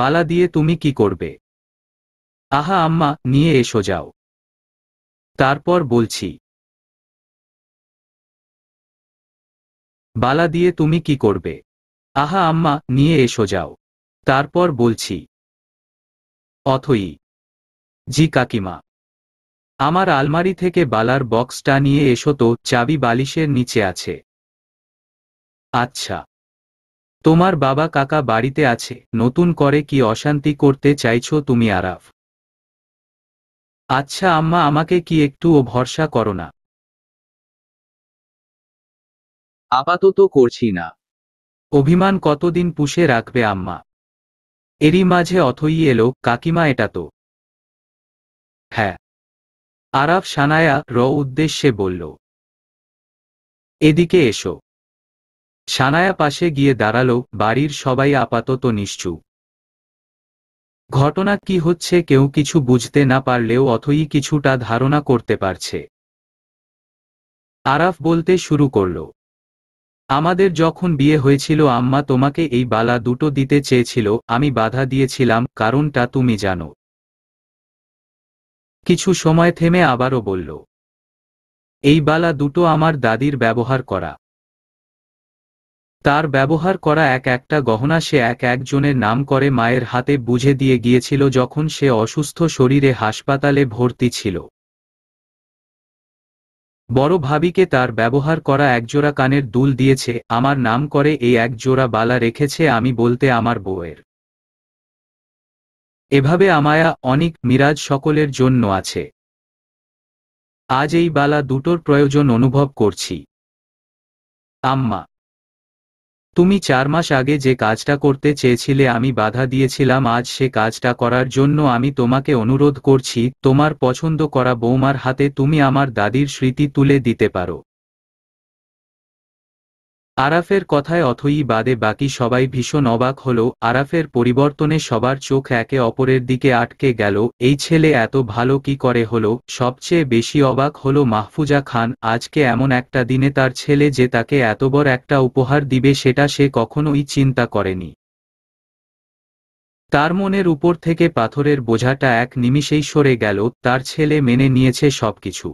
বালা দিয়ে তুমি কি করবে আহা আম্মা নিয়ে এসো যাও তারপর বলছি বালা দিয়ে তুমি কি করবে আহা আম্মা নিয়ে এসো যাও তারপর বলছি অথই জি কাকিমা আমার আলমারি থেকে বালার বক্সটা নিয়ে এসো তো চাবি বালিশের নিচে আছে আচ্ছা তোমার বাবা কাকা বাড়িতে আছে নতুন করে কি অশান্তি করতে চাইছো তুমি আরাফ আচ্ছা আম্মা আমাকে কি একটুও ভরসা করো না আপাতত করছি না অভিমান কতদিন পুষে রাখবে আম্মা এরই মাঝে অথই এলো কাকিমা এটা তো হ্যাঁ আরাফ সানায়া র উদ্দেশ্যে বলল এদিকে এসো সানায়া পাশে গিয়ে দাঁড়াল বাড়ির সবাই আপাতত নিশ্চুপ ঘটনা কি হচ্ছে কেউ কিছু বুঝতে না পারলেও অথই কিছুটা ধারণা করতে পারছে আরাফ বলতে শুরু করল আমাদের যখন বিয়ে হয়েছিল আম্মা তোমাকে এই বালা দুটো দিতে চেয়েছিল আমি বাধা দিয়েছিলাম কারণটা তুমি জানো কিছু সময় থেমে আবারও বলল এই বালা দুটো আমার দাদির ব্যবহার করা তার ব্যবহার করা এক একটা গহনা সে এক একজনের নাম করে মায়ের হাতে বুঝে দিয়ে গিয়েছিল যখন সে অসুস্থ শরীরে হাসপাতালে ভর্তি ছিল বড় ভাবিকে তার ব্যবহার করা একজোড়া কানের দুল দিয়েছে আমার নাম করে এই একজোড়া বালা রেখেছে আমি বলতে আমার বউয়ের এভাবে আমায়া অনেক মিরাজ সকলের জন্য আছে আজ এই বালা দুটোর প্রয়োজন অনুভব করছি আম্মা তুমি চার মাস আগে যে কাজটা করতে চেয়েছিলে আমি বাধা দিয়েছিলাম আজ সে কাজটা করার জন্য আমি তোমাকে অনুরোধ করছি তোমার পছন্দ করা বৌমার হাতে তুমি আমার দাদির স্মৃতি তুলে দিতে পারো আরাফের কথায় অথই বাদে বাকি সবাই ভীষণ অবাক হল আরাফের পরিবর্তনে সবার চোখ একে অপরের দিকে আটকে গেল এই ছেলে এত ভালো কি করে হল সবচেয়ে বেশি অবাক হল মাহফুজা খান আজকে এমন একটা দিনে তার ছেলে যে তাকে এত বড় একটা উপহার দিবে সেটা সে কখনোই চিন্তা করেনি তার মনের উপর থেকে পাথরের বোঝাটা এক নিমিষেই সরে গেল তার ছেলে মেনে নিয়েছে সবকিছু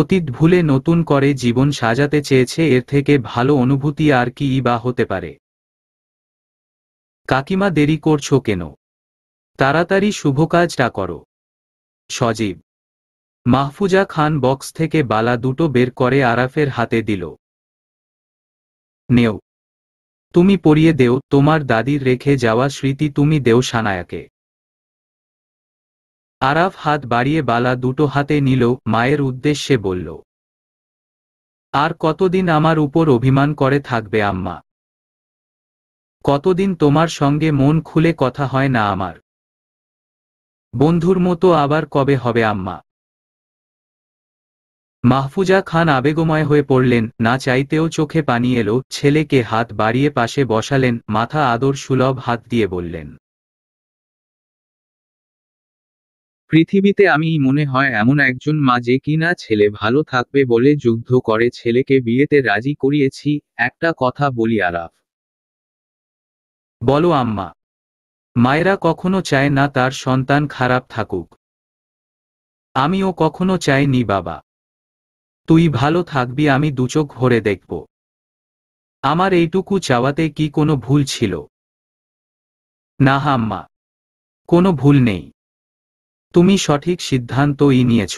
অতীত ভুলে নতুন করে জীবন সাজাতে চেয়েছে এর থেকে ভালো অনুভূতি আর কি বা হতে পারে কাকিমা দেরি করছো কেন তাড়াতাড়ি শুভ কাজটা করো সজীব মাহফুজা খান বক্স থেকে বালা দুটো বের করে আরাফের হাতে দিল নেও তুমি পরিয়ে দেও তোমার দাদির রেখে যাওয়া স্মৃতি তুমি দেও সানায়াকে আরাফ হাত বাড়িয়ে বালা দুটো হাতে নিল মায়ের উদ্দেশ্যে বলল আর কতদিন আমার উপর অভিমান করে থাকবে আম্মা কতদিন তোমার সঙ্গে মন খুলে কথা হয় না আমার বন্ধুর মতো আবার কবে হবে আম্মা মাহফুজা খান আবেগময় হয়ে পড়লেন না চাইতেও চোখে পানি এলো ছেলেকে হাত বাড়িয়ে পাশে বসালেন মাথা আদর সুলভ হাত দিয়ে বললেন পৃথিবীতে আমি মনে হয় এমন একজন মা যে কিনা ছেলে ভালো থাকবে বলে যুদ্ধ করে ছেলেকে বিয়েতে রাজি করিয়েছি একটা কথা বলি আরাফ বলো আম্মা মায়েরা কখনো চায় না তার সন্তান খারাপ থাকুক আমিও কখনো চাইনি বাবা তুই ভালো থাকবি আমি দুচোখ ভরে দেখব আমার এইটুকু চাওয়াতে কি কোনো ভুল ছিল না হাম্মা কোনো ভুল নেই তুমি সঠিক সিদ্ধান্তই নিয়েছ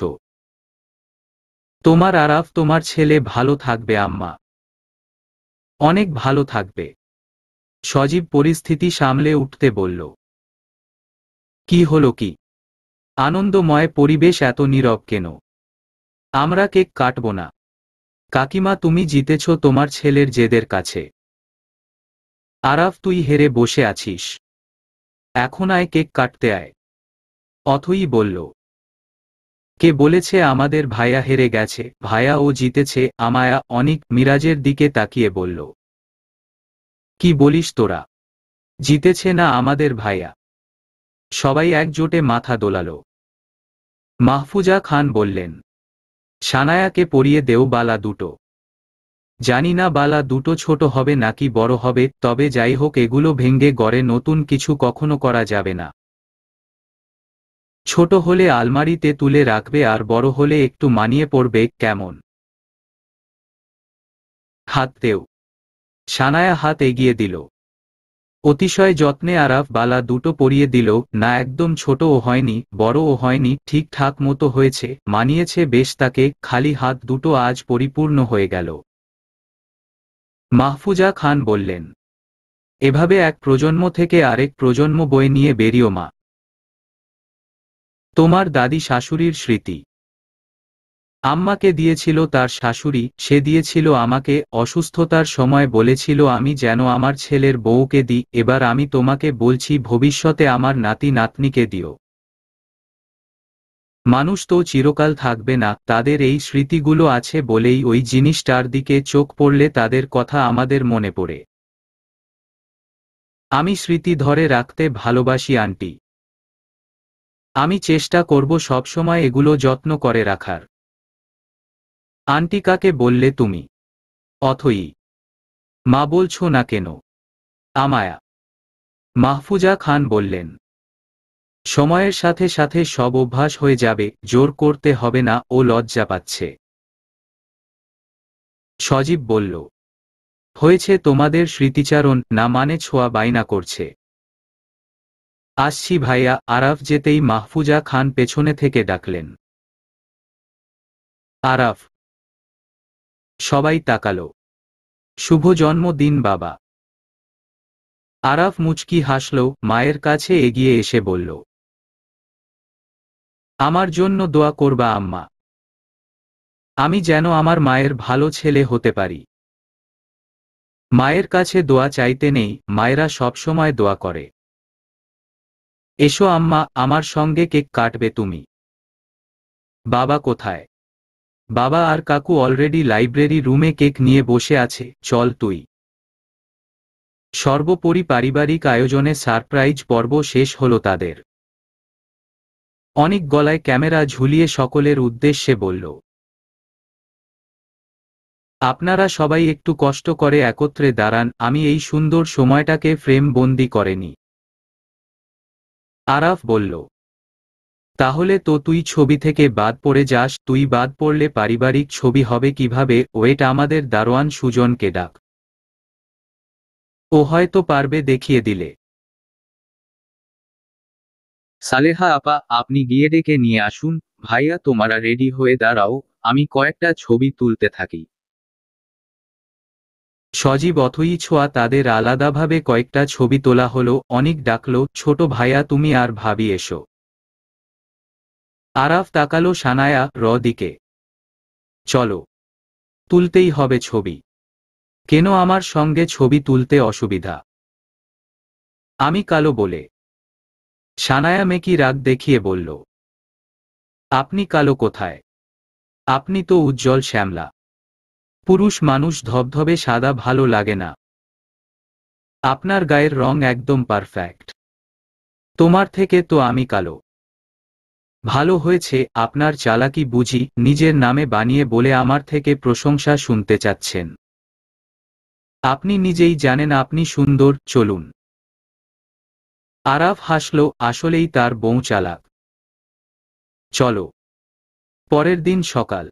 তোমার আরাফ তোমার ছেলে ভালো থাকবে আম্মা অনেক ভালো থাকবে সজীব পরিস্থিতি সামলে উঠতে বলল কি হল কি আনন্দময় পরিবেশ এত নীরব কেন আমরা কেক কাটব না কাকিমা তুমি জিতেছ তোমার ছেলের জেদের কাছে আরাফ তুই হেরে বসে আছিস এখন আয় কেক কাটতে আয় অথই বলল কে বলেছে আমাদের ভাইয়া হেরে গেছে ভায়া ও জিতেছে আমায়া অনেক মিরাজের দিকে তাকিয়ে বলল কি বলিস তোরা জিতেছে না আমাদের ভাইয়া সবাই একজোটে মাথা দোলাল মাহফুজা খান বললেন সানায়াকে পরিয়ে দেও বালা দুটো জানি না বালা দুটো ছোট হবে নাকি বড় হবে তবে যাই হোক এগুলো ভেঙ্গে গড়ে নতুন কিছু কখনো করা যাবে না ছোট হলে আলমারিতে তুলে রাখবে আর বড় হলে একটু মানিয়ে পড়বে কেমন হাততেও সানায়া হাত এগিয়ে দিল অতিশয় যত্নে আরাফ বালা দুটো পরিয়ে দিল না একদম ছোটও হয়নি বড়ও হয়নি ঠিকঠাক মতো হয়েছে মানিয়েছে বেশ তাকে খালি হাত দুটো আজ পরিপূর্ণ হয়ে গেল মাহফুজা খান বললেন এভাবে এক প্রজন্ম থেকে আরেক প্রজন্ম বয়ে নিয়ে বেরিও মা তোমার দাদি শাশুড়ির স্মৃতি আম্মাকে দিয়েছিল তার শাশুড়ি সে দিয়েছিল আমাকে অসুস্থতার সময় বলেছিল আমি যেন আমার ছেলের বউকে দিই এবার আমি তোমাকে বলছি ভবিষ্যতে আমার নাতি নাতনিকে দিও মানুষ তো চিরকাল থাকবে না তাদের এই স্মৃতিগুলো আছে বলেই ওই জিনিসটার দিকে চোখ পড়লে তাদের কথা আমাদের মনে পড়ে আমি স্মৃতি ধরে রাখতে ভালোবাসি আন্টি আমি চেষ্টা করব সবসময় এগুলো যত্ন করে রাখার আন্টি কাকে বললে তুমি অথই মা বলছো না কেন আমায়া মাহফুজা খান বললেন সময়ের সাথে সাথে সব অভ্যাস হয়ে যাবে জোর করতে হবে না ও লজ্জা পাচ্ছে সজীব বলল হয়েছে তোমাদের স্মৃতিচারণ না মানে ছোঁয়া বাইনা করছে আসছি ভাইয়া আরাফ যেতেই মাহফুজা খান পেছনে থেকে ডাকলেন আরাফ সবাই তাকাল শুভ জন্মদিন বাবা আরাফ মুচকি হাসল মায়ের কাছে এগিয়ে এসে বলল আমার জন্য দোয়া করবা আম্মা আমি যেন আমার মায়ের ভালো ছেলে হতে পারি মায়ের কাছে দোয়া চাইতে নেই মায়েরা সবসময় দোয়া করে এসো আম্মা আমার সঙ্গে কেক কাটবে তুমি বাবা কোথায় বাবা আর কাকু অলরেডি লাইব্রেরি রুমে কেক নিয়ে বসে আছে চল তুই সর্বোপরি পারিবারিক আয়োজনে সারপ্রাইজ পর্ব শেষ হল তাদের অনেক গলায় ক্যামেরা ঝুলিয়ে সকলের উদ্দেশ্যে বলল আপনারা সবাই একটু কষ্ট করে একত্রে দাঁড়ান আমি এই সুন্দর সময়টাকে ফ্রেম বন্দি করেনি আরাফ বলল তাহলে তো তুই ছবি থেকে বাদ পড়ে যাস তুই বাদ পড়লে পারিবারিক ছবি হবে কিভাবে ওয়েট আমাদের দারোয়ান সুজনকে ডাক ও হয়তো পারবে দেখিয়ে দিলে সালেহা আপা আপনি গিয়ে ডেকে নিয়ে আসুন ভাইয়া তোমারা রেডি হয়ে দাঁড়াও আমি কয়েকটা ছবি তুলতে থাকি সজীব অথই ছোঁয়া তাদের আলাদাভাবে কয়েকটা ছবি তোলা হল অনেক ডাকলো ছোট ভাইয়া তুমি আর ভাবি এসো আরাফ তাকালো সানায়া র দিকে চলো তুলতেই হবে ছবি কেন আমার সঙ্গে ছবি তুলতে অসুবিধা আমি কালো বলে সানায়া মেকি রাগ দেখিয়ে বলল আপনি কালো কোথায় আপনি তো উজ্জ্বল শ্যামলা পুরুষ মানুষ ধবধবে সাদা ভালো লাগে না আপনার গায়ের রং একদম পারফেক্ট তোমার থেকে তো আমি কালো ভালো হয়েছে আপনার চালাকি বুঝি নিজের নামে বানিয়ে বলে আমার থেকে প্রশংসা শুনতে চাচ্ছেন আপনি নিজেই জানেন আপনি সুন্দর চলুন আরাফ হাসল আসলেই তার বউ চালাক চলো পরের দিন সকাল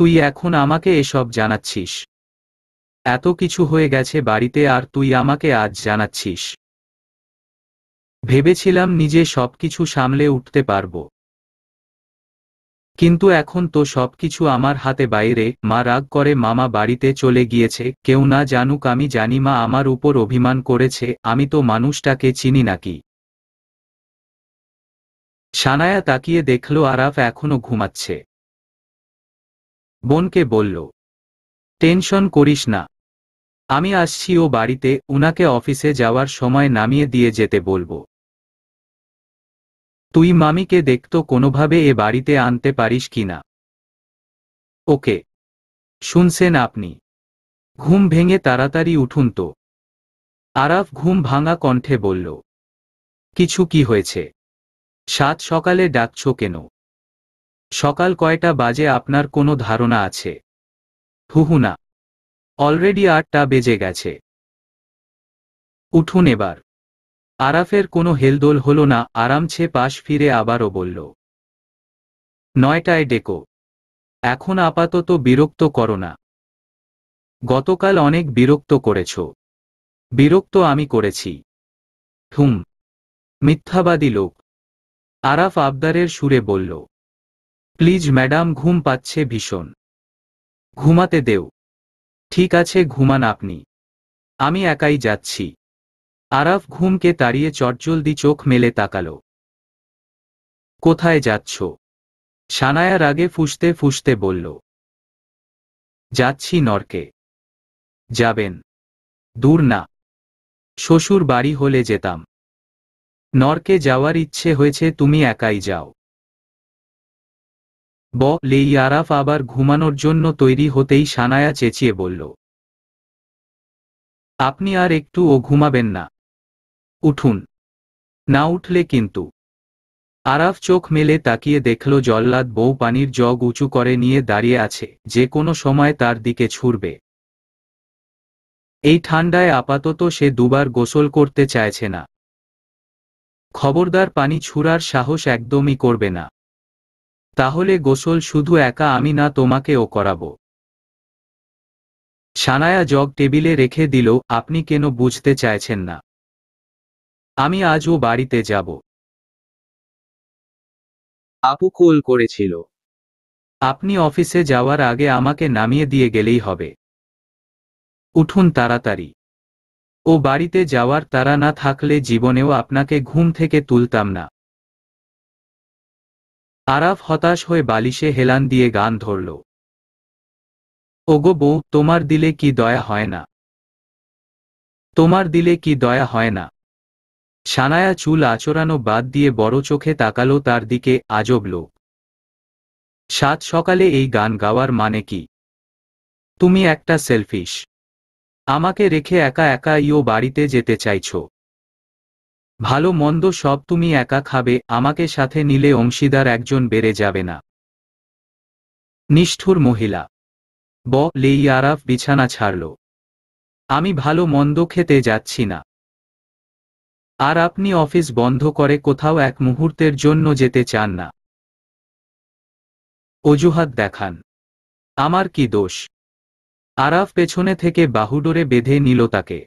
তুই এখন আমাকে এসব জানাচ্ছিস এত কিছু হয়ে গেছে বাড়িতে আর তুই আমাকে আজ জানাচ্ছিস ভেবেছিলাম নিজে সবকিছু সামলে উঠতে পারব কিন্তু এখন তো সবকিছু আমার হাতে বাইরে মা রাগ করে মামা বাড়িতে চলে গিয়েছে কেউ না জানুক আমি জানি মা আমার উপর অভিমান করেছে আমি তো মানুষটাকে চিনি নাকি সানায়া তাকিয়ে দেখল আরাফ এখনো ঘুমাচ্ছে বোনকে বলল টেনশন করিস না আমি আসছি ও বাড়িতে উনাকে অফিসে যাওয়ার সময় নামিয়ে দিয়ে যেতে বলবো তুই মামিকে দেখতো কোনোভাবে এ বাড়িতে আনতে পারিস কি না ওকে শুনছেন আপনি ঘুম ভেঙে তাড়াতাড়ি উঠুন তো আরাফ ঘুম ভাঙা কণ্ঠে বলল কিছু কি হয়েছে সাত সকালে ডাকছ কেন সকাল কয়টা বাজে আপনার কোনো ধারণা আছে হুহুনা অলরেডি আটটা বেজে গেছে উঠুন এবার আরাফের কোনো হেলদোল হল না আরামছে পাশ ফিরে আবারও বলল নয়টায় ডেকো এখন আপাতত বিরক্ত করো না গতকাল অনেক বিরক্ত করেছ বিরক্ত আমি করেছি হুম মিথ্যাবাদী লোক আরাফ আবদারের সুরে বলল প্লিজ ম্যাডাম ঘুম পাচ্ছে ভীষণ ঘুমাতে দেও ঠিক আছে ঘুমান আপনি আমি একাই যাচ্ছি আরাফ ঘুমকে তাড়িয়ে চটজলদি চোখ মেলে তাকালো কোথায় যাচ্ছ সানায়া রাগে ফুসতে ফুসতে বলল যাচ্ছি নরকে যাবেন দূর না শ্বশুর বাড়ি হলে যেতাম নরকে যাওয়ার ইচ্ছে হয়েছে তুমি একাই যাও ব লে ইয়ারাফ আবার ঘুমানোর জন্য তৈরি হতেই সানায়া চেঁচিয়ে বলল আপনি আর একটু ও ঘুমাবেন না উঠুন না উঠলে কিন্তু আরাফ চোখ মেলে তাকিয়ে দেখল জল্লাদ বউ পানির জগ উঁচু করে নিয়ে দাঁড়িয়ে আছে যে কোনো সময় তার দিকে ছুড়বে এই ঠান্ডায় আপাতত সে দুবার গোসল করতে চাইছে না খবরদার পানি ছুড়ার সাহস একদমই করবে না তাহলে গোসল শুধু একা আমি না তোমাকেও করাব সানায়া জগ টেবিলে রেখে দিল আপনি কেন বুঝতে চাইছেন না আমি আজও বাড়িতে যাব আপু কোল করেছিল আপনি অফিসে যাওয়ার আগে আমাকে নামিয়ে দিয়ে গেলেই হবে উঠুন তাড়াতাড়ি ও বাড়িতে যাওয়ার তারা না থাকলে জীবনেও আপনাকে ঘুম থেকে তুলতাম না আরাফ হতাশ হয়ে বালিশে হেলান দিয়ে গান ধরল ওগো বউ তোমার দিলে কি দয়া হয় না তোমার দিলে কি দয়া হয় না সানায়া চুল আচরানো বাদ দিয়ে বড় চোখে তাকালো তার দিকে আজব লোক সাত সকালে এই গান গাওয়ার মানে কি তুমি একটা সেলফিশ আমাকে রেখে একা একা ইও বাড়িতে যেতে চাইছো ভালো মন্দ সব তুমি একা খাবে আমাকে সাথে নিলে অংশীদার একজন বেড়ে যাবে না নিষ্ঠুর মহিলা ব লেই আরাফ বিছানা ছাড়ল আমি ভালো মন্দ খেতে যাচ্ছি না আর আপনি অফিস বন্ধ করে কোথাও এক মুহূর্তের জন্য যেতে চান না অজুহাত দেখান আমার কি দোষ আরাফ পেছনে থেকে বাহুডোরে বেঁধে নিল তাকে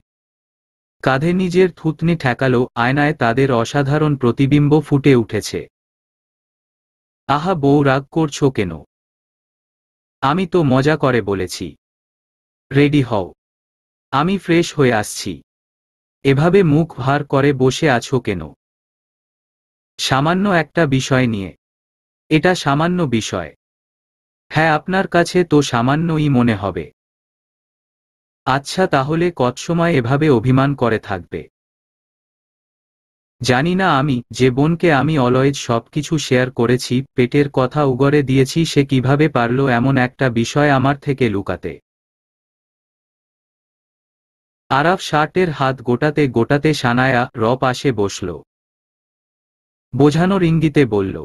কাঁধে নিজের থুতনি ঠেকালো আয়নায় তাদের অসাধারণ প্রতিবিম্ব ফুটে উঠেছে আহা বউ রাগ করছো কেন আমি তো মজা করে বলেছি রেডি হও আমি ফ্রেশ হয়ে আসছি এভাবে মুখ ভার করে বসে আছো কেন সামান্য একটা বিষয় নিয়ে এটা সামান্য বিষয় হ্যাঁ আপনার কাছে তো সামান্যই মনে হবে আচ্ছা তাহলে সময় এভাবে অভিমান করে থাকবে জানি না আমি যে বোনকে আমি অলয়েজ সবকিছু শেয়ার করেছি পেটের কথা উগরে দিয়েছি সে কিভাবে পারল এমন একটা বিষয় আমার থেকে লুকাতে আরাফ শার্টের হাত গোটাতে গোটাতে সানায়া র পাশে বসল বোঝানোর ইঙ্গিতে বলল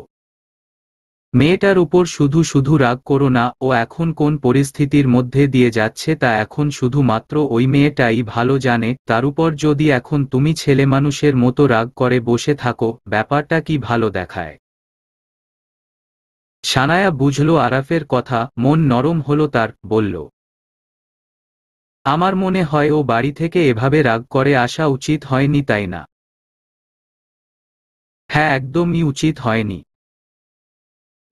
মেয়েটার উপর শুধু শুধু রাগ করো না ও এখন কোন পরিস্থিতির মধ্যে দিয়ে যাচ্ছে তা এখন শুধু মাত্র ওই মেয়েটাই ভালো জানে তার উপর যদি এখন তুমি ছেলে মানুষের মতো রাগ করে বসে থাকো ব্যাপারটা কি ভালো দেখায় সানায়া বুঝল আরাফের কথা মন নরম হল তার বলল আমার মনে হয় ও বাড়ি থেকে এভাবে রাগ করে আসা উচিত হয়নি তাই না হ্যাঁ একদমই উচিত হয়নি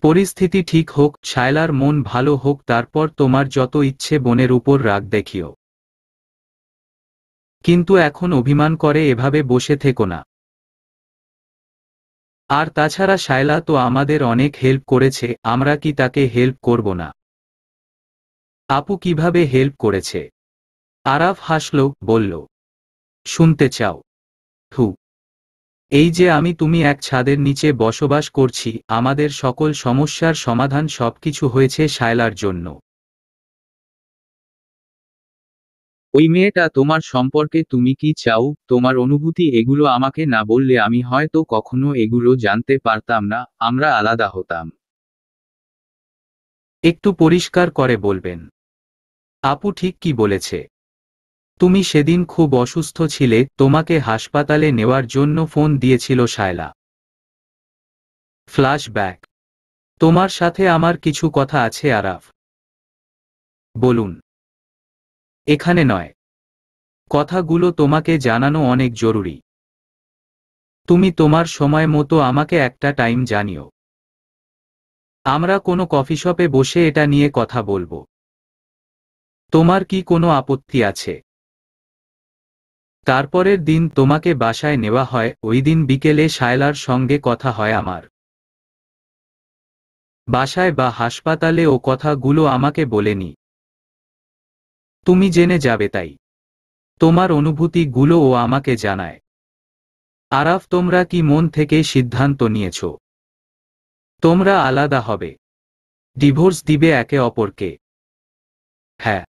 পরিস্থিতি ঠিক হোক শায়লার মন ভালো হোক তারপর তোমার যত ইচ্ছে বোনের উপর রাগ দেখিও কিন্তু এখন অভিমান করে এভাবে বসে থেকো না আর তাছাড়া শায়লা তো আমাদের অনেক হেল্প করেছে আমরা কি তাকে হেল্প করব না আপু কিভাবে হেল্প করেছে আরাফ হাসল বলল শুনতে চাও থু এই যে আমি তুমি এক ছাদের নিচে বসবাস করছি আমাদের সকল সমস্যার সমাধান সবকিছু হয়েছে শায়লার জন্য ওই মেয়েটা তোমার সম্পর্কে তুমি কি চাও তোমার অনুভূতি এগুলো আমাকে না বললে আমি হয়তো কখনো এগুলো জানতে পারতাম না আমরা আলাদা হতাম একটু পরিষ্কার করে বলবেন আপু ঠিক কি বলেছে তুমি সেদিন খুব অসুস্থ ছিলে তোমাকে হাসপাতালে নেওয়ার জন্য ফোন দিয়েছিল শায়লা ফ্ল্যাশব্যাক তোমার সাথে আমার কিছু কথা আছে আরাফ বলুন এখানে নয় কথাগুলো তোমাকে জানানো অনেক জরুরি তুমি তোমার সময় মতো আমাকে একটা টাইম জানিও আমরা কোনো কফি শপে বসে এটা নিয়ে কথা বলবো তোমার কি কোনো আপত্তি আছে তারপরের দিন তোমাকে বাসায় নেওয়া হয় ওই দিন বিকেলে শায়লার সঙ্গে কথা হয় আমার বাসায় বা হাসপাতালে ও কথাগুলো আমাকে বলেনি তুমি জেনে যাবে তাই তোমার অনুভূতিগুলো ও আমাকে জানায় আরাফ তোমরা কি মন থেকে সিদ্ধান্ত নিয়েছ তোমরা আলাদা হবে ডিভোর্স দিবে একে অপরকে হ্যাঁ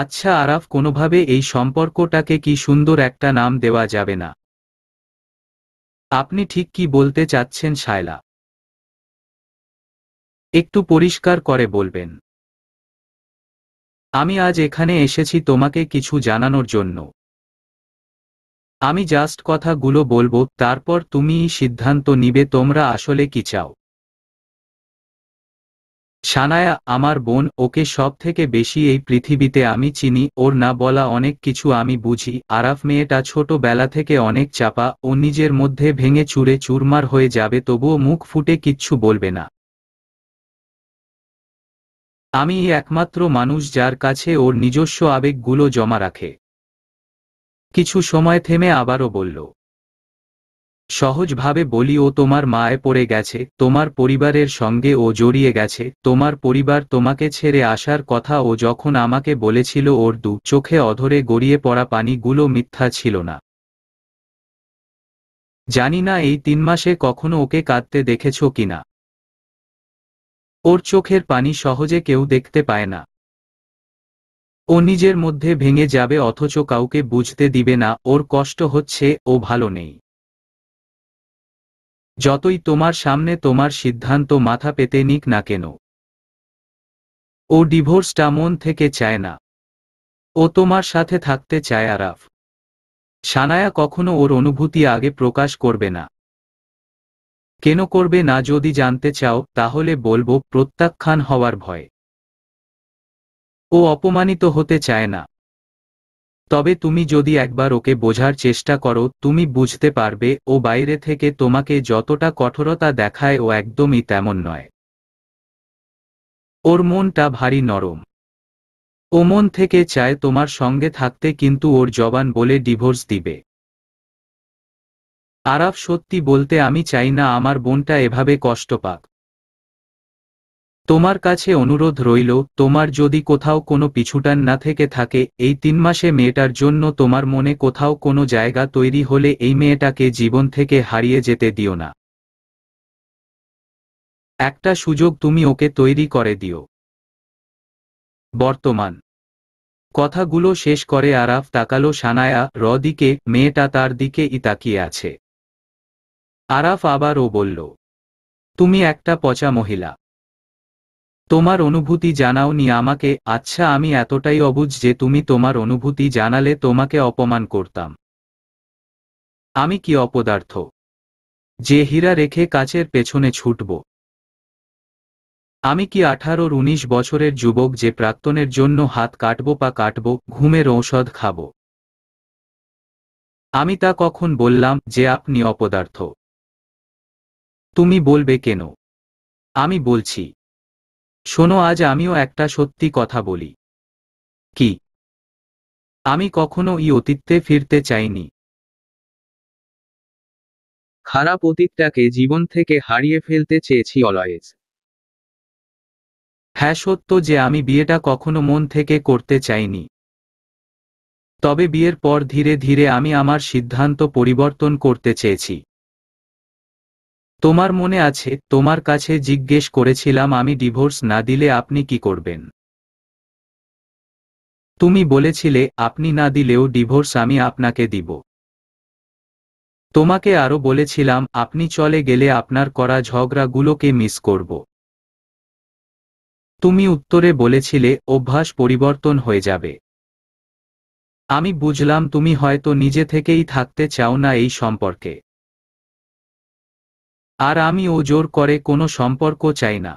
আচ্ছা আরাফ কোনোভাবে এই সম্পর্কটাকে কি সুন্দর একটা নাম দেওয়া যাবে না আপনি ঠিক কি বলতে চাচ্ছেন শায়লা একটু পরিষ্কার করে বলবেন আমি আজ এখানে এসেছি তোমাকে কিছু জানানোর জন্য আমি জাস্ট কথাগুলো বলবো তারপর তুমিই সিদ্ধান্ত নিবে তোমরা আসলে কি চাও সানায়া আমার বোন ওকে সব থেকে বেশি এই পৃথিবীতে আমি চিনি ওর না বলা অনেক কিছু আমি বুঝি আরাফ মেয়েটা ছোট বেলা থেকে অনেক চাপা ও নিজের মধ্যে ভেঙে চুরে চুরমার হয়ে যাবে তবুও মুখ ফুটে কিচ্ছু বলবে না আমি একমাত্র মানুষ যার কাছে ওর নিজস্ব আবেগগুলো জমা রাখে কিছু সময় থেমে আবারও বলল সহজভাবে বলি ও তোমার মায়ে পড়ে গেছে তোমার পরিবারের সঙ্গে ও জড়িয়ে গেছে তোমার পরিবার তোমাকে ছেড়ে আসার কথা ও যখন আমাকে বলেছিল ওর দু চোখে অধরে গড়িয়ে পড়া পানিগুলো মিথ্যা ছিল না জানি না এই তিন মাসে কখনো ওকে কাঁদতে দেখেছ কিনা ওর চোখের পানি সহজে কেউ দেখতে পায় না ও নিজের মধ্যে ভেঙে যাবে অথচ কাউকে বুঝতে দিবে না ওর কষ্ট হচ্ছে ও ভালো নেই যতই তোমার সামনে তোমার সিদ্ধান্ত মাথা পেতে নিক না কেন ও ডিভোর্সটা মন থেকে চায় না ও তোমার সাথে থাকতে চায় আরাফ সানায়া কখনো ওর অনুভূতি আগে প্রকাশ করবে না কেন করবে না যদি জানতে চাও তাহলে বলবো প্রত্যাখ্যান হওয়ার ভয় ও অপমানিত হতে চায় না তবে তুমি যদি একবার ওকে বোঝার চেষ্টা করো তুমি বুঝতে পারবে ও বাইরে থেকে তোমাকে যতটা কঠোরতা দেখায় ও একদমই তেমন নয় ওর মনটা ভারী নরম ও মন থেকে চায় তোমার সঙ্গে থাকতে কিন্তু ওর জবান বলে ডিভোর্স দিবে আরাফ সত্যি বলতে আমি চাই না আমার বোনটা এভাবে কষ্ট পাক তোমার কাছে অনুরোধ রইল তোমার যদি কোথাও কোনো পিছুটান না থেকে থাকে এই তিন মাসে মেয়েটার জন্য তোমার মনে কোথাও কোনো জায়গা তৈরি হলে এই মেয়েটাকে জীবন থেকে হারিয়ে যেতে দিও না একটা সুযোগ তুমি ওকে তৈরি করে দিও বর্তমান কথাগুলো শেষ করে আরাফ তাকালো সানায়া র দিকে মেয়েটা তার দিকে ই তাকিয়ে আছে আরাফ আবার ও বলল তুমি একটা পচা মহিলা তোমার অনুভূতি জানাওনি আমাকে আচ্ছা আমি এতটাই অবুজ যে তুমি তোমার অনুভূতি জানালে তোমাকে অপমান করতাম আমি কি অপদার্থ যে হীরা রেখে কাচের পেছনে ছুটব আমি কি আঠারোর উনিশ বছরের যুবক যে প্রাক্তনের জন্য হাত কাটব পা কাটব ঘুমের ঔষধ খাব আমি তা কখন বললাম যে আপনি অপদার্থ তুমি বলবে কেন আমি বলছি শোনো আজ আমিও একটা সত্যি কথা বলি কি আমি কখনো ই অতীতে ফিরতে চাইনি খারাপ অতীতটাকে জীবন থেকে হারিয়ে ফেলতে চেয়েছি অলয়েজ হ্যাঁ সত্য যে আমি বিয়েটা কখনো মন থেকে করতে চাইনি তবে বিয়ের পর ধীরে ধীরে আমি আমার সিদ্ধান্ত পরিবর্তন করতে চেয়েছি তোমার মনে আছে তোমার কাছে জিজ্ঞেস করেছিলাম আমি ডিভোর্স না দিলে আপনি কি করবেন তুমি বলেছিলে আপনি না দিলেও ডিভোর্স আমি আপনাকে দিব তোমাকে আরও বলেছিলাম আপনি চলে গেলে আপনার করা ঝগড়াগুলোকে মিস করব তুমি উত্তরে বলেছিলে অভ্যাস পরিবর্তন হয়ে যাবে আমি বুঝলাম তুমি হয়তো নিজে থেকেই থাকতে চাও না এই সম্পর্কে আর আমি ও জোর করে কোনো সম্পর্ক চাই না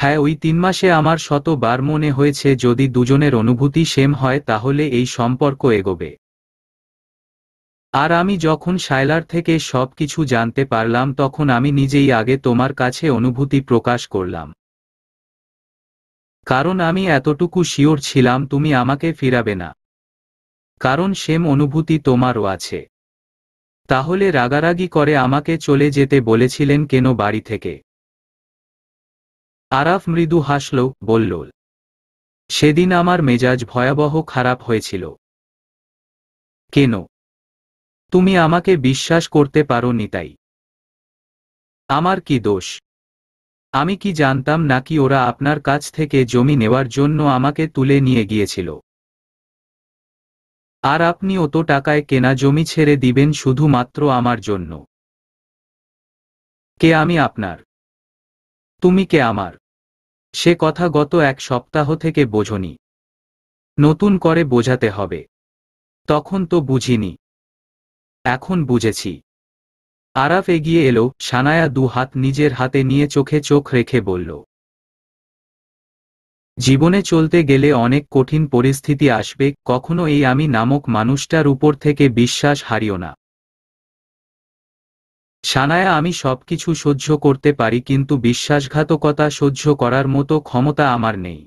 হ্যাঁ ওই তিন মাসে আমার শতবার মনে হয়েছে যদি দুজনের অনুভূতি সেম হয় তাহলে এই সম্পর্ক এগোবে আর আমি যখন শায়লার থেকে সব কিছু জানতে পারলাম তখন আমি নিজেই আগে তোমার কাছে অনুভূতি প্রকাশ করলাম কারণ আমি এতটুকু শিওর ছিলাম তুমি আমাকে ফিরাবে না কারণ সেম অনুভূতি তোমারও আছে তাহলে রাগারাগি করে আমাকে চলে যেতে বলেছিলেন কেন বাড়ি থেকে আরাফ মৃদু হাসল বলল সেদিন আমার মেজাজ ভয়াবহ খারাপ হয়েছিল কেন তুমি আমাকে বিশ্বাস করতে পারো নি তাই আমার কি দোষ আমি কি জানতাম নাকি ওরা আপনার কাছ থেকে জমি নেওয়ার জন্য আমাকে তুলে নিয়ে গিয়েছিল আর আপনি অত টাকায় কেনা জমি ছেড়ে দিবেন শুধুমাত্র আমার জন্য কে আমি আপনার তুমি কে আমার সে কথা গত এক সপ্তাহ থেকে বোঝনি নতুন করে বোঝাতে হবে তখন তো বুঝিনি এখন বুঝেছি আরাফ এগিয়ে এলো সানায়া দু হাত নিজের হাতে নিয়ে চোখে চোখ রেখে বলল জীবনে চলতে গেলে অনেক কঠিন পরিস্থিতি আসবে কখনো এই আমি নামক মানুষটার উপর থেকে বিশ্বাস হারিও না সানায়া আমি সবকিছু সহ্য করতে পারি কিন্তু বিশ্বাসঘাতকতা সহ্য করার মতো ক্ষমতা আমার নেই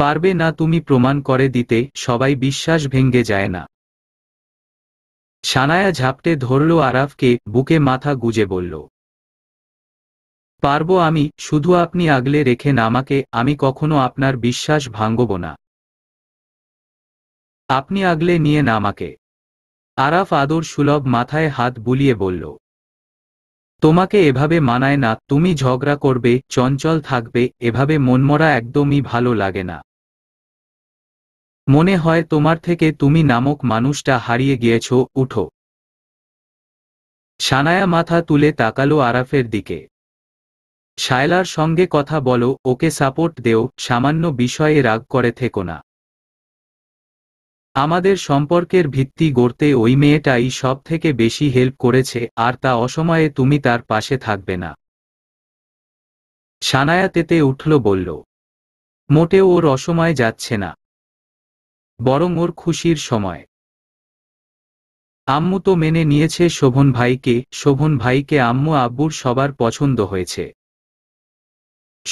পারবে না তুমি প্রমাণ করে দিতে সবাই বিশ্বাস ভেঙ্গে যায় না সানায়া ঝাপটে ধরল আরাফকে বুকে মাথা গুজে বলল পারবো আমি শুধু আপনি আগলে রেখে নামাকে আমি কখনো আপনার বিশ্বাস ভাঙ্গব না আপনি আগলে নিয়ে নামাকে আরাফ আদর সুলভ মাথায় হাত বুলিয়ে বলল তোমাকে এভাবে মানায় না তুমি ঝগড়া করবে চঞ্চল থাকবে এভাবে মনমরা একদমই ভালো লাগে না মনে হয় তোমার থেকে তুমি নামক মানুষটা হারিয়ে গিয়েছ উঠো সানায়া মাথা তুলে তাকালো আরাফের দিকে শায়লার সঙ্গে কথা বলো ওকে সাপোর্ট দেও সামান্য বিষয়ে রাগ করে থেকো না আমাদের সম্পর্কের ভিত্তি গড়তে ওই মেয়েটাই সব থেকে বেশি হেল্প করেছে আর তা অসময়ে তুমি তার পাশে থাকবে না সানায়া তেতে উঠল বলল মোটে ওর অসময় যাচ্ছে না বরং ওর খুশির সময় আম্মু তো মেনে নিয়েছে শোভন ভাইকে শোভন ভাইকে আম্মু আব্বুর সবার পছন্দ হয়েছে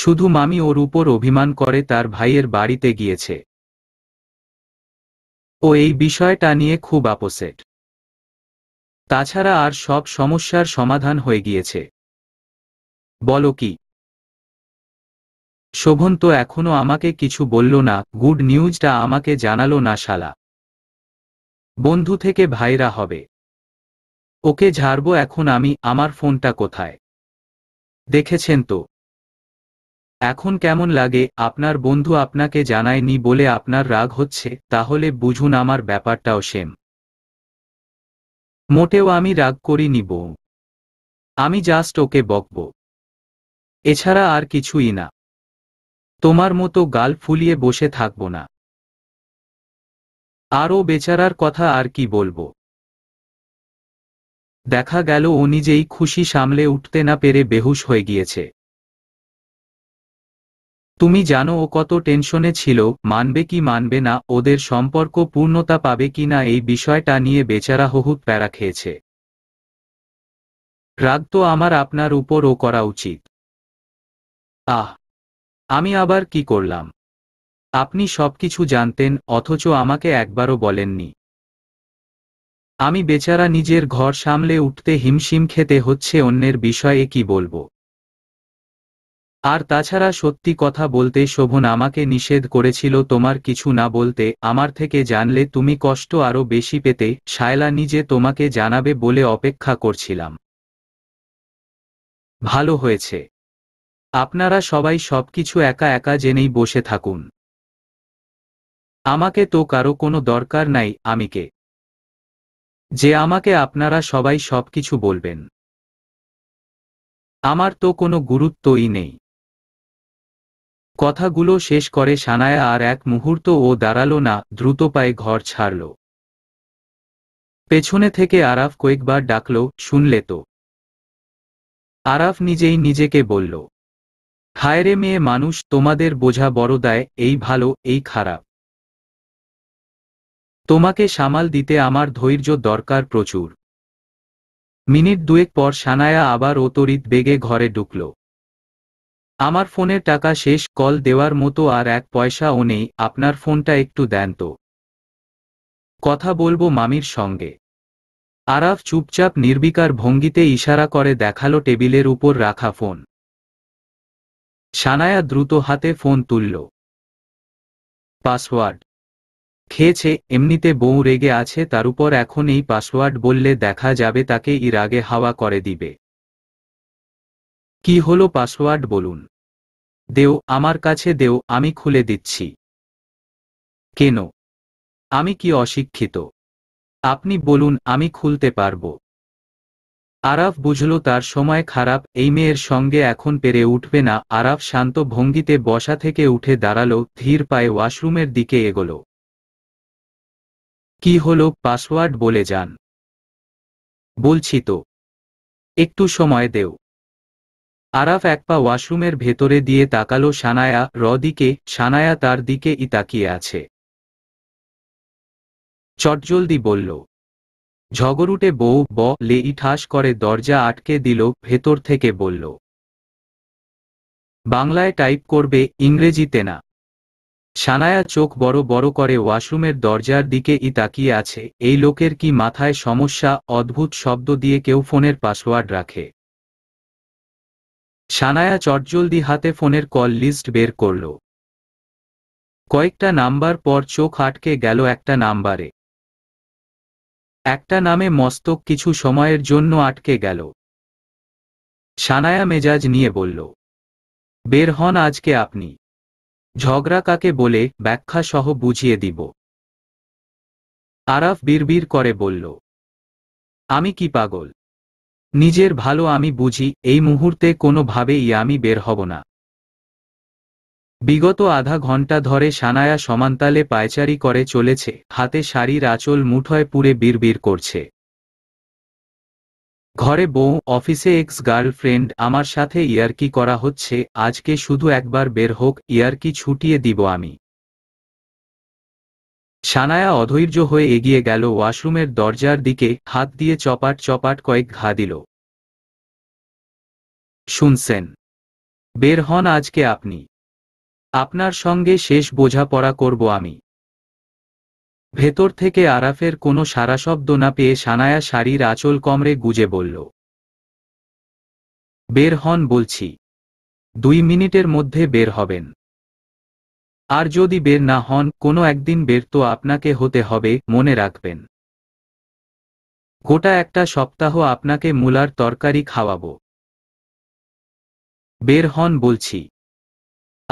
শুধু মামি ওর উপর অভিমান করে তার ভাইয়ের বাড়িতে গিয়েছে ও এই বিষয়টা নিয়ে খুব আপোসেট তাছাড়া আর সব সমস্যার সমাধান হয়ে গিয়েছে বলো কি শোভন তো এখনো আমাকে কিছু বলল না গুড নিউজটা আমাকে জানালো না শালা বন্ধু থেকে ভাইরা হবে ওকে ঝাড়ব এখন আমি আমার ফোনটা কোথায় দেখেছেন তো এখন কেমন লাগে আপনার বন্ধু আপনাকে জানায়নি বলে আপনার রাগ হচ্ছে তাহলে বুঝুন আমার ব্যাপারটাও সেম মোটেও আমি রাগ করিনি বউ আমি জাস্ট ওকে বকব এছাড়া আর কিছুই না তোমার মতো গাল ফুলিয়ে বসে থাকব না আরও বেচারার কথা আর কি বলবো দেখা গেল ও নিজেই খুশি সামলে উঠতে না পেরে বেহুশ হয়ে গিয়েছে তুমি জানো ও কত টেনশনে ছিল মানবে কি মানবে না ওদের সম্পর্ক পূর্ণতা পাবে কি না এই বিষয়টা নিয়ে বেচারা হহুত প্যারা খেয়েছে রাগ তো আমার আপনার উপর ও করা উচিত আহ আমি আবার কি করলাম আপনি সবকিছু জানতেন অথচ আমাকে একবারও বলেননি আমি বেচারা নিজের ঘর সামলে উঠতে হিমশিম খেতে হচ্ছে অন্যের বিষয়ে কি বলবো আর তাছাড়া সত্যি কথা বলতে শোভন আমাকে নিষেধ করেছিল তোমার কিছু না বলতে আমার থেকে জানলে তুমি কষ্ট আরও বেশি পেতে শায়লা নিজে তোমাকে জানাবে বলে অপেক্ষা করছিলাম ভালো হয়েছে আপনারা সবাই সবকিছু একা একা জেনেই বসে থাকুন আমাকে তো কারো কোনো দরকার নাই আমিকে যে আমাকে আপনারা সবাই সবকিছু বলবেন আমার তো কোনো গুরুত্বই নেই কথাগুলো শেষ করে সানায়া আর এক মুহূর্ত ও দাঁড়ালো না দ্রুত পায়ে ঘর ছাড়ল পেছনে থেকে আরাফ কয়েকবার ডাকল শুনলে তো আরাফ নিজেই নিজেকে বলল হায়রে মেয়ে মানুষ তোমাদের বোঝা বড় দেয় এই ভালো এই খারাপ তোমাকে সামাল দিতে আমার ধৈর্য দরকার প্রচুর মিনিট দুয়েক পর সানায়া আবার অতরিত বেগে ঘরে ঢুকল আমার ফোনের টাকা শেষ কল দেওয়ার মতো আর এক পয়সাও নেই আপনার ফোনটা একটু দেন তো কথা বলবো মামির সঙ্গে আরাফ চুপচাপ নির্বিকার ভঙ্গিতে ইশারা করে দেখালো টেবিলের উপর রাখা ফোন সানায়া দ্রুত হাতে ফোন তুলল পাসওয়ার্ড খেয়েছে এমনিতে বউ রেগে আছে তার উপর এখন এই পাসওয়ার্ড বললে দেখা যাবে তাকে ইর আগে হাওয়া করে দিবে কি হলো পাসওয়ার্ড বলুন দেও আমার কাছে দেও আমি খুলে দিচ্ছি কেন আমি কি অশিক্ষিত আপনি বলুন আমি খুলতে পারব আরাফ বুঝল তার সময় খারাপ এই মেয়ের সঙ্গে এখন পেরে উঠবে না আরাফ শান্ত ভঙ্গিতে বসা থেকে উঠে দাঁড়ালো ধীর পায়ে ওয়াশরুমের দিকে এগোল কি হলো পাসওয়ার্ড বলে যান বলছি তো একটু সময় দেও আরাফ এক পা ওয়াশরুমের ভেতরে দিয়ে তাকালো সানায়া র দিকে সানায়া তার দিকে ই তাকিয়ে আছে চটজলদি বলল ঝগরুটে বউ ব লে ইঠাস করে দরজা আটকে দিল ভেতর থেকে বলল বাংলায় টাইপ করবে ইংরেজিতে না সানায়া চোখ বড় বড় করে ওয়াশরুমের দরজার দিকে ই তাকিয়ে আছে এই লোকের কি মাথায় সমস্যা অদ্ভুত শব্দ দিয়ে কেউ ফোনের পাসওয়ার্ড রাখে সানায়া চটজলদি হাতে ফোনের কল লিস্ট বের করল কয়েকটা নাম্বার পর চোখ আটকে গেল একটা নাম্বারে একটা নামে মস্তক কিছু সময়ের জন্য আটকে গেল সানায়া মেজাজ নিয়ে বলল বের হন আজকে আপনি ঝগড়া কাকে বলে ব্যাখ্যা সহ বুঝিয়ে দিব আরাফ বিড়বিড় করে বলল আমি কি পাগল নিজের ভালো আমি বুঝি এই মুহূর্তে কোনোভাবেই আমি বের হব না বিগত আধা ঘন্টা ধরে সানায়া সমান্তালে পায়চারি করে চলেছে হাতে শাড়ির আঁচল মুঠোয় পুড়ে বিড়বিড় করছে ঘরে বউ অফিসে এক্স গার্লফ্রেন্ড আমার সাথে ইয়ারকি করা হচ্ছে আজকে শুধু একবার বের হোক ইয়ারকি ছুটিয়ে দিব আমি সানায়া অধৈর্য হয়ে এগিয়ে গেল ওয়াশরুমের দরজার দিকে হাত দিয়ে চপাট চপাট কয়েক ঘা দিল শুনছেন বের হন আজকে আপনি আপনার সঙ্গে শেষ বোঝাপড়া করব আমি ভেতর থেকে আরাফের কোনো সারা শব্দ না পেয়ে সানায়া শাড়ির আঁচল কমরে গুজে বলল বের হন বলছি দুই মিনিটের মধ্যে বের হবেন আর যদি বের না হন কোনো একদিন বের তো আপনাকে হতে হবে মনে রাখবেন গোটা একটা সপ্তাহ আপনাকে মূলার তরকারি খাওয়াবো বের হন বলছি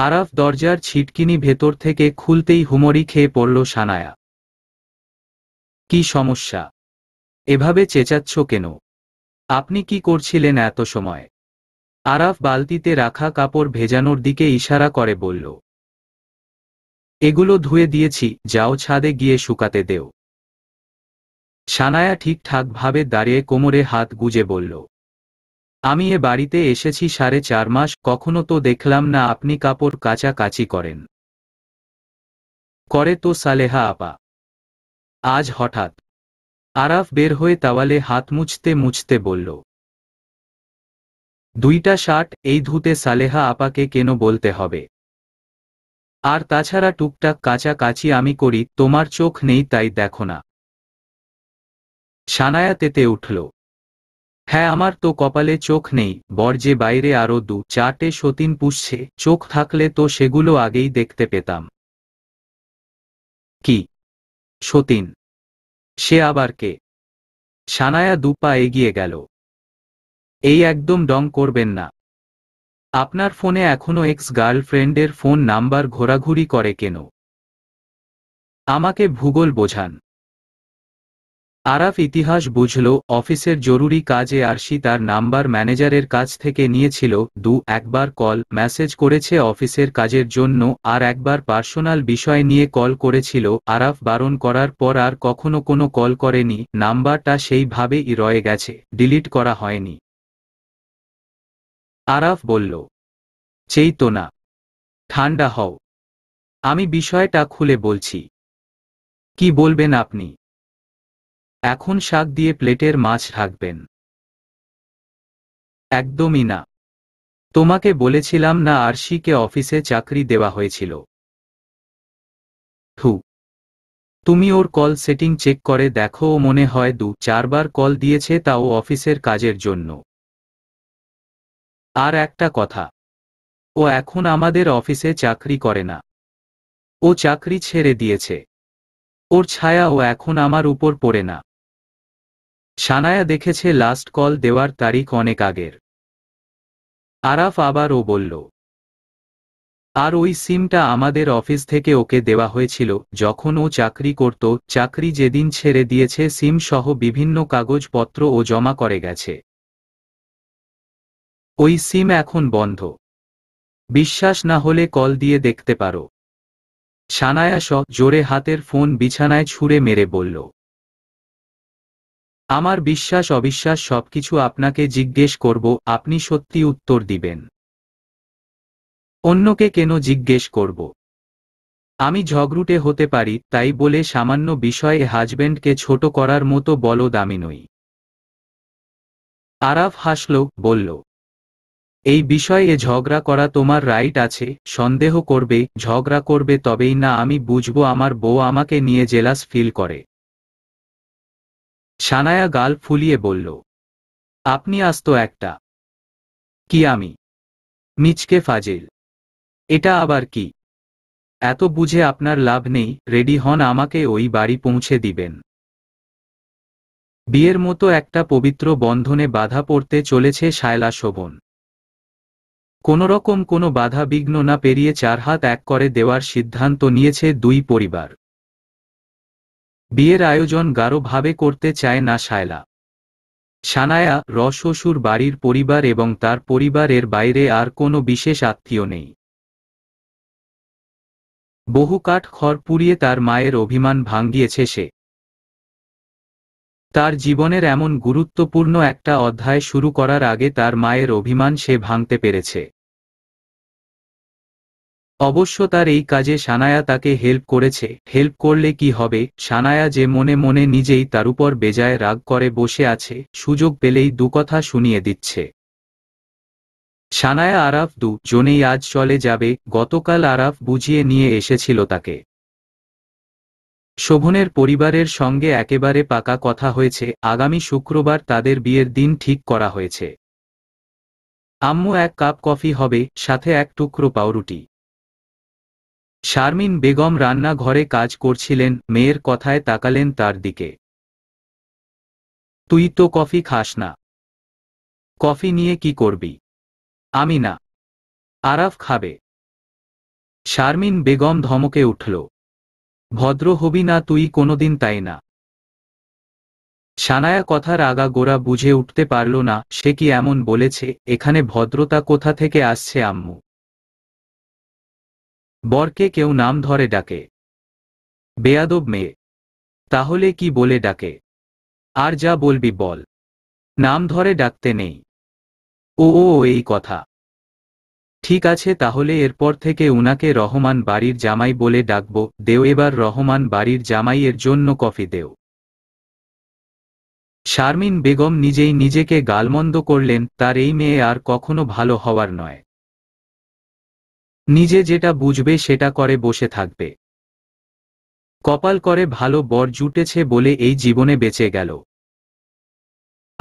আরাফ দরজার ছিটকিনি ভেতর থেকে খুলতেই হুমরি খেয়ে পড়ল সানায়া কি সমস্যা এভাবে চেঁচাচ্ছ কেন আপনি কি করছিলেন এত সময় আরাফ বালতিতে রাখা কাপড় ভেজানোর দিকে ইশারা করে বলল এগুলো ধুয়ে দিয়েছি যাও ছাদে গিয়ে শুকাতে দেও সানায়া ঠিকঠাকভাবে দাঁড়িয়ে কোমরে হাত গুজে বলল আমি এ বাড়িতে এসেছি সাড়ে চার মাস কখনো তো দেখলাম না আপনি কাপড় কাচি করেন করে তো সালেহা আপা আজ হঠাৎ আরাফ বের হয়ে তাওয়ালে হাত মুছতে মুছতে বলল দুইটা শার্ট এই ধুতে সালেহা আপাকে কেন বলতে হবে আর তাছাড়া টুকটাক কাচি আমি করি তোমার চোখ নেই তাই দেখো না সানায়া তেতে উঠল হ্যাঁ আমার তো কপালে চোখ নেই বর যে বাইরে আরো দু চাটে সতীন পুষছে চোখ থাকলে তো সেগুলো আগেই দেখতে পেতাম কি সতীন সে আবার কে সানায়া দুপা এগিয়ে গেল এই একদম ডং করবেন না আপনার ফোনে এখনও এক্স গার্লফ্রেন্ডের ফোন নাম্বার ঘোরাঘুরি করে কেন আমাকে ভূগোল বোঝান আরাফ ইতিহাস বুঝল অফিসের জরুরি কাজে আরশি তার নাম্বার ম্যানেজারের কাছ থেকে নিয়েছিল দু একবার কল মেসেজ করেছে অফিসের কাজের জন্য আর একবার পার্সোনাল বিষয় নিয়ে কল করেছিল আরাফ বারণ করার পর আর কখনো কোনো কল করেনি নাম্বারটা সেইভাবেই রয়ে গেছে ডিলিট করা হয়নি আরাফ বলল না ঠান্ডা হও আমি বিষয়টা খুলে বলছি কি বলবেন আপনি এখন শাক দিয়ে প্লেটের মাছ ঢাকবেন একদমই না তোমাকে বলেছিলাম না আরশিকে অফিসে চাকরি দেওয়া হয়েছিল থু তুমি ওর কল সেটিং চেক করে দেখো মনে হয় দু চারবার কল দিয়েছে তাও অফিসের কাজের জন্য আর একটা কথা ও এখন আমাদের অফিসে চাকরি করে না ও চাকরি ছেড়ে দিয়েছে ওর ছায়া ও এখন আমার উপর পড়ে না সানায়া দেখেছে লাস্ট কল দেওয়ার তারিখ অনেক আগের আরাফ আবার ও বলল আর ওই সিমটা আমাদের অফিস থেকে ওকে দেওয়া হয়েছিল যখন ও চাকরি করত চাকরি যেদিন ছেড়ে দিয়েছে সিম সহ বিভিন্ন কাগজপত্র ও জমা করে গেছে ওই সিম এখন বন্ধ বিশ্বাস না হলে কল দিয়ে দেখতে পারো সানায়াস জোরে হাতের ফোন বিছানায় ছুঁড়ে মেরে বলল আমার বিশ্বাস অবিশ্বাস সবকিছু আপনাকে জিজ্ঞেস করব আপনি সত্যি উত্তর দিবেন অন্যকে কেন জিজ্ঞেস করব আমি ঝগড়ুটে হতে পারি তাই বলে সামান্য বিষয়ে হাজব্যান্ডকে ছোট করার মতো বলদ আমি নই আরাফ হাসল বলল এই বিষয়ে ঝগড়া করা তোমার রাইট আছে সন্দেহ করবে ঝগড়া করবে তবেই না আমি বুঝব আমার বউ আমাকে নিয়ে জেলাস ফিল করে সানায়া গাল ফুলিয়ে বলল আপনি আসত একটা কি আমি মিচকে ফাজিল এটা আবার কি এত বুঝে আপনার লাভ নেই রেডি হন আমাকে ওই বাড়ি পৌঁছে দিবেন বিয়ের মতো একটা পবিত্র বন্ধনে বাধা পড়তে চলেছে শায়লা শোভন কোনোরকম কোনো বাধা বিঘ্ন না পেরিয়ে চার হাত এক করে দেওয়ার সিদ্ধান্ত নিয়েছে দুই পরিবার বিয়ের আয়োজন গাঢ়ভাবে করতে চায় না শায়লা সানায়া র বাড়ির পরিবার এবং তার পরিবারের বাইরে আর কোনো বিশেষ আত্মীয় নেই বহু কাঠ খড় পুড়িয়ে তার মায়ের অভিমান ভাঙ্গিয়েছে সে তার জীবনের এমন গুরুত্বপূর্ণ একটা অধ্যায় শুরু করার আগে তার মায়ের অভিমান সে ভাঙতে পেরেছে অবশ্য তার এই কাজে সানায়া তাকে হেল্প করেছে হেল্প করলে কি হবে সানায়া যে মনে মনে নিজেই তার উপর বেজায় রাগ করে বসে আছে সুযোগ পেলেই দুকথা শুনিয়ে দিচ্ছে সানায়া আরাফ দু জনেই আজ চলে যাবে গতকাল আরাফ বুঝিয়ে নিয়ে এসেছিল তাকে শোভনের পরিবারের সঙ্গে একেবারে পাকা কথা হয়েছে আগামী শুক্রবার তাদের বিয়ের দিন ঠিক করা হয়েছে আম্মু এক কাপ কফি হবে সাথে এক টুকরো পাউরুটি শারমিন বেগম রান্না ঘরে কাজ করছিলেন মেয়ের কথায় তাকালেন তার দিকে তুই তো কফি খাস না কফি নিয়ে কি করবি আমি না আরাফ খাবে শারমিন বেগম ধমকে উঠল ভদ্র হবি না তুই কোনোদিন তাই না সানায়া কথার আগা গোড়া বুঝে উঠতে পারল না সে কি এমন বলেছে এখানে ভদ্রতা কোথা থেকে আসছে আম্মু বরকে কেউ নাম ধরে ডাকে বেয়াদব মেয়ে তাহলে কি বলে ডাকে আর যা বলবি বল নাম ধরে ডাকতে নেই ও ও এই কথা ঠিক আছে তাহলে এরপর থেকে উনাকে রহমান বাড়ির জামাই বলে ডাকব দেও এবার রহমান বাড়ির জামাইয়ের জন্য কফি দেও শারমিন বেগম নিজেই নিজেকে গালমন্দ করলেন তার এই মেয়ে আর কখনো ভালো হওয়ার নয় নিজে যেটা বুঝবে সেটা করে বসে থাকবে কপাল করে ভালো বর জুটেছে বলে এই জীবনে বেঁচে গেল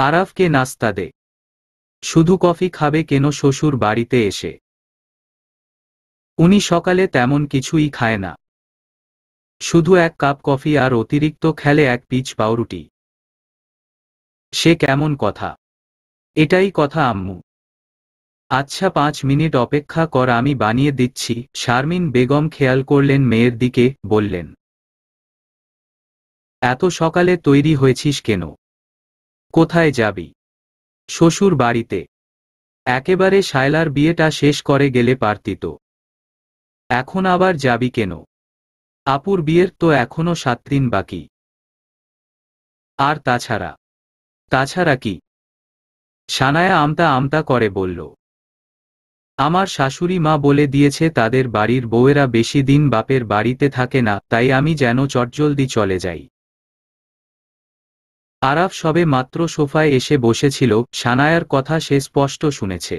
আরাফকে নাস্তা দে শুধু কফি খাবে কেন শ্বশুর বাড়িতে এসে উনি সকালে তেমন কিছুই খায় না শুধু এক কাপ কফি আর অতিরিক্ত খেলে এক পিচ পাউরুটি সে কেমন কথা এটাই কথা আম্মু আচ্ছা পাঁচ মিনিট অপেক্ষা কর আমি বানিয়ে দিচ্ছি শারমিন বেগম খেয়াল করলেন মেয়ের দিকে বললেন এত সকালে তৈরি হয়েছিস কেন কোথায় যাবি শ্বশুর বাড়িতে একেবারে শায়লার বিয়েটা শেষ করে গেলে পারতিত এখন আবার যাবি কেন আপুর বিয়ের তো এখনো সাত দিন বাকি আর তাছাড়া তাছাড়া কি সানায়া আমতা আমতা করে বলল আমার শাশুড়ি মা বলে দিয়েছে তাদের বাড়ির বউয়েরা বেশি দিন বাপের বাড়িতে থাকে না তাই আমি যেন চটজলদি চলে যাই আরাফ সবে মাত্র সোফায় এসে বসেছিল সানায়ার কথা সে স্পষ্ট শুনেছে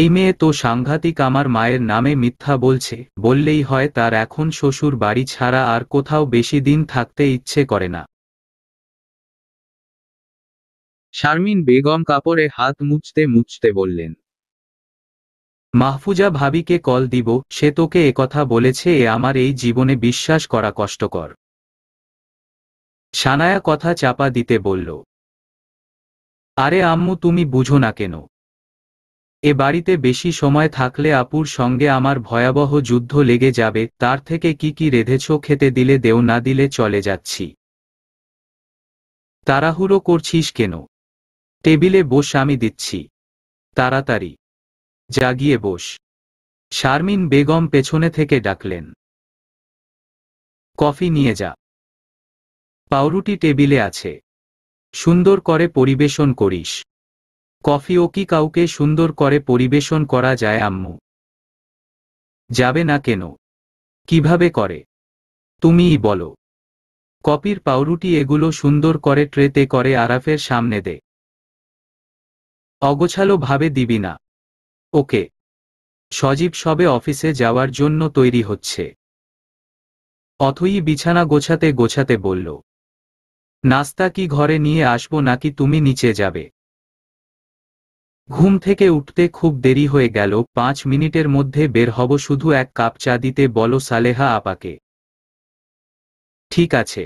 এই মেয়ে তো সাংঘাতিক আমার মায়ের নামে মিথ্যা বলছে বললেই হয় তার এখন শ্বশুর বাড়ি ছাড়া আর কোথাও বেশি দিন থাকতে ইচ্ছে করে না শারমিন বেগম কাপড়ে হাত মুছতে মুছতে বললেন মাহফুজা ভাবিকে কল দিব সে তোকে একথা বলেছে এ আমার এই জীবনে বিশ্বাস করা কষ্টকর সানায়া কথা চাপা দিতে বলল আরে আম্মু তুমি বুঝো না কেন এ বাড়িতে বেশি সময় থাকলে আপুর সঙ্গে আমার ভয়াবহ যুদ্ধ লেগে যাবে তার থেকে কি কি রেধেছ খেতে দিলে দেও না দিলে চলে যাচ্ছি তাড়াহুড়ো করছিস কেন টেবিলে বস আমি দিচ্ছি তাড়াতাড়ি জাগিয়ে বস শারমিন বেগম পেছনে থেকে ডাকলেন কফি নিয়ে যা পাউরুটি টেবিলে আছে সুন্দর করে পরিবেশন করিস কফিও কি কাউকে সুন্দর করে পরিবেশন করা যায় আম্মু যাবে না কেন কিভাবে করে তুমিই বলো কপির পাউরুটি এগুলো সুন্দর করে ট্রেতে করে আরাফের সামনে দে অগোছালো ভাবে দিবি না ওকে সজীব সবে অফিসে যাওয়ার জন্য তৈরি হচ্ছে অথই বিছানা গোছাতে গোছাতে বলল নাস্তা কি ঘরে নিয়ে আসবো নাকি তুমি নিচে যাবে ঘুম থেকে উঠতে খুব দেরি হয়ে গেল পাঁচ মিনিটের মধ্যে বের হব শুধু এক কাপ চা দিতে বলো সালেহা আপাকে ঠিক আছে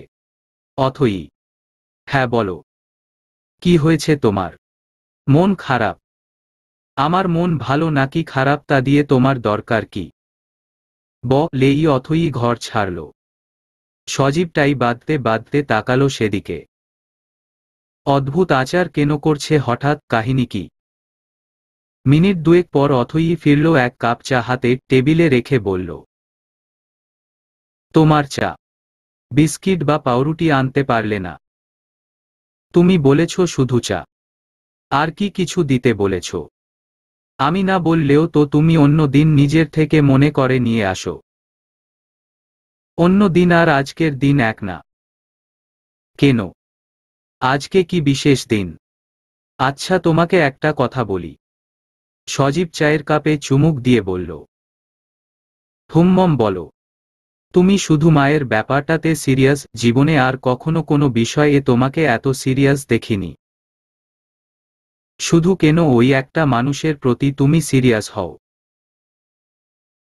অথই হ্যাঁ বলো কি হয়েছে তোমার মন খারাপ আমার মন ভালো নাকি খারাপ তা দিয়ে তোমার দরকার কি ব লেই অথই ঘর ছাড়ল সজীবটাই বাঁধতে বাঁধতে তাকালো সেদিকে অদ্ভুত আচার কেন করছে হঠাৎ কাহিনী কি মিনিট দুয়েক পর অথই ফিরল এক কাপ চা হাতে টেবিলে রেখে বলল তোমার চা বিস্কিট বা পাউরুটি আনতে পারলে না তুমি বলেছ শুধু চা আর কি কিছু দিতে বলেছ আমি না বললেও তো তুমি অন্য দিন নিজের থেকে মনে করে নিয়ে আসো অন্য দিন আর আজকের দিন এক না কেন আজকে কি বিশেষ দিন আচ্ছা তোমাকে একটা কথা বলি সজীব চায়ের কাপে চুমুক দিয়ে বলল থুম্মম বলো তুমি শুধু মায়ের ব্যাপারটাতে সিরিয়াস জীবনে আর কখনো কোনো বিষয়ে তোমাকে এত সিরিয়াস দেখিনি শুধু কেন ওই একটা মানুষের প্রতি তুমি সিরিয়াস হও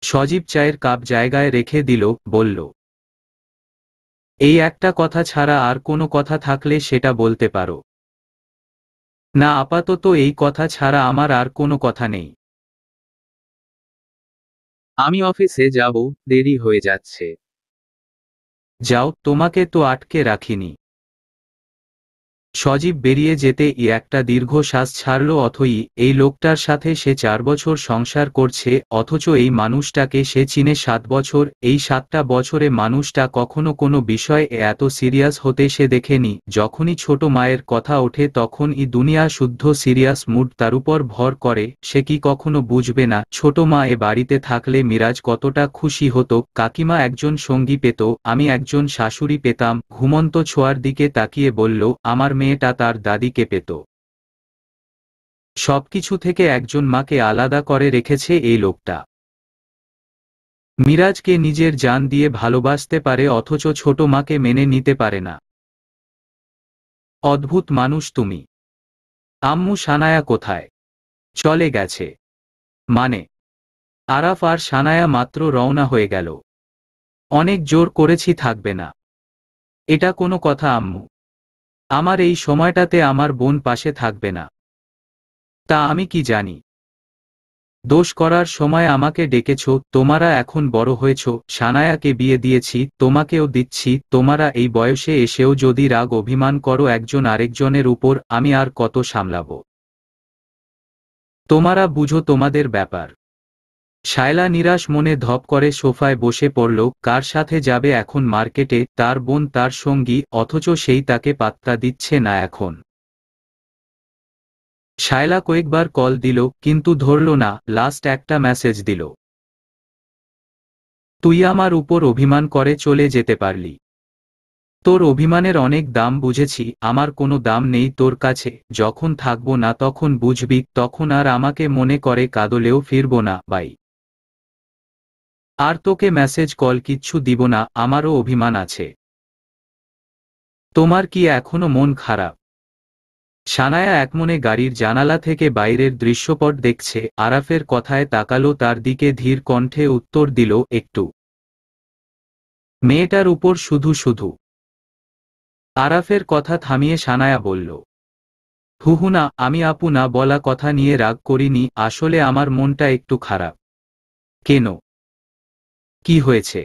সজীব চায়ের কাপ জায়গায় রেখে দিল বলল এই একটা কথা ছাড়া আর কোনো কথা থাকলে সেটা বলতে পারো না আপাতত এই কথা ছাড়া আমার আর কোনো কথা নেই আমি অফিসে যাব দেরি হয়ে যাচ্ছে যাও তোমাকে তো আটকে রাখিনি সজীব বেরিয়ে যেতে ই একটা দীর্ঘ শ্বাস ছাড়ল অথই এই লোকটার সাথে সে চার বছর সংসার করছে অথচ এই মানুষটাকে সে চিনে সাত বছর এই সাতটা বছরে মানুষটা কখনো কোনো বিষয়ে এত সিরিয়াস হতে সে দেখেনি যখনই ছোট মায়ের কথা ওঠে তখন ই দুনিয়া শুদ্ধ সিরিয়াস মুড তার উপর ভর করে সে কি কখনো বুঝবে না ছোট মা এ বাড়িতে থাকলে মিরাজ কতটা খুশি হতো কাকিমা একজন সঙ্গী পেত আমি একজন শাশুড়ি পেতাম ঘুমন্ত ছোঁয়ার দিকে তাকিয়ে বলল আমার মেয়েটা তার দাদিকে পেত সবকিছু থেকে একজন মাকে আলাদা করে রেখেছে এই লোকটা মিরাজকে নিজের যান দিয়ে ভালোবাসতে পারে অথচ ছোট মাকে মেনে নিতে পারে না অদ্ভুত মানুষ তুমি আম্মু সানায়া কোথায় চলে গেছে মানে আরাফ আর সানায়া মাত্র রওনা হয়ে গেল অনেক জোর করেছি থাকবে না এটা কোনো কথা আম্মু আমার এই সময়টাতে আমার বোন পাশে থাকবে না তা আমি কি জানি দোষ করার সময় আমাকে ডেকেছ তোমারা এখন বড় হয়েছ সানায়াকে বিয়ে দিয়েছি তোমাকেও দিচ্ছি তোমারা এই বয়সে এসেও যদি রাগ অভিমান করো একজন আরেকজনের উপর আমি আর কত সামলাব তোমারা বুঝো তোমাদের ব্যাপার শায়লা নিরাশ মনে ধপ করে সোফায় বসে পড়ল কার সাথে যাবে এখন মার্কেটে তার বোন তার সঙ্গী অথচ সেই তাকে পাত্তা দিচ্ছে না এখন শায়লা কয়েকবার কল দিল কিন্তু ধরল না লাস্ট একটা মেসেজ দিল তুই আমার উপর অভিমান করে চলে যেতে পারলি তোর অভিমানের অনেক দাম বুঝেছি আমার কোনো দাম নেই তোর কাছে যখন থাকবো না তখন বুঝবি তখন আর আমাকে মনে করে কাদলেও ফিরব না বাই আর তোকে মেসেজ কল কিচ্ছু দিব না আমারও অভিমান আছে তোমার কি এখনো মন খারাপ সানায়া একমনে গাড়ির জানালা থেকে বাইরের দৃশ্যপট দেখছে আরাফের কথায় তাকালো তার দিকে ধীর কণ্ঠে উত্তর দিল একটু মেয়েটার উপর শুধু শুধু আরাফের কথা থামিয়ে সানায়া বলল হুহুনা আমি আপু না বলা কথা নিয়ে রাগ করিনি আসলে আমার মনটা একটু খারাপ কেন কি হয়েছে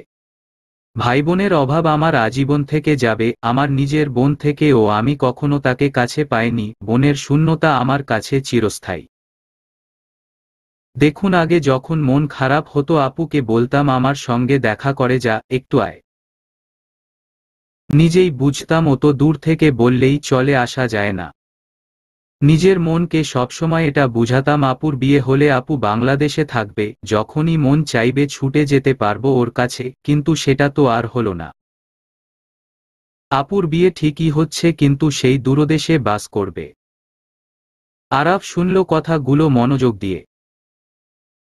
ভাই বোনের অভাব আমার আজীবন থেকে যাবে আমার নিজের বোন থেকে ও আমি কখনো তাকে কাছে পাইনি বোনের শূন্যতা আমার কাছে চিরস্থায়ী দেখুন আগে যখন মন খারাপ হতো আপুকে বলতাম আমার সঙ্গে দেখা করে যা একটু আয় নিজেই বুঝতাম অত দূর থেকে বললেই চলে আসা যায় না নিজের মনকে সবসময় এটা বুঝাতাম আপুর বিয়ে হলে আপু বাংলাদেশে থাকবে যখনই মন চাইবে ছুটে যেতে পারবো ওর কাছে কিন্তু সেটা তো আর হলো না আপুর বিয়ে ঠিকই হচ্ছে কিন্তু সেই দূরদেশে বাস করবে আরাফ শুনল কথাগুলো মনোযোগ দিয়ে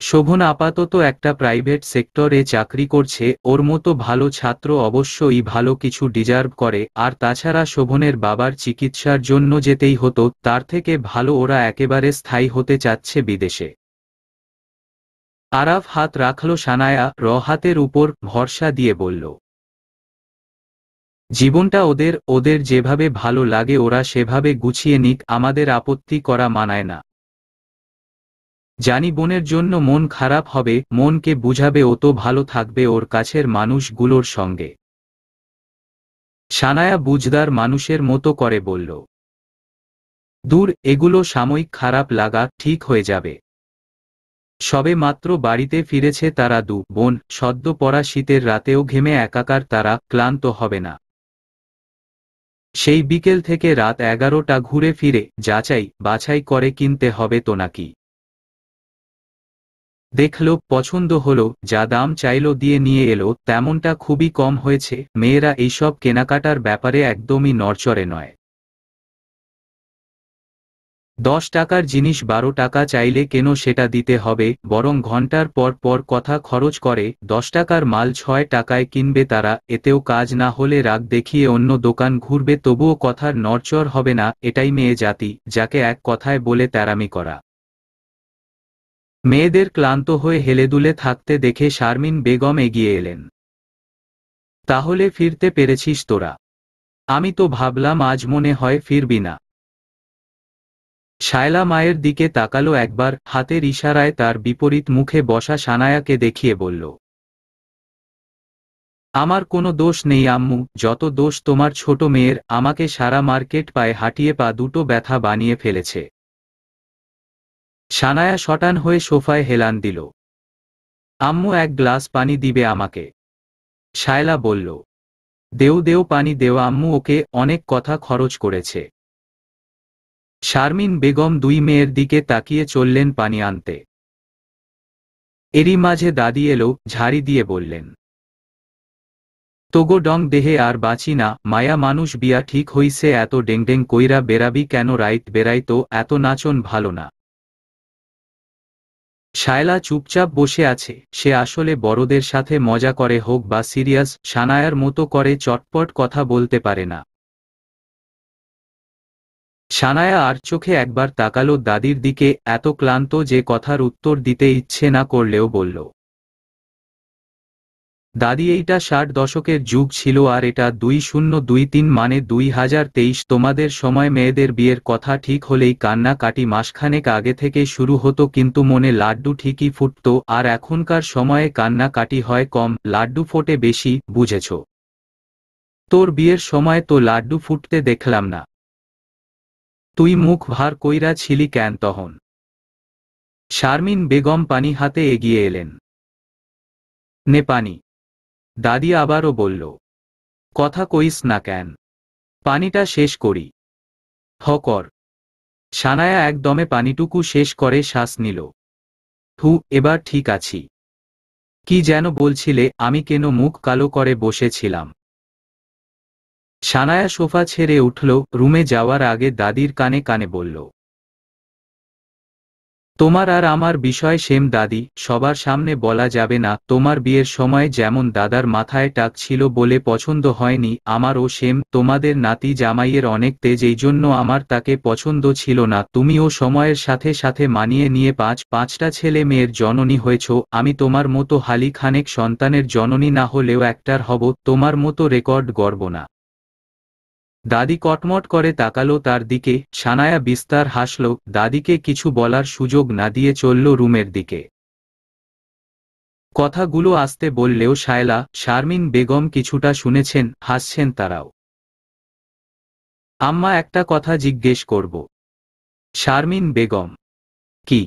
শোভন আপাতত একটা প্রাইভেট সেক্টরে চাকরি করছে ওর মতো ভালো ছাত্র অবশ্যই ভালো কিছু ডিজার্ভ করে আর তাছাড়া শোভনের বাবার চিকিৎসার জন্য যেতেই হতো তার থেকে ভালো ওরা একেবারে স্থায়ী হতে চাচ্ছে বিদেশে আরাফ হাত রাখল সানায়া রহাতের উপর ভরসা দিয়ে বলল জীবনটা ওদের ওদের যেভাবে ভালো লাগে ওরা সেভাবে গুছিয়ে নিক আমাদের আপত্তি করা মানায় না জানি বোনের জন্য মন খারাপ হবে মনকে বুঝাবে ও তো ভালো থাকবে ওর কাছের মানুষগুলোর সঙ্গে সানায়া বুঝদার মানুষের মতো করে বলল দূর এগুলো সাময়িক খারাপ লাগা ঠিক হয়ে যাবে সবে মাত্র বাড়িতে ফিরেছে তারা দু বোন সদ্য পড়া শীতের রাতেও ঘেমে একাকার তারা ক্লান্ত হবে না সেই বিকেল থেকে রাত এগারোটা ঘুরে ফিরে যাচাই বাছাই করে কিনতে হবে তো নাকি দেখল পছন্দ হলো যা দাম চাইল দিয়ে নিয়ে এলো তেমনটা খুবই কম হয়েছে মেয়েরা এইসব কেনাকাটার ব্যাপারে একদমই নড়চড়ে নয় দশ টাকার জিনিস বারো টাকা চাইলে কেন সেটা দিতে হবে বরং ঘন্টার পর পর কথা খরচ করে দশ টাকার মাল ছয় টাকায় কিনবে তারা এতেও কাজ না হলে রাগ দেখিয়ে অন্য দোকান ঘুরবে তবুও কথার নড়চড় হবে না এটাই মেয়ে জাতি যাকে এক কথায় বলে তেরামি করা মেয়েদের ক্লান্ত হয়ে হেলেদুলে থাকতে দেখে শারমিন বেগম এগিয়ে এলেন তাহলে ফিরতে পেরেছিস তোরা আমি তো ভাবলাম আজ মনে হয় ফিরবি না শায়লা মায়ের দিকে তাকালো একবার হাতের ইশারায় তার বিপরীত মুখে বসা সানায়াকে দেখিয়ে বলল আমার কোনো দোষ নেই আম্মু যত দোষ তোমার ছোট মেয়ের আমাকে সারা মার্কেট পায়ে হাঁটিয়ে পা দুটো ব্যথা বানিয়ে ফেলেছে সানায়া শটান হয়ে সোফায় হেলান দিল আম্মু এক গ্লাস পানি দিবে আমাকে শায়লা বলল দেও দেও পানি দেওয়া আম্মু ওকে অনেক কথা খরচ করেছে শারমিন বেগম দুই মেয়ের দিকে তাকিয়ে চললেন পানি আনতে এরই মাঝে দাদি এলো ঝাড়ি দিয়ে বললেন তোগো ডং দেহে আর বাঁচি না মায়া মানুষ বিয়া ঠিক হইছে এত ডেংডেং কইরা বেরাবি কেন রাইত বেরাই এত নাচন ভালো না শায়লা চুপচাপ বসে আছে সে আসলে বড়দের সাথে মজা করে হোক বা সিরিয়াস সানায়ার মতো করে চটপট কথা বলতে পারে না সানায়া আর চোখে একবার তাকালো দাদির দিকে এত ক্লান্ত যে কথার উত্তর দিতে ইচ্ছে না করলেও বলল দাদি এইটা ষাট দশকের যুগ ছিল আর এটা দুই শূন্য দুই তিন মানে দুই হাজার তেইশ তোমাদের সময় মেয়েদের বিয়ের কথা ঠিক হলেই কান্নাকাটি মাসখানেক আগে থেকে শুরু হতো কিন্তু মনে লাড্ডু ঠিকই ফুটত আর এখনকার সময়ে কান্নাকাটি হয় কম লাড্ডু ফোটে বেশি বুঝেছ তোর বিয়ের সময় তো লাড্ডু ফুটতে দেখলাম না তুই মুখ ভার কইরা ছিলি কেন তহন শারমিন বেগম পানি হাতে এগিয়ে এলেন নেপানি দাদি আবারও বলল কথা কইস না কেন পানিটা শেষ করি হকর সানায়া একদমে পানিটুকু শেষ করে শ্বাস নিল হু এবার ঠিক আছি কি যেন বলছিলে আমি কেন মুখ কালো করে বসেছিলাম সানায়া সোফা ছেড়ে উঠল রুমে যাওয়ার আগে দাদির কানে কানে বলল তোমার আর আমার বিষয় সেম দাদি সবার সামনে বলা যাবে না তোমার বিয়ের সময় যেমন দাদার মাথায় টাক ছিল বলে পছন্দ হয়নি আমারও সেম তোমাদের নাতি জামাইয়ের অনেক তেজ এই জন্য আমার তাকে পছন্দ ছিল না তুমি ও সময়ের সাথে সাথে মানিয়ে নিয়ে পাঁচ পাঁচটা ছেলে মেয়ের জননী হয়েছ আমি তোমার মতো হালি খানেক সন্তানের জননী না হলেও একটার হব তোমার মতো রেকর্ড গর্ব না দাদি কটমট করে তাকালো তার দিকে ছানায়া বিস্তার হাসল দাদিকে কিছু বলার সুযোগ না দিয়ে চলল রুমের দিকে কথাগুলো আসতে বললেও শায়লা শারমিন বেগম কিছুটা শুনেছেন হাসছেন তারাও আম্মা একটা কথা জিজ্ঞেস করব শারমিন বেগম কি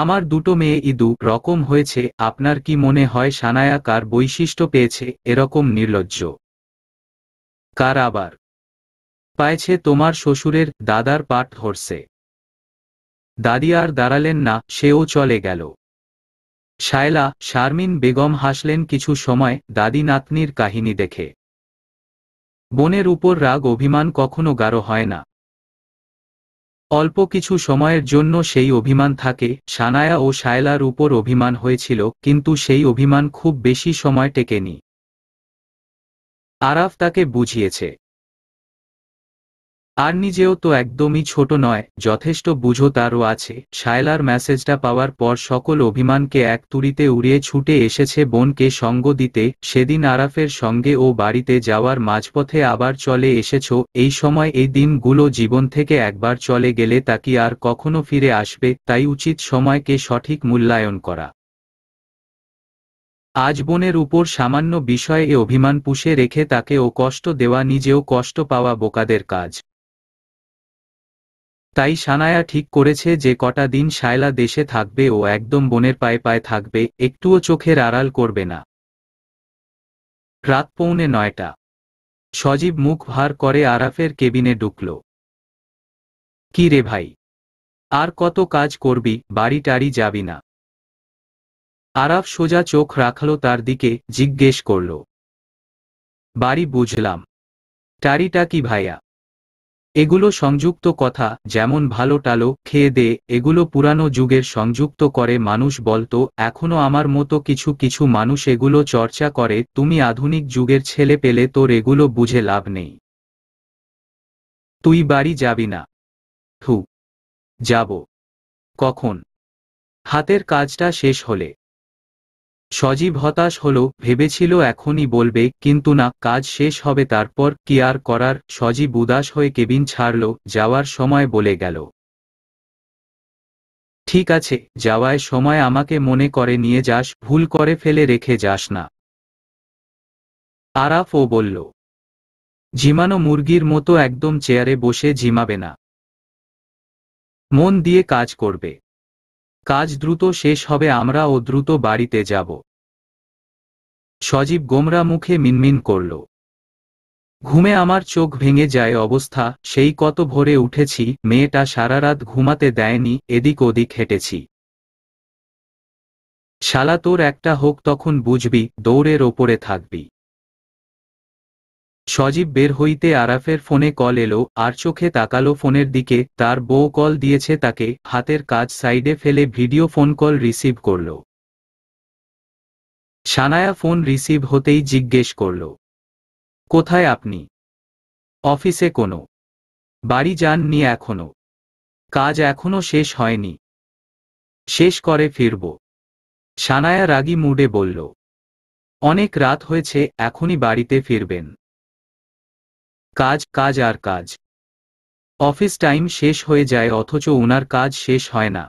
আমার দুটো মেয়ে ইদু রকম হয়েছে আপনার কি মনে হয় সানায়া কার বৈশিষ্ট্য পেয়েছে এরকম নির্লজ্জ কার আবার পায়েছে তোমার শ্বশুরের দাদার পাট ধরছে দাদি আর দাঁড়ালেন না সেও চলে গেল শায়লা শারমিন বেগম হাসলেন কিছু সময় দাদি নাতনির কাহিনী দেখে বনের উপর রাগ অভিমান কখনো গাঢ় হয় না অল্প কিছু সময়ের জন্য সেই অভিমান থাকে সানায়া ও শায়লার উপর অভিমান হয়েছিল কিন্তু সেই অভিমান খুব বেশি সময় টেকেনি আরাফ তাকে বুঝিয়েছে আর নিজেও তো একদমই ছোট নয় যথেষ্ট বুঝো তারও আছে শায়লার মেসেজটা পাওয়ার পর সকল অভিমানকে এক তুড়িতে উড়িয়ে ছুটে এসেছে বোনকে সঙ্গ দিতে সেদিন আরাফের সঙ্গে ও বাড়িতে যাওয়ার মাঝপথে আবার চলে এসেছ এই সময় এই দিনগুলো জীবন থেকে একবার চলে গেলে তা কি আর কখনো ফিরে আসবে তাই উচিত সময়কে সঠিক মূল্যায়ন করা আজ বোনের উপর সামান্য বিষয়ে অভিমান পুষে রেখে তাকে ও কষ্ট দেওয়া নিজেও কষ্ট পাওয়া বোকাদের কাজ তাই সানায়া ঠিক করেছে যে কটা দিন শায়লা দেশে থাকবে ও একদম বনের পায়ে পায়ে থাকবে একটুও চোখের আড়াল করবে না রাত পৌনে নয়টা সজীব মুখ ভার করে আরাফের কেবিনে ঢুকল কি রে ভাই আর কত কাজ করবি বাড়ি টাড়ি যাবি না আরাফ সোজা চোখ রাখল তার দিকে জিজ্ঞেস করল বাড়ি বুঝলাম টাড়িটা কি ভাইয়া এগুলো সংযুক্ত কথা যেমন ভালো টালো খেয়ে দে এগুলো পুরানো যুগের সংযুক্ত করে মানুষ বলতো এখনো আমার মতো কিছু কিছু মানুষ এগুলো চর্চা করে তুমি আধুনিক যুগের ছেলে পেলে তোর এগুলো বুঝে লাভ নেই তুই বাড়ি যাবি না থু যাব কখন হাতের কাজটা শেষ হলে সজীব হতাশ হল ভেবেছিল এখনই বলবে কিন্তু না কাজ শেষ হবে তারপর কি আর করার সজীব উদাস হয়ে কেবিন ছাড়ল যাওয়ার সময় বলে গেল ঠিক আছে যাওয়ায় সময় আমাকে মনে করে নিয়ে যাস ভুল করে ফেলে রেখে যাস না আরাফ ও বলল জিমানো মুরগির মতো একদম চেয়ারে বসে জিমাবে না মন দিয়ে কাজ করবে কাজ দ্রুত শেষ হবে আমরা ও দ্রুত বাড়িতে যাব সজীব গোমরা মুখে মিনমিন করল ঘুমে আমার চোখ ভেঙে যায় অবস্থা সেই কত ভোরে উঠেছি মেয়েটা সারা রাত ঘুমাতে দেয়নি এদিক ওদিক হেঁটেছি শালা তোর একটা হোক তখন বুঝবি দৌড়ের ওপরে থাকবি সজীব বের হইতে আরাফের ফোনে কল এলো আর চোখে তাকালো ফোনের দিকে তার বউ কল দিয়েছে তাকে হাতের কাজ সাইডে ফেলে ভিডিও ফোন কল রিসিভ করল সানায়া ফোন রিসিভ হতেই জিজ্ঞেস করল কোথায় আপনি অফিসে কোনো বাড়ি যাননি এখনো কাজ এখনো শেষ হয়নি শেষ করে ফিরব সানায়া রাগি মুডে বলল অনেক রাত হয়েছে এখনই বাড়িতে ফিরবেন কাজ কাজ আর কাজ অফিস টাইম শেষ হয়ে যায় অথচ ওনার কাজ শেষ হয় না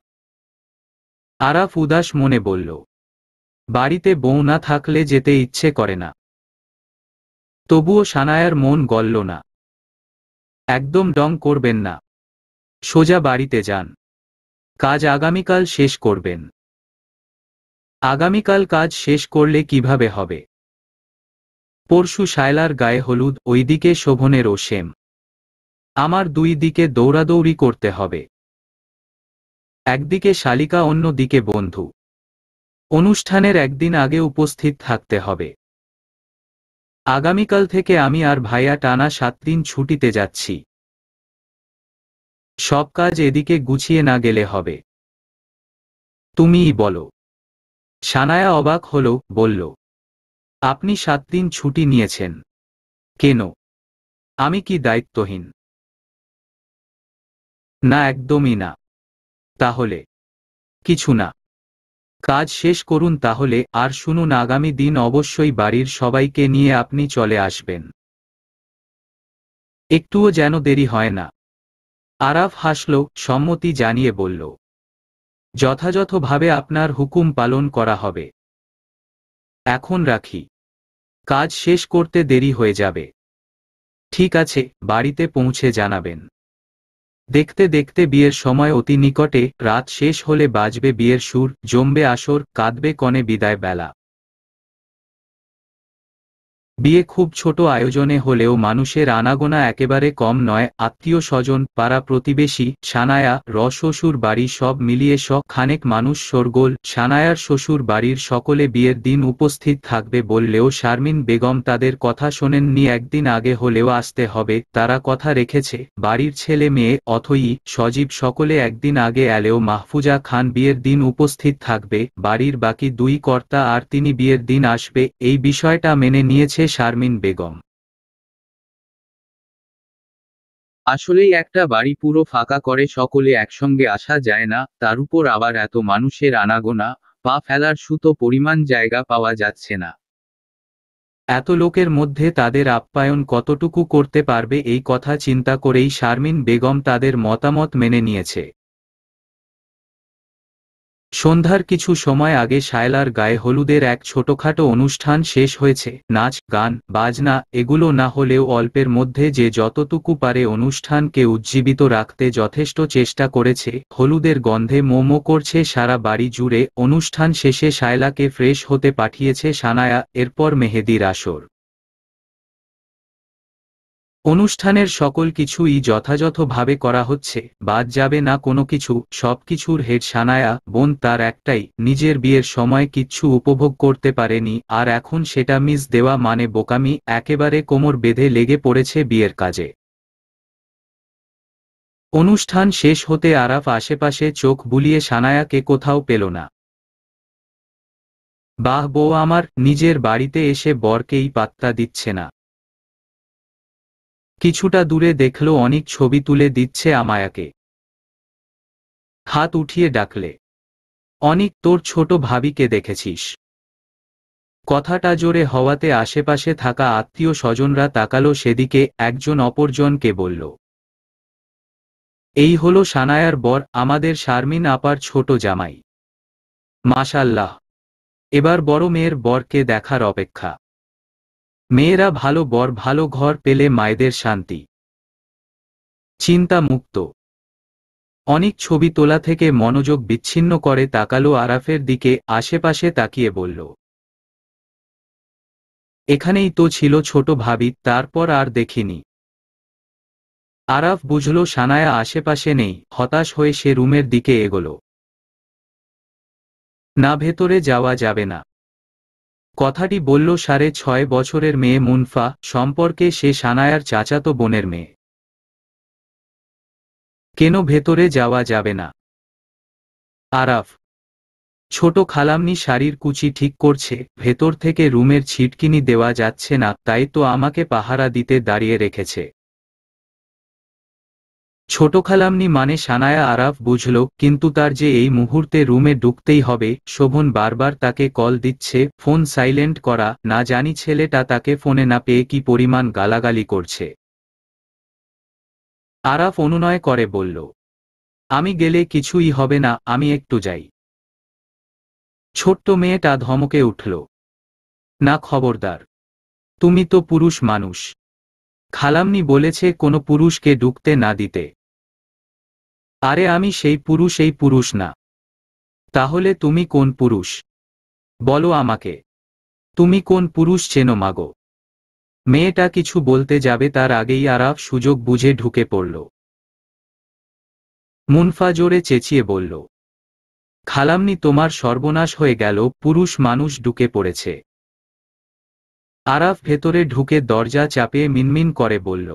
আরাফ উদাস মনে বলল বাড়িতে বউ না থাকলে যেতে ইচ্ছে করে না তবুও সানায়ার মন গলল না একদম ডং করবেন না সোজা বাড়িতে যান কাজ আগামীকাল শেষ করবেন আগামীকাল কাজ শেষ করলে কিভাবে হবে পরশু শায়লার গায়ে হলুদ ওইদিকে ও সেম আমার দুই দিকে দৌড়াদৌড়ি করতে হবে একদিকে শালিকা অন্যদিকে বন্ধু অনুষ্ঠানের একদিন আগে উপস্থিত থাকতে হবে আগামীকাল থেকে আমি আর ভাইয়া টানা সাত দিন ছুটিতে যাচ্ছি সব কাজ এদিকে গুছিয়ে না গেলে হবে তুমিই বলো সানায়া অবাক হল বলল আপনি সাত দিন ছুটি নিয়েছেন কেন আমি কি দায়িত্বহীন না একদমই না তাহলে কিছু না কাজ শেষ করুন তাহলে আর শুনুন আগামী দিন অবশ্যই বাড়ির সবাইকে নিয়ে আপনি চলে আসবেন একটুও যেন দেরি হয় না আরাফ হাসল সম্মতি জানিয়ে বলল যথাযথভাবে আপনার হুকুম পালন করা হবে এখন রাখি কাজ শেষ করতে দেরি হয়ে যাবে ঠিক আছে বাড়িতে পৌঁছে জানাবেন দেখতে দেখতে বিয়ের সময় অতি নিকটে রাত শেষ হলে বাজবে বিয়ের সুর জমবে আসর কাঁদবে কনে বিদায় বেলা বিয়ে খুব ছোট আয়োজনে হলেও মানুষের আনাগোনা একেবারে কম নয় আত্মীয় স্বজন পাড়া প্রতিবেশী সানায়া র শ্বশুর বাড়ি সব মিলিয়ে শ খানেক মানুষ সরগোল সানায়ার শ্বশুর বাড়ির সকলে বিয়ের দিন উপস্থিত থাকবে বললেও শারমিন বেগম তাদের কথা শোনেননি একদিন আগে হলেও আসতে হবে তারা কথা রেখেছে বাড়ির ছেলে মেয়ে অথই সজীব সকলে একদিন আগে এলেও মাহফুজা খান বিয়ের দিন উপস্থিত থাকবে বাড়ির বাকি দুই কর্তা আর তিনি বিয়ের দিন আসবে এই বিষয়টা মেনে নিয়েছে শারমিন বেগম আসলেই একটা বাড়ি পুরো ফাঁকা করে সকলে একসঙ্গে আসা যায় না তার উপর আবার এত মানুষের আনাগোনা পা ফেলার সুতো পরিমাণ জায়গা পাওয়া যাচ্ছে না এত লোকের মধ্যে তাদের আপ্যায়ন কতটুকু করতে পারবে এই কথা চিন্তা করেই শারমিন বেগম তাদের মতামত মেনে নিয়েছে সন্ধ্যার কিছু সময় আগে শায়লার গায়ে হলুদের এক ছোটখাটো অনুষ্ঠান শেষ হয়েছে নাচ গান বাজনা এগুলো না হলেও অল্পের মধ্যে যে যতটুকু পারে অনুষ্ঠানকে উজ্জীবিত রাখতে যথেষ্ট চেষ্টা করেছে হলুদের গন্ধে মোমো করছে সারা বাড়ি জুড়ে অনুষ্ঠান শেষে শায়লাকে ফ্রেশ হতে পাঠিয়েছে সানায়া এরপর মেহেদির আসর অনুষ্ঠানের সকল কিছুই যথাযথভাবে করা হচ্ছে বাদ যাবে না কোনো কিছু সব কিছুর হেড সানায়া বোন তার একটাই নিজের বিয়ের সময় কিচ্ছু উপভোগ করতে পারেনি আর এখন সেটা মিস দেওয়া মানে বোকামি একেবারে কোমর বেঁধে লেগে পড়েছে বিয়ের কাজে অনুষ্ঠান শেষ হতে আরাফ আশেপাশে চোখ বুলিয়ে সানায়াকে কোথাও পেল না বাহ বউ আমার নিজের বাড়িতে এসে বরকেই পাত্তা দিচ্ছে না কিছুটা দূরে দেখল অনেক ছবি তুলে দিচ্ছে আমায়াকে হাত উঠিয়ে ডাকলে অনেক তোর ছোট ভাবিকে দেখেছিস কথাটা জোরে হওয়াতে আশেপাশে থাকা আত্মীয় স্বজনরা তাকালো সেদিকে একজন অপরজনকে বলল এই হলো সানায়ার বর আমাদের শারমিন আপার ছোট জামাই মাসাল্লাহ এবার বড় মেয়ের বরকে দেখার অপেক্ষা মেয়েরা ভালো বর ভালো ঘর পেলে মায়েদের শান্তি চিন্তা মুক্ত অনেক ছবি তোলা থেকে মনোযোগ বিচ্ছিন্ন করে তাকালো আরাফের দিকে আশেপাশে তাকিয়ে বলল এখানেই তো ছিল ছোট ভাবি তারপর আর দেখিনি আরাফ বুঝল সানায়া আশেপাশে নেই হতাশ হয়ে সে রুমের দিকে এগোল না ভেতরে যাওয়া যাবে না কথাটি বলল সাড়ে ছয় বছরের মেয়ে মুনফা সম্পর্কে সে সানায়ার চাচাতো বোনের মেয়ে কেন ভেতরে যাওয়া যাবে না আরাফ ছোট খালামনি শাড়ির কুচি ঠিক করছে ভেতর থেকে রুমের ছিটকিনি দেওয়া যাচ্ছে না তাই তো আমাকে পাহারা দিতে দাঁড়িয়ে রেখেছে ছোট খালামনি মানে সানায়া আরাফ বুঝল কিন্তু তার যে এই মুহূর্তে রুমে ঢুকতেই হবে শোভন বারবার তাকে কল দিচ্ছে ফোন সাইলেন্ট করা না জানি ছেলেটা তাকে ফোনে না পেয়ে কি পরিমাণ গালাগালি করছে আরাফ অনুনয় করে বলল আমি গেলে কিছুই হবে না আমি একটু যাই ছোট্ট মেয়েটা ধমকে উঠল না খবরদার তুমি তো পুরুষ মানুষ খালামনি বলেছে কোনো পুরুষকে ডুকতে না দিতে আরে আমি সেই পুরুষ এই পুরুষ না তাহলে তুমি কোন পুরুষ বলো আমাকে তুমি কোন পুরুষ চেনো মাগো মেয়েটা কিছু বলতে যাবে তার আগেই আরাফ সুযোগ বুঝে ঢুকে পড়ল মুনফা জোরে চেঁচিয়ে বলল খালামনি তোমার সর্বনাশ হয়ে গেল পুরুষ মানুষ ঢুকে পড়েছে আরাফ ভেতরে ঢুকে দরজা চাপিয়ে মিনমিন করে বলল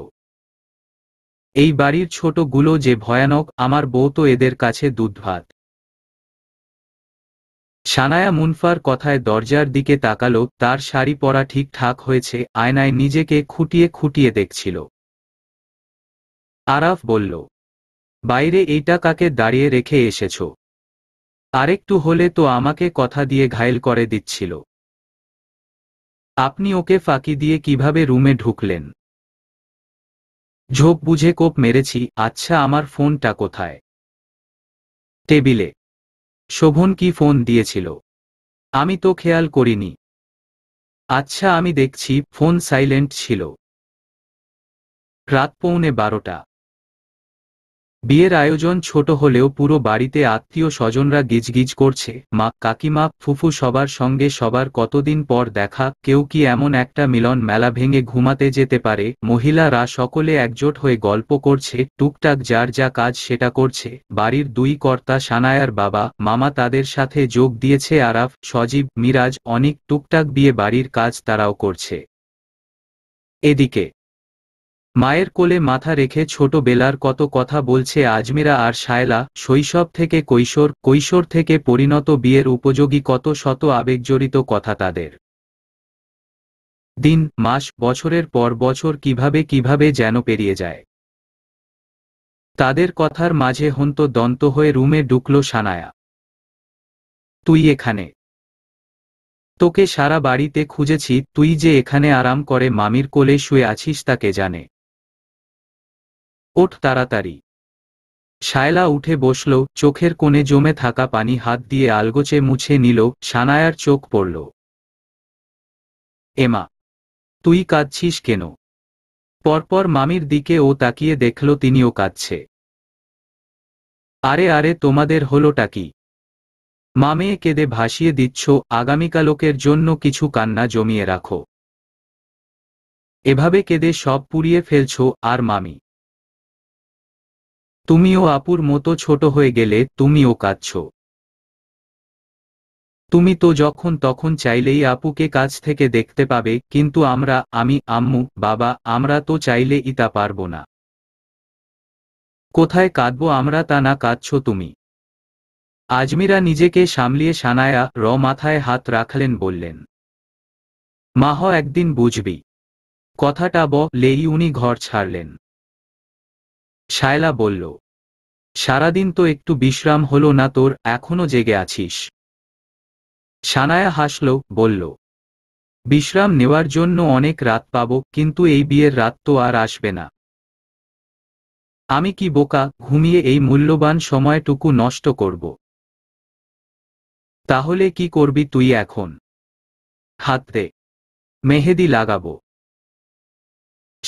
এই বাড়ির ছোটগুলো যে ভয়ানক আমার বউ তো এদের কাছে দুধভাত সানায়া মুনফার কথায় দরজার দিকে তাকালো তার শাড়ি পরা ঠিকঠাক হয়েছে আয়নায় নিজেকে খুঁটিয়ে খুঁটিয়ে দেখছিল আরাফ বলল বাইরে এইটা কাকে দাঁড়িয়ে রেখে এসেছ আরেকটু হলে তো আমাকে কথা দিয়ে ঘায়েল করে দিচ্ছিল আপনি ওকে ফাঁকি দিয়ে কিভাবে রুমে ঢুকলেন ঝোপ বুঝে কোপ মেরেছি আচ্ছা আমার ফোনটা কোথায় টেবিলে শোভন কি ফোন দিয়েছিল আমি তো খেয়াল করিনি আচ্ছা আমি দেখছি ফোন সাইলেন্ট ছিল রাত পৌনে বারোটা বিয়ের আয়োজন ছোট হলেও পুরো বাড়িতে আত্মীয় স্বজনরা গিজগিজ করছে মা কাকিমা ফুফু সবার সঙ্গে সবার কতদিন পর দেখা কেউ কি এমন একটা মিলন মেলা ভেঙে ঘুমাতে যেতে পারে মহিলারা সকলে একজোট হয়ে গল্প করছে টুকটাক যার যা কাজ সেটা করছে বাড়ির দুই কর্তা সানায়ার বাবা মামা তাদের সাথে যোগ দিয়েছে আরাফ সজীব মিরাজ অনেক টুকটাক বিয়ে বাড়ির কাজ তারাও করছে এদিকে মায়ের কোলে মাথা রেখে ছোট বেলার কত কথা বলছে আজমিরা আর সায়লা শৈশব থেকে কৈশোর কৈশোর থেকে পরিণত বিয়ের উপযোগী কত শত আবেগজড়িত কথা তাদের দিন মাস বছরের পর বছর কিভাবে কিভাবে যেন পেরিয়ে যায় তাদের কথার মাঝে হন্ত দন্ত হয়ে রুমে ঢুকল সানায়া তুই এখানে তোকে সারা বাড়িতে খুঁজেছি তুই যে এখানে আরাম করে মামির কোলে শুয়ে আছিস তাকে জানে ওঠ তাড়াতাড়ি শায়লা উঠে বসল চোখের কোণে জমে থাকা পানি হাত দিয়ে আলগোচে মুছে নিল সানায়ার চোখ পড়ল এমা তুই কাঁদছিস কেন পরপর মামির দিকে ও তাকিয়ে দেখল তিনিও কাঁদছে আরে আরে তোমাদের হলোটা কি মামে কেঁদে ভাসিয়ে দিচ্ছ আগামীকালোকের জন্য কিছু কান্না জমিয়ে রাখো এভাবে কেঁদে সব পুড়িয়ে ফেলছ আর মামি তুমিও আপুর মতো ছোট হয়ে গেলে তুমিও কাঁদছ তুমি তো যখন তখন চাইলেই আপুকে কাছ থেকে দেখতে পাবে কিন্তু আমরা আমি আম্মু বাবা আমরা তো চাইলে ইতা পারব না কোথায় কাঁদব আমরা তা না কাঁদছ তুমি আজমিরা নিজেকে সামলিয়ে সানায়া র মাথায় হাত রাখলেন বললেন মাহ একদিন বুঝবি কথাটা ব লেই উনি ঘর ছাড়লেন শায়লা বলল সারাদিন তো একটু বিশ্রাম হলো না তোর এখনো জেগে আছিস সানায়া হাসল বলল বিশ্রাম নেওয়ার জন্য অনেক রাত পাব কিন্তু এই বিয়ের রাত তো আর আসবে না আমি কি বোকা ঘুমিয়ে এই মূল্যবান সময়টুকু নষ্ট করব তাহলে কি করবি তুই এখন হাত মেহেদি লাগাবো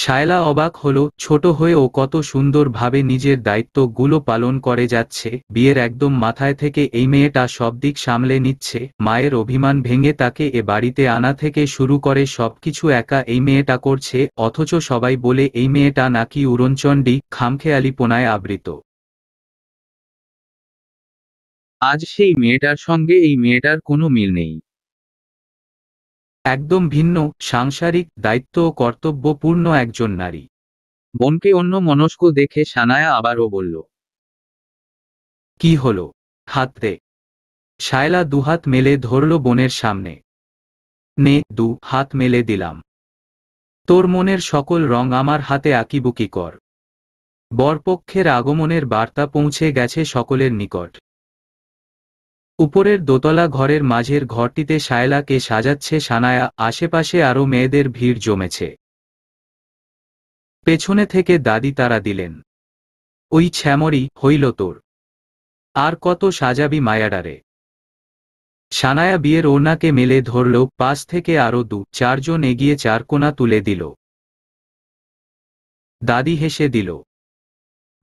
শায়লা অবাক হল ছোট হয়েও কত সুন্দরভাবে নিজের দায়িত্বগুলো পালন করে যাচ্ছে বিয়ের একদম মাথায় থেকে এই মেয়েটা সব দিক সামলে নিচ্ছে মায়ের অভিমান ভেঙে তাকে এ বাড়িতে আনা থেকে শুরু করে সবকিছু একা এই মেয়েটা করছে অথচ সবাই বলে এই মেয়েটা নাকি খামখেয়ালি খামখেয়ালিপোনায় আবৃত আজ সেই মেয়েটার সঙ্গে এই মেয়েটার কোনো মিল নেই একদম ভিন্ন সাংসারিক দায়িত্ব ও কর্তব্যপূর্ণ একজন নারী বোনকে অন্য মনস্ক দেখে সানায়া আবারও বলল কি হল হাত দে শায়লা দুহাত মেলে ধরল বোনের সামনে নে দু হাত মেলে দিলাম তোর মনের সকল রং আমার হাতে আঁকিবুকি কর বরপক্ষের আগমনের বার্তা পৌঁছে গেছে সকলের নিকট উপরের দোতলা ঘরের মাঝের ঘরটিতে সায়লাকে সাজাচ্ছে সানায়া আশেপাশে আরও মেয়েদের ভিড় জমেছে পেছনে থেকে দাদি তারা দিলেন ওই ছ্যামরি হইল তোর আর কত সাজাবি মায়াডারে সানায়া বিয়ের ওনাকে মেলে ধরল পাশ থেকে আরও দু চারজন এগিয়ে চারকোনা তুলে দিল দাদি হেসে দিল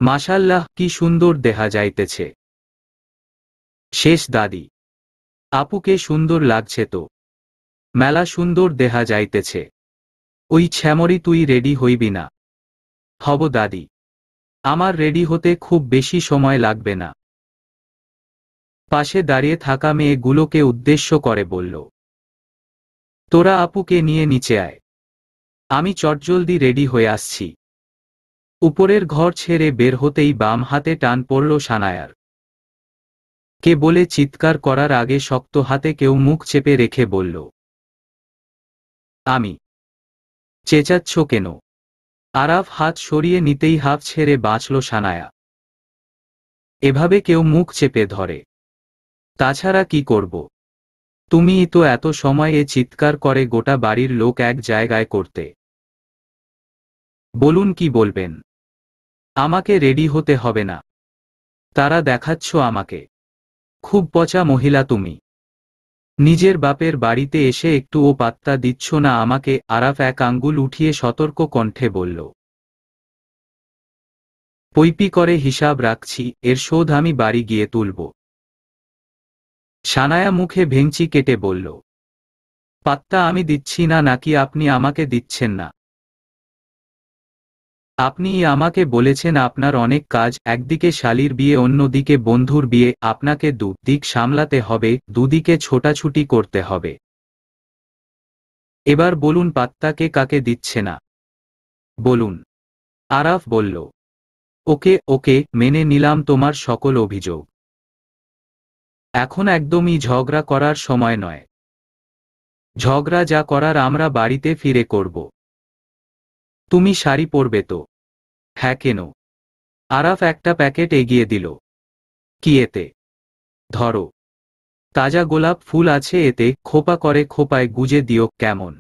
মাশাল্লাহ কি সুন্দর দেহা যাইতেছে শেষ দাদি আপুকে সুন্দর লাগছে তো মেলা সুন্দর দেহা যাইতেছে ওই ছ্যামরি তুই রেডি হইবি না হব দাদি আমার রেডি হতে খুব বেশি সময় লাগবে না পাশে দাঁড়িয়ে থাকা মেয়েগুলোকে উদ্দেশ্য করে বলল তোরা আপুকে নিয়ে নিচে আয় আমি চটজলদি রেডি হয়ে আসছি উপরের ঘর ছেড়ে বের হতেই বাম হাতে টান পড়ল সানায়ার কে বলে চিৎকার করার আগে শক্ত হাতে কেউ মুখ চেপে রেখে বলল আমি চেঁচাচ্ছ কেন আরাফ হাত সরিয়ে নিতেই হাফ ছেড়ে বাঁচল সানায়া এভাবে কেউ মুখ চেপে ধরে তাছাড়া কি করব তুমিই তো এত সময় এ চিৎকার করে গোটা বাড়ির লোক এক জায়গায় করতে বলুন কি বলবেন আমাকে রেডি হতে হবে না তারা দেখাচ্ছ আমাকে খুব পচা মহিলা তুমি নিজের বাপের বাড়িতে এসে একটু ও পাত্তা দিচ্ছ না আমাকে আরাফ এক আঙ্গুল উঠিয়ে সতর্ক কণ্ঠে বলল পৈপি করে হিসাব রাখছি এর শোধ আমি বাড়ি গিয়ে তুলব সানায়া মুখে ভেঙচি কেটে বলল পাত্তা আমি দিচ্ছি না নাকি আপনি আমাকে দিচ্ছেন না আপনি আমাকে বলেছেন আপনার অনেক কাজ একদিকে শালির বিয়ে অন্যদিকে বন্ধুর বিয়ে আপনাকে দু দিক সামলাতে হবে দুদিকে ছোটাছুটি করতে হবে এবার বলুন পাত্তাকে কাকে দিচ্ছে না বলুন আরাফ বলল ওকে ওকে মেনে নিলাম তোমার সকল অভিযোগ এখন একদমই ঝগড়া করার সময় নয় ঝগড়া যা করার আমরা বাড়িতে ফিরে করব তুমি শাড়ি পরবে তো হ্যাঁ কেন আরাফ একটা প্যাকেট এগিয়ে দিল কি এতে ধরো তাজা গোলাপ ফুল আছে এতে খোপা করে খোপায় গুজে দিও কেমন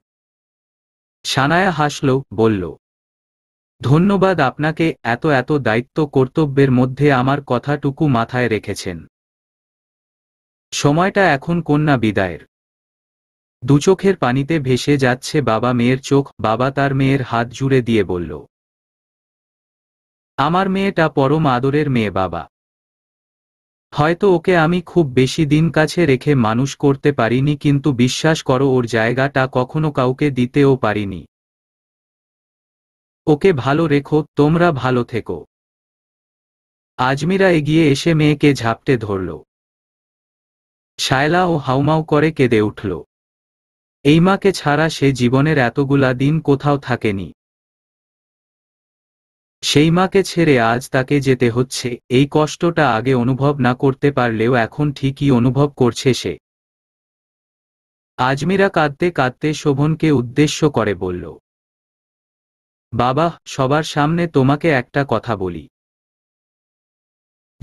সানায়া হাসল বলল ধন্যবাদ আপনাকে এত এত দায়িত্ব কর্তব্যের মধ্যে আমার কথাটুকু মাথায় রেখেছেন সময়টা এখন কন্যা বিদায়ের দুচোখের পানিতে ভেসে যাচ্ছে বাবা মেয়ের চোখ বাবা তার মেয়ের হাত জুড়ে দিয়ে বলল আমার মেয়েটা পরম আদরের মেয়ে বাবা হয়তো ওকে আমি খুব বেশি দিন কাছে রেখে মানুষ করতে পারিনি কিন্তু বিশ্বাস করো ওর জায়গাটা কখনো কাউকে দিতেও পারিনি ওকে ভালো রেখো তোমরা ভালো থেকো আজমিরা এগিয়ে এসে মেয়েকে ঝাপটে ধরল শায়লা ও হাউমাউ করে কেঁদে উঠল এই মাকে ছাড়া সে জীবনের এতগুলা দিন কোথাও থাকেনি সেই মাকে ছেড়ে আজ তাকে যেতে হচ্ছে এই কষ্টটা আগে অনুভব না করতে পারলেও এখন ঠিকই অনুভব করছে সে আজমিরা কাঁদতে কাঁদতে শোভনকে উদ্দেশ্য করে বলল বাবা সবার সামনে তোমাকে একটা কথা বলি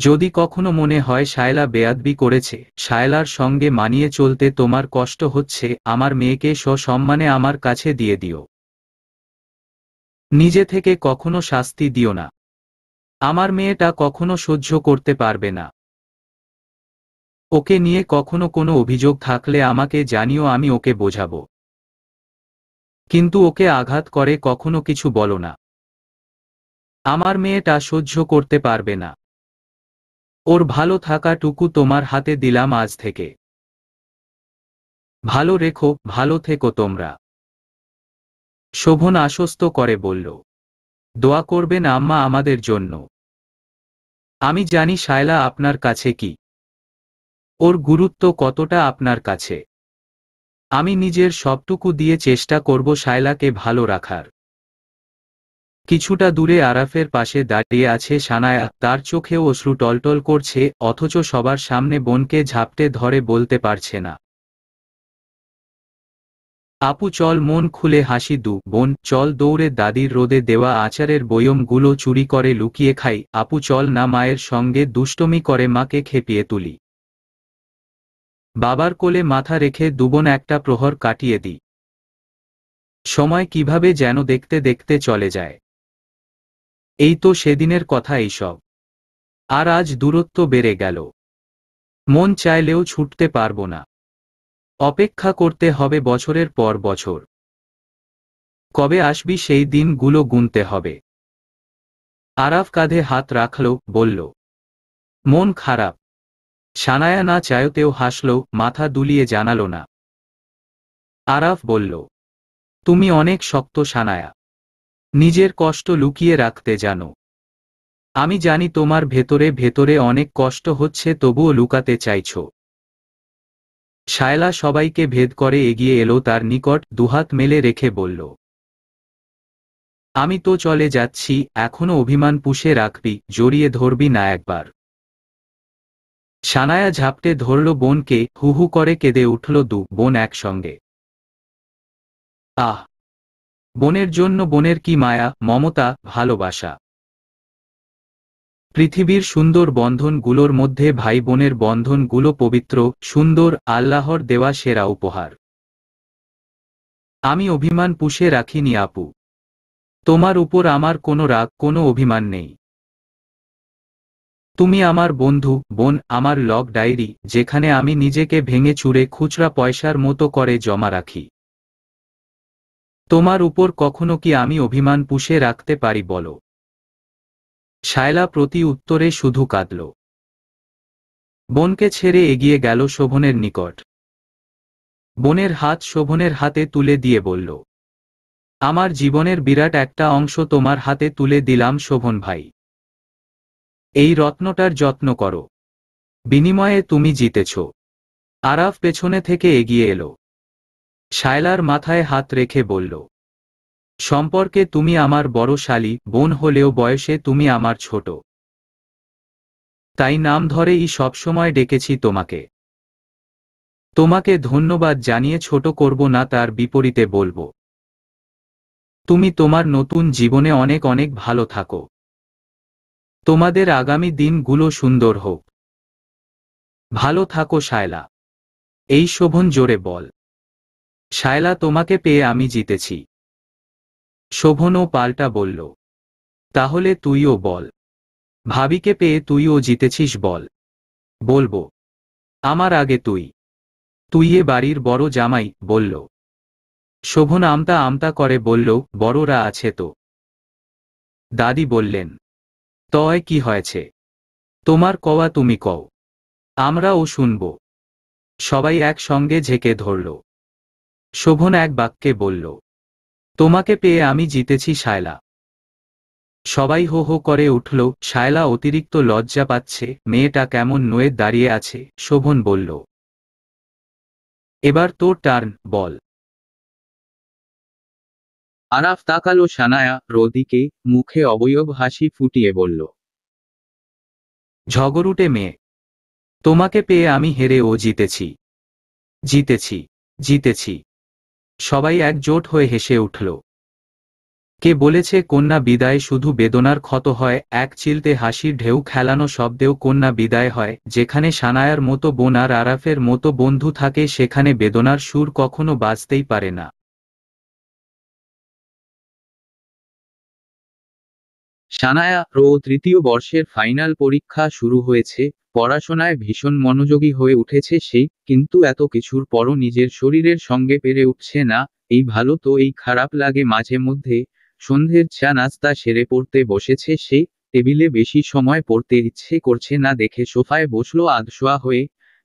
যদি কখনো মনে হয় শায়লা বেয়াদবি করেছে শায়লার সঙ্গে মানিয়ে চলতে তোমার কষ্ট হচ্ছে আমার মেয়েকে সসম্মানে আমার কাছে দিয়ে দিও নিজে থেকে কখনো শাস্তি দিও না আমার মেয়েটা কখনো সহ্য করতে পারবে না ওকে নিয়ে কখনো কোনো অভিযোগ থাকলে আমাকে জানিও আমি ওকে বোঝাবো কিন্তু ওকে আঘাত করে কখনো কিছু বলো না আমার মেয়েটা সহ্য করতে পারবে না ওর ভালো থাকা টুকু তোমার হাতে দিলাম আজ থেকে ভালো রেখো ভালো থেকো তোমরা শোভন আশ্বস্ত করে বলল দোয়া করবেন আম্মা আমাদের জন্য আমি জানি শায়লা আপনার কাছে কি ওর গুরুত্ব কতটা আপনার কাছে আমি নিজের সবটুকু দিয়ে চেষ্টা করব শায়লাকে ভালো রাখার কিছুটা দূরে আরাফের পাশে দাঁড়িয়ে আছে সানায়া তার চোখেও অশ্রু টলটল করছে অথচ সবার সামনে বোনকে ঝাপটে ধরে বলতে পারছে না আপু চল মন খুলে হাসি দু বোন চল দৌড়ে দাদির রোদে দেওয়া আচারের বয়মগুলো চুরি করে লুকিয়ে খাই আপু চল না মায়ের সঙ্গে দুষ্টমি করে মাকে খেপিয়ে তুলি বাবার কোলে মাথা রেখে দুবন একটা প্রহর কাটিয়ে দি সময় কিভাবে যেন দেখতে দেখতে চলে যায় এই তো সেদিনের কথা এইসব আর আজ দূরত্ব বেড়ে গেল মন চাইলেও ছুটতে পারব না অপেক্ষা করতে হবে বছরের পর বছর কবে আসবি সেই দিনগুলো গুনতে হবে আরাফ কাঁধে হাত রাখল বলল মন খারাপ সানায়া না চায়তেও হাসল মাথা দুলিয়ে জানাল না আরাফ বলল তুমি অনেক শক্ত সানায়া নিজের কষ্ট লুকিয়ে রাখতে জানো আমি জানি তোমার ভেতরে ভেতরে অনেক কষ্ট হচ্ছে তবুও লুকাতে চাইছ শায়লা সবাইকে ভেদ করে এগিয়ে এলো তার নিকট দুহাত মেলে রেখে বলল আমি তো চলে যাচ্ছি এখনো অভিমান পুষে রাখবি জড়িয়ে ধরবি না একবার সানায়া ঝাপটে ধরল বোনকে হুহু করে কেঁদে উঠল দু বোন একসঙ্গে আহ বোনের জন্য বোনের কি মায়া মমতা ভালোবাসা পৃথিবীর সুন্দর বন্ধনগুলোর মধ্যে ভাই বোনের বন্ধনগুলো পবিত্র সুন্দর আল্লাহর দেওয়া সেরা উপহার আমি অভিমান পুষে রাখিনি আপু তোমার উপর আমার কোনো রাগ কোনো অভিমান নেই তুমি আমার বন্ধু বোন আমার লগ ডায়েরি যেখানে আমি নিজেকে ভেঙে চুরে খুচরা পয়সার মতো করে জমা রাখি তোমার উপর কখনো কি আমি অভিমান পুষে রাখতে পারি বলো শায়লা প্রতি উত্তরে শুধু কাঁদল বোনকে ছেড়ে এগিয়ে গেল শোভনের নিকট বোনের হাত শোভনের হাতে তুলে দিয়ে বলল আমার জীবনের বিরাট একটা অংশ তোমার হাতে তুলে দিলাম শোভন ভাই এই রত্নটার যত্ন করো বিনিময়ে তুমি জিতেছ আরাফ পেছনে থেকে এগিয়ে এলো শায়লার মাথায় হাত রেখে বলল সম্পর্কে তুমি আমার বড় শালী বোন হলেও বয়সে তুমি আমার ছোট তাই নাম ধরেই সবসময় ডেকেছি তোমাকে তোমাকে ধন্যবাদ জানিয়ে ছোট করব না তার বিপরীতে বলবো তুমি তোমার নতুন জীবনে অনেক অনেক ভালো থাকো তোমাদের আগামী দিনগুলো সুন্দর হোক ভালো থাকো শায়লা এই শোভন জোরে বল শায়লা তোমাকে পেয়ে আমি জিতেছি শোভনও পাল্টা বলল তাহলে তুইও বল ভাবিকে পেয়ে তুইও জিতেছিস বল বলবো আমার আগে তুই তুই এ বাড়ির বড় জামাই বলল শোভন আমতা আমতা করে বলল বড়রা আছে তো দাদি বললেন তয় কি হয়েছে তোমার কওয়া তুমি কও আমরাও শুনব সবাই একসঙ্গে ঝেঁকে ধরল শোভন এক বাক্যে বলল তোমাকে পেয়ে আমি জিতেছি শায়লা সবাই হো হো করে উঠল শায়লা অতিরিক্ত লজ্জা পাচ্ছে মেয়েটা কেমন নয়ে দাঁড়িয়ে আছে শোভন বলল এবার তোর টার্ন বল আরাফ তাকালো সানায়া রোদিকে মুখে অবয়ব হাসি ফুটিয়ে বলল ঝগড়ুটে মেয়ে তোমাকে পেয়ে আমি হেরে ও জিতেছি জিতেছি জিতেছি সবাই একজোট হয়ে হেসে উঠল কে বলেছে কন্যা বিদায় শুধু বেদনার ক্ষত হয় এক চিলতে হাসির ঢেউ খেলানো শব্দেও কন্যা বিদায় হয় যেখানে সানায়ার মতো বোন আর আরাফের মতো বন্ধু থাকে সেখানে বেদনার সুর কখনো বাজতেই পারে না সানায়া প্রো তৃতীয় বর্ষের ফাইনাল পরীক্ষা শুরু হয়েছে পড়াশোনায় ভীষণ মনোযোগী হয়ে উঠেছে সেই কিন্তু এত কিছুর পরও নিজের শরীরের সঙ্গে পেরে উঠছে না এই ভালো তো এই খারাপ লাগে মাঝে মধ্যে সন্ধ্যের চা নাস্তা সেরে পড়তে বসেছে সে টেবিলে বেশি সময় পড়তে ইচ্ছে করছে না দেখে সোফায় বসলো আধশোয়া হয়ে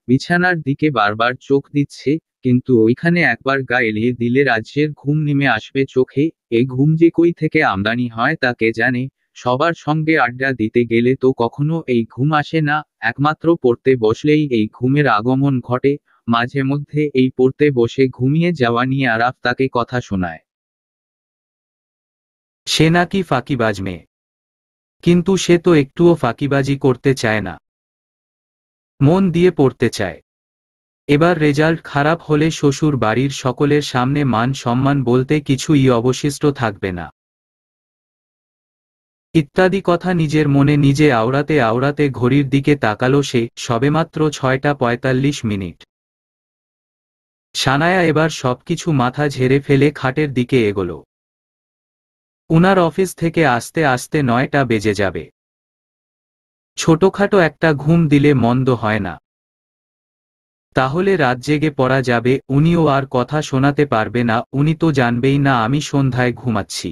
বিছানার দিকে বারবার চোখ দিচ্ছে কিন্তু ওইখানে একবার গা এলিয়ে দিলে রাজ্যের ঘুম নেমে আসবে চোখে এই ঘুম যে কই থেকে আমদানি হয় তাকে জানে সবার সঙ্গে আড্ডা দিতে গেলে তো কখনো এই ঘুম আসে না একমাত্র পড়তে বসলেই এই ঘুমের আগমন ঘটে মাঝে মধ্যে এই পড়তে বসে ঘুমিয়ে যাওয়া নিয়ে আরাফ তাকে কথা শোনায় সে নাকি ফাঁকিবাজ মেয়ে কিন্তু সে তো একটুও ফাঁকিবাজি করতে চায় না মন দিয়ে পড়তে চায় এবার রেজাল্ট খারাপ হলে শ্বশুর বাড়ির সকলের সামনে মান সম্মান বলতে কিছুই অবশিষ্ট থাকবে না ইত্যাদি কথা নিজের মনে নিজে আওড়াতে আওড়াতে ঘড়ির দিকে তাকালো সে সবেমাত্র ছয়টা পঁয়তাল্লিশ মিনিট সানায়া এবার সবকিছু মাথা ঝেড়ে ফেলে খাটের দিকে এগোল উনার অফিস থেকে আস্তে আস্তে নয়টা বেজে যাবে ছোটখাটো একটা ঘুম দিলে মন্দ হয় না তাহলে রাত জেগে পড়া যাবে উনিও আর কথা শোনাতে পারবে না উনি তো জানবেই না আমি সন্ধ্যায় ঘুমাচ্ছি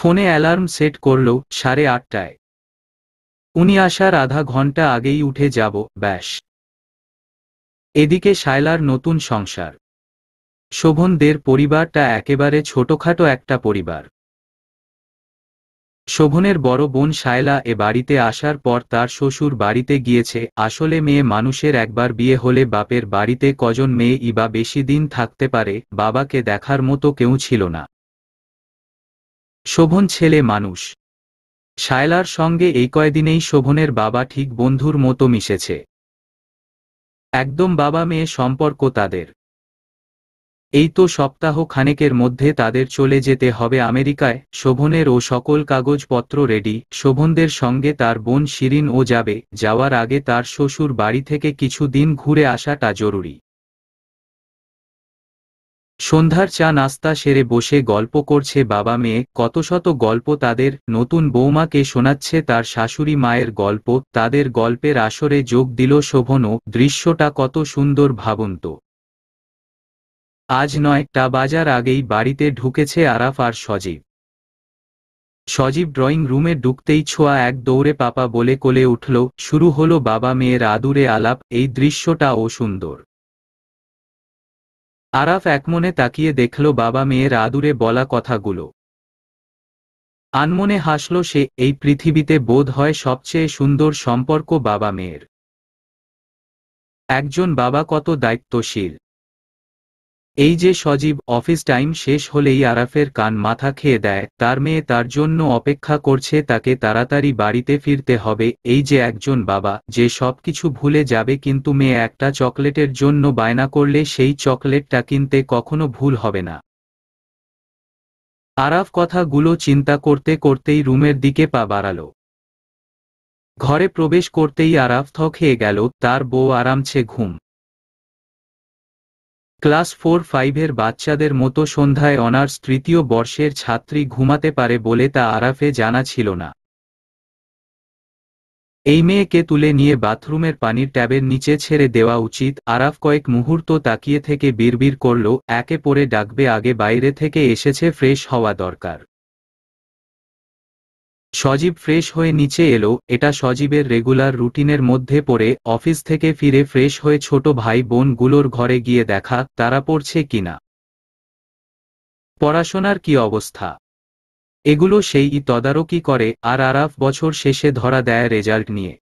ফোনে অ্যালার্ম সেট করল সাড়ে আটটায় উনি আসার আধা ঘন্টা আগেই উঠে যাব ব্যাস এদিকে শায়লার নতুন সংসার শোভনদের পরিবারটা একেবারে ছোটখাটো একটা পরিবার শোভনের বড় বোন শায়লা এ বাড়িতে আসার পর তার শ্বশুর বাড়িতে গিয়েছে আসলে মেয়ে মানুষের একবার বিয়ে হলে বাপের বাড়িতে কজন মেয়ে ইবা বেশি দিন থাকতে পারে বাবাকে দেখার মতো কেউ ছিল না শোভন ছেলে মানুষ শায়লার সঙ্গে এই কয়দিনেই শোভনের বাবা ঠিক বন্ধুর মতো মিশেছে একদম বাবা মেয়ে সম্পর্ক তাদের এই তো সপ্তাহ খানেকের মধ্যে তাদের চলে যেতে হবে আমেরিকায় শোভনের ও সকল কাগজপত্র রেডি শোভনদের সঙ্গে তার বোন শিরিন ও যাবে যাওয়ার আগে তার শ্বশুর বাড়ি থেকে কিছু দিন ঘুরে আসাটা জরুরি সন্ধ্যার চা নাস্তা সেরে বসে গল্প করছে বাবা মেয়ে কত শত গল্প তাদের নতুন বৌমাকে শোনাচ্ছে তার শাশুড়ি মায়ের গল্প তাদের গল্পের আসরে যোগ দিল শোভনও দৃশ্যটা কত সুন্দর ভাবন্ত আজ নয়টা বাজার আগেই বাড়িতে ঢুকেছে আরাফ আর সজীব সজীব ড্রয়িং রুমে ঢুকতেই ছোঁয়া এক দৌড়ে পাপা বলে কোলে উঠল শুরু হলো বাবা মেয়ের আদুরে আলাপ এই দৃশ্যটা ও সুন্দর আরাফ একমনে তাকিয়ে দেখল বাবা মেয়ের আদুরে বলা কথাগুলো আনমনে হাসল সে এই পৃথিবীতে বোধ হয় সবচেয়ে সুন্দর সম্পর্ক বাবা মেয়ের একজন বাবা কত দায়িত্বশীল এই যে সজীব অফিস টাইম শেষ হলেই আরাফের কান মাথা খেয়ে দেয় তার মেয়ে তার জন্য অপেক্ষা করছে তাকে তাড়াতাড়ি বাড়িতে ফিরতে হবে এই যে একজন বাবা যে সব কিছু ভুলে যাবে কিন্তু মেয়ে একটা চকলেটের জন্য বায়না করলে সেই চকলেটটা কিনতে কখনো ভুল হবে না আরাফ কথাগুলো চিন্তা করতে করতেই রুমের দিকে পা বাড়ালো ঘরে প্রবেশ করতেই আরাফ থ খেয়ে গেল তার বউ আরামছে ঘুম ক্লাস ফোর ফাইভের বাচ্চাদের মতো সন্ধ্যায় অনার্স তৃতীয় বর্ষের ছাত্রী ঘুমাতে পারে বলে তা আরাফে জানা ছিল না এই মেয়েকে তুলে নিয়ে বাথরুমের পানির ট্যাবের নিচে ছেড়ে দেওয়া উচিত আরাফ কয়েক মুহূর্ত তাকিয়ে থেকে বিড়বিড় করল একে পরে ডাকবে আগে বাইরে থেকে এসেছে ফ্রেশ হওয়া দরকার সজীব ফ্রেশ হয়ে নিচে এলো এটা সজীবের রেগুলার রুটিনের মধ্যে পড়ে অফিস থেকে ফিরে ফ্রেশ হয়ে ছোট ভাই বোনগুলোর ঘরে গিয়ে দেখা তারা পড়ছে কিনা পড়াশোনার কি অবস্থা এগুলো সেই তদারকি করে আর আরাফ বছর শেষে ধরা দেয় রেজাল্ট নিয়ে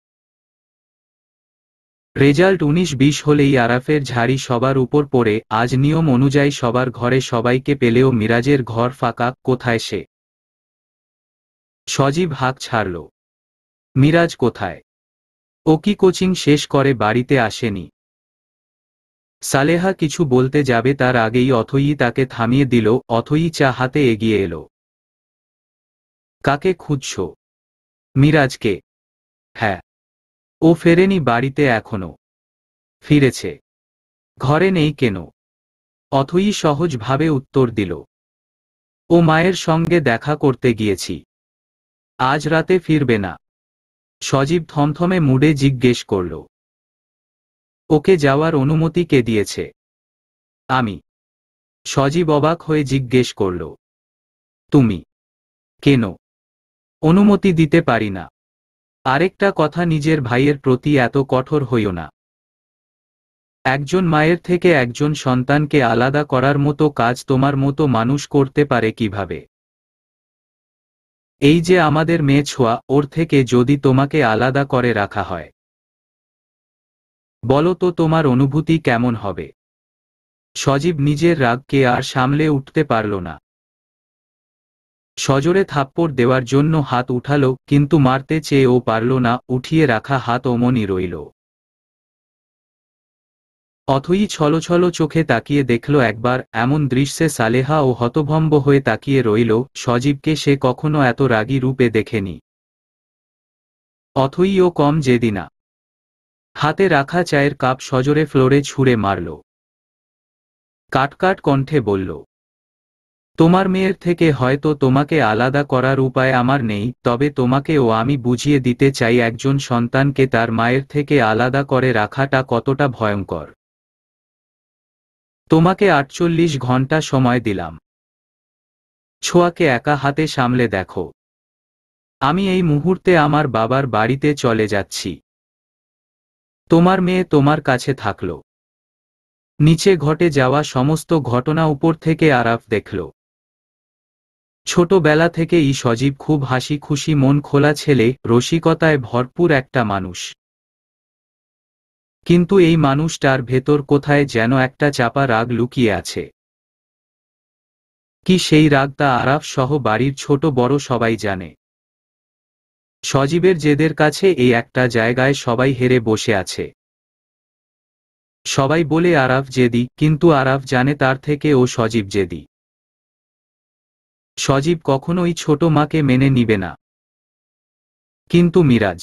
রেজাল্ট উনিশ বিশ হলেই আরাফের ঝাড়ি সবার উপর পড়ে আজ নিয়ম অনুযায়ী সবার ঘরে সবাইকে পেলেও মিরাজের ঘর ফাঁকা কোথায় সে সজীব হাঁক ছাড়ল মিরাজ কোথায় ও কি কোচিং শেষ করে বাড়িতে আসেনি সালেহা কিছু বলতে যাবে তার আগেই অথই তাকে থামিয়ে দিল অথই চা হাতে এগিয়ে এলো কাকে খুঁজছ মিরাজকে হ্যাঁ ও ফেরেনি বাড়িতে এখনো ফিরেছে ঘরে নেই কেন অথই সহজভাবে উত্তর দিল ও মায়ের সঙ্গে দেখা করতে গিয়েছি আজ রাতে ফিরবে না সজীব থমথমে মুডে জিজ্ঞেস করল ওকে যাওয়ার অনুমতি কে দিয়েছে আমি সজীব অবাক হয়ে জিজ্ঞেস করল তুমি কেন অনুমতি দিতে পারি না আরেকটা কথা নিজের ভাইয়ের প্রতি এত কঠোর হইও না একজন মায়ের থেকে একজন সন্তানকে আলাদা করার মতো কাজ তোমার মতো মানুষ করতে পারে কিভাবে এই যে আমাদের মেয়ে ছোঁয়া ওর থেকে যদি তোমাকে আলাদা করে রাখা হয় বলো তো তোমার অনুভূতি কেমন হবে সজীব নিজের রাগকে আর সামলে উঠতে পারল না সজোরে থাপ্পড় দেওয়ার জন্য হাত উঠালো কিন্তু মারতে চেয়ে ও পারল না উঠিয়ে রাখা হাত অমনি রইল অথই ছলছল চোখে তাকিয়ে দেখল একবার এমন দৃশ্যে সালেহা ও হতভম্ব হয়ে তাকিয়ে রইল সজীবকে সে কখনো এত রাগী রূপে দেখেনি অথই ও কম জেদিনা হাতে রাখা চায়ের কাপ সজরে ফ্লোরে ছুঁড়ে মারল কাটকাট কণ্ঠে বলল তোমার মেয়ের থেকে হয়তো তোমাকে আলাদা করার উপায় আমার নেই তবে তোমাকে ও আমি বুঝিয়ে দিতে চাই একজন সন্তানকে তার মায়ের থেকে আলাদা করে রাখাটা কতটা ভয়ঙ্কর তোমাকে আটচল্লিশ ঘন্টা সময় দিলাম ছোয়াকে একা হাতে সামলে দেখো আমি এই মুহূর্তে আমার বাবার বাড়িতে চলে যাচ্ছি তোমার মেয়ে তোমার কাছে থাকল নিচে ঘটে যাওয়া সমস্ত ঘটনা উপর থেকে আরাফ দেখল ছোটবেলা থেকে ই সজীব খুব হাসি খুশি মন খোলা ছেলে রসিকতায় ভরপুর একটা মানুষ কিন্তু এই মানুষটার ভেতর কোথায় যেন একটা চাপা রাগ লুকিয়ে আছে কি সেই রাগ তা আরাফ সহ বাড়ির ছোট বড় সবাই জানে সজীবের জেদের কাছে এই একটা জায়গায় সবাই হেরে বসে আছে সবাই বলে আরাফ জেদি কিন্তু আরাফ জানে তার থেকে ও সজীব জেদি সজীব কখনোই ছোট মাকে মেনে নিবে না কিন্তু মিরাজ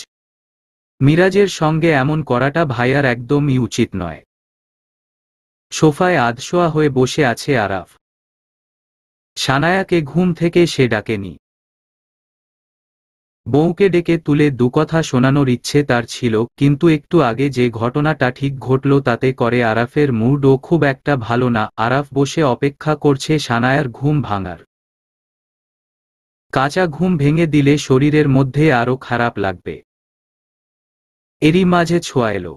মিরাজের সঙ্গে এমন করাটা ভাইয়ার একদমই উচিত নয় সোফায় আধশোয়া হয়ে বসে আছে আরাফ সানায়াকে ঘুম থেকে সে ডাকেনি বউকে ডেকে তুলে দুকথা শোনানোর ইচ্ছে তার ছিল কিন্তু একটু আগে যে ঘটনাটা ঠিক ঘটল তাতে করে আরাফের মুডও খুব একটা ভালো না আরাফ বসে অপেক্ষা করছে সানায়ার ঘুম ভাঙার কাঁচা ঘুম ভেঙে দিলে শরীরের মধ্যে আরও খারাপ লাগবে এরই মাঝে ছোঁয়া এলো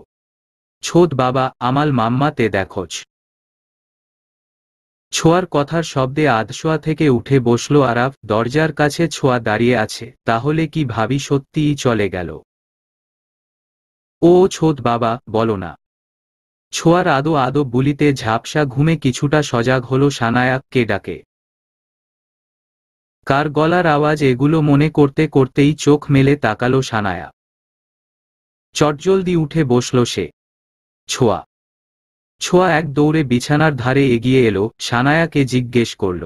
ছোদ বাবা আমাল মাম্মাতে তে ছোয়ার ছোঁয়ার কথার শব্দে আধশোয়া থেকে উঠে বসলো আরাফ দরজার কাছে ছোঁয়া দাঁড়িয়ে আছে তাহলে কি ভাবি সত্যিই চলে গেল ও ছোদ বাবা বলো না ছোঁয়ার আদো আদো বুলিতে ঝাপসা ঘুমে কিছুটা সজাগ হল সানায়াককে ডাকে কার গলার আওয়াজ এগুলো মনে করতে করতেই চোখ মেলে তাকালো সানায়া চটজলদি উঠে বসল সে ছোয়া ছোয়া এক দৌড়ে বিছানার ধারে এগিয়ে এলো সানায়াকে জিজ্ঞেস করল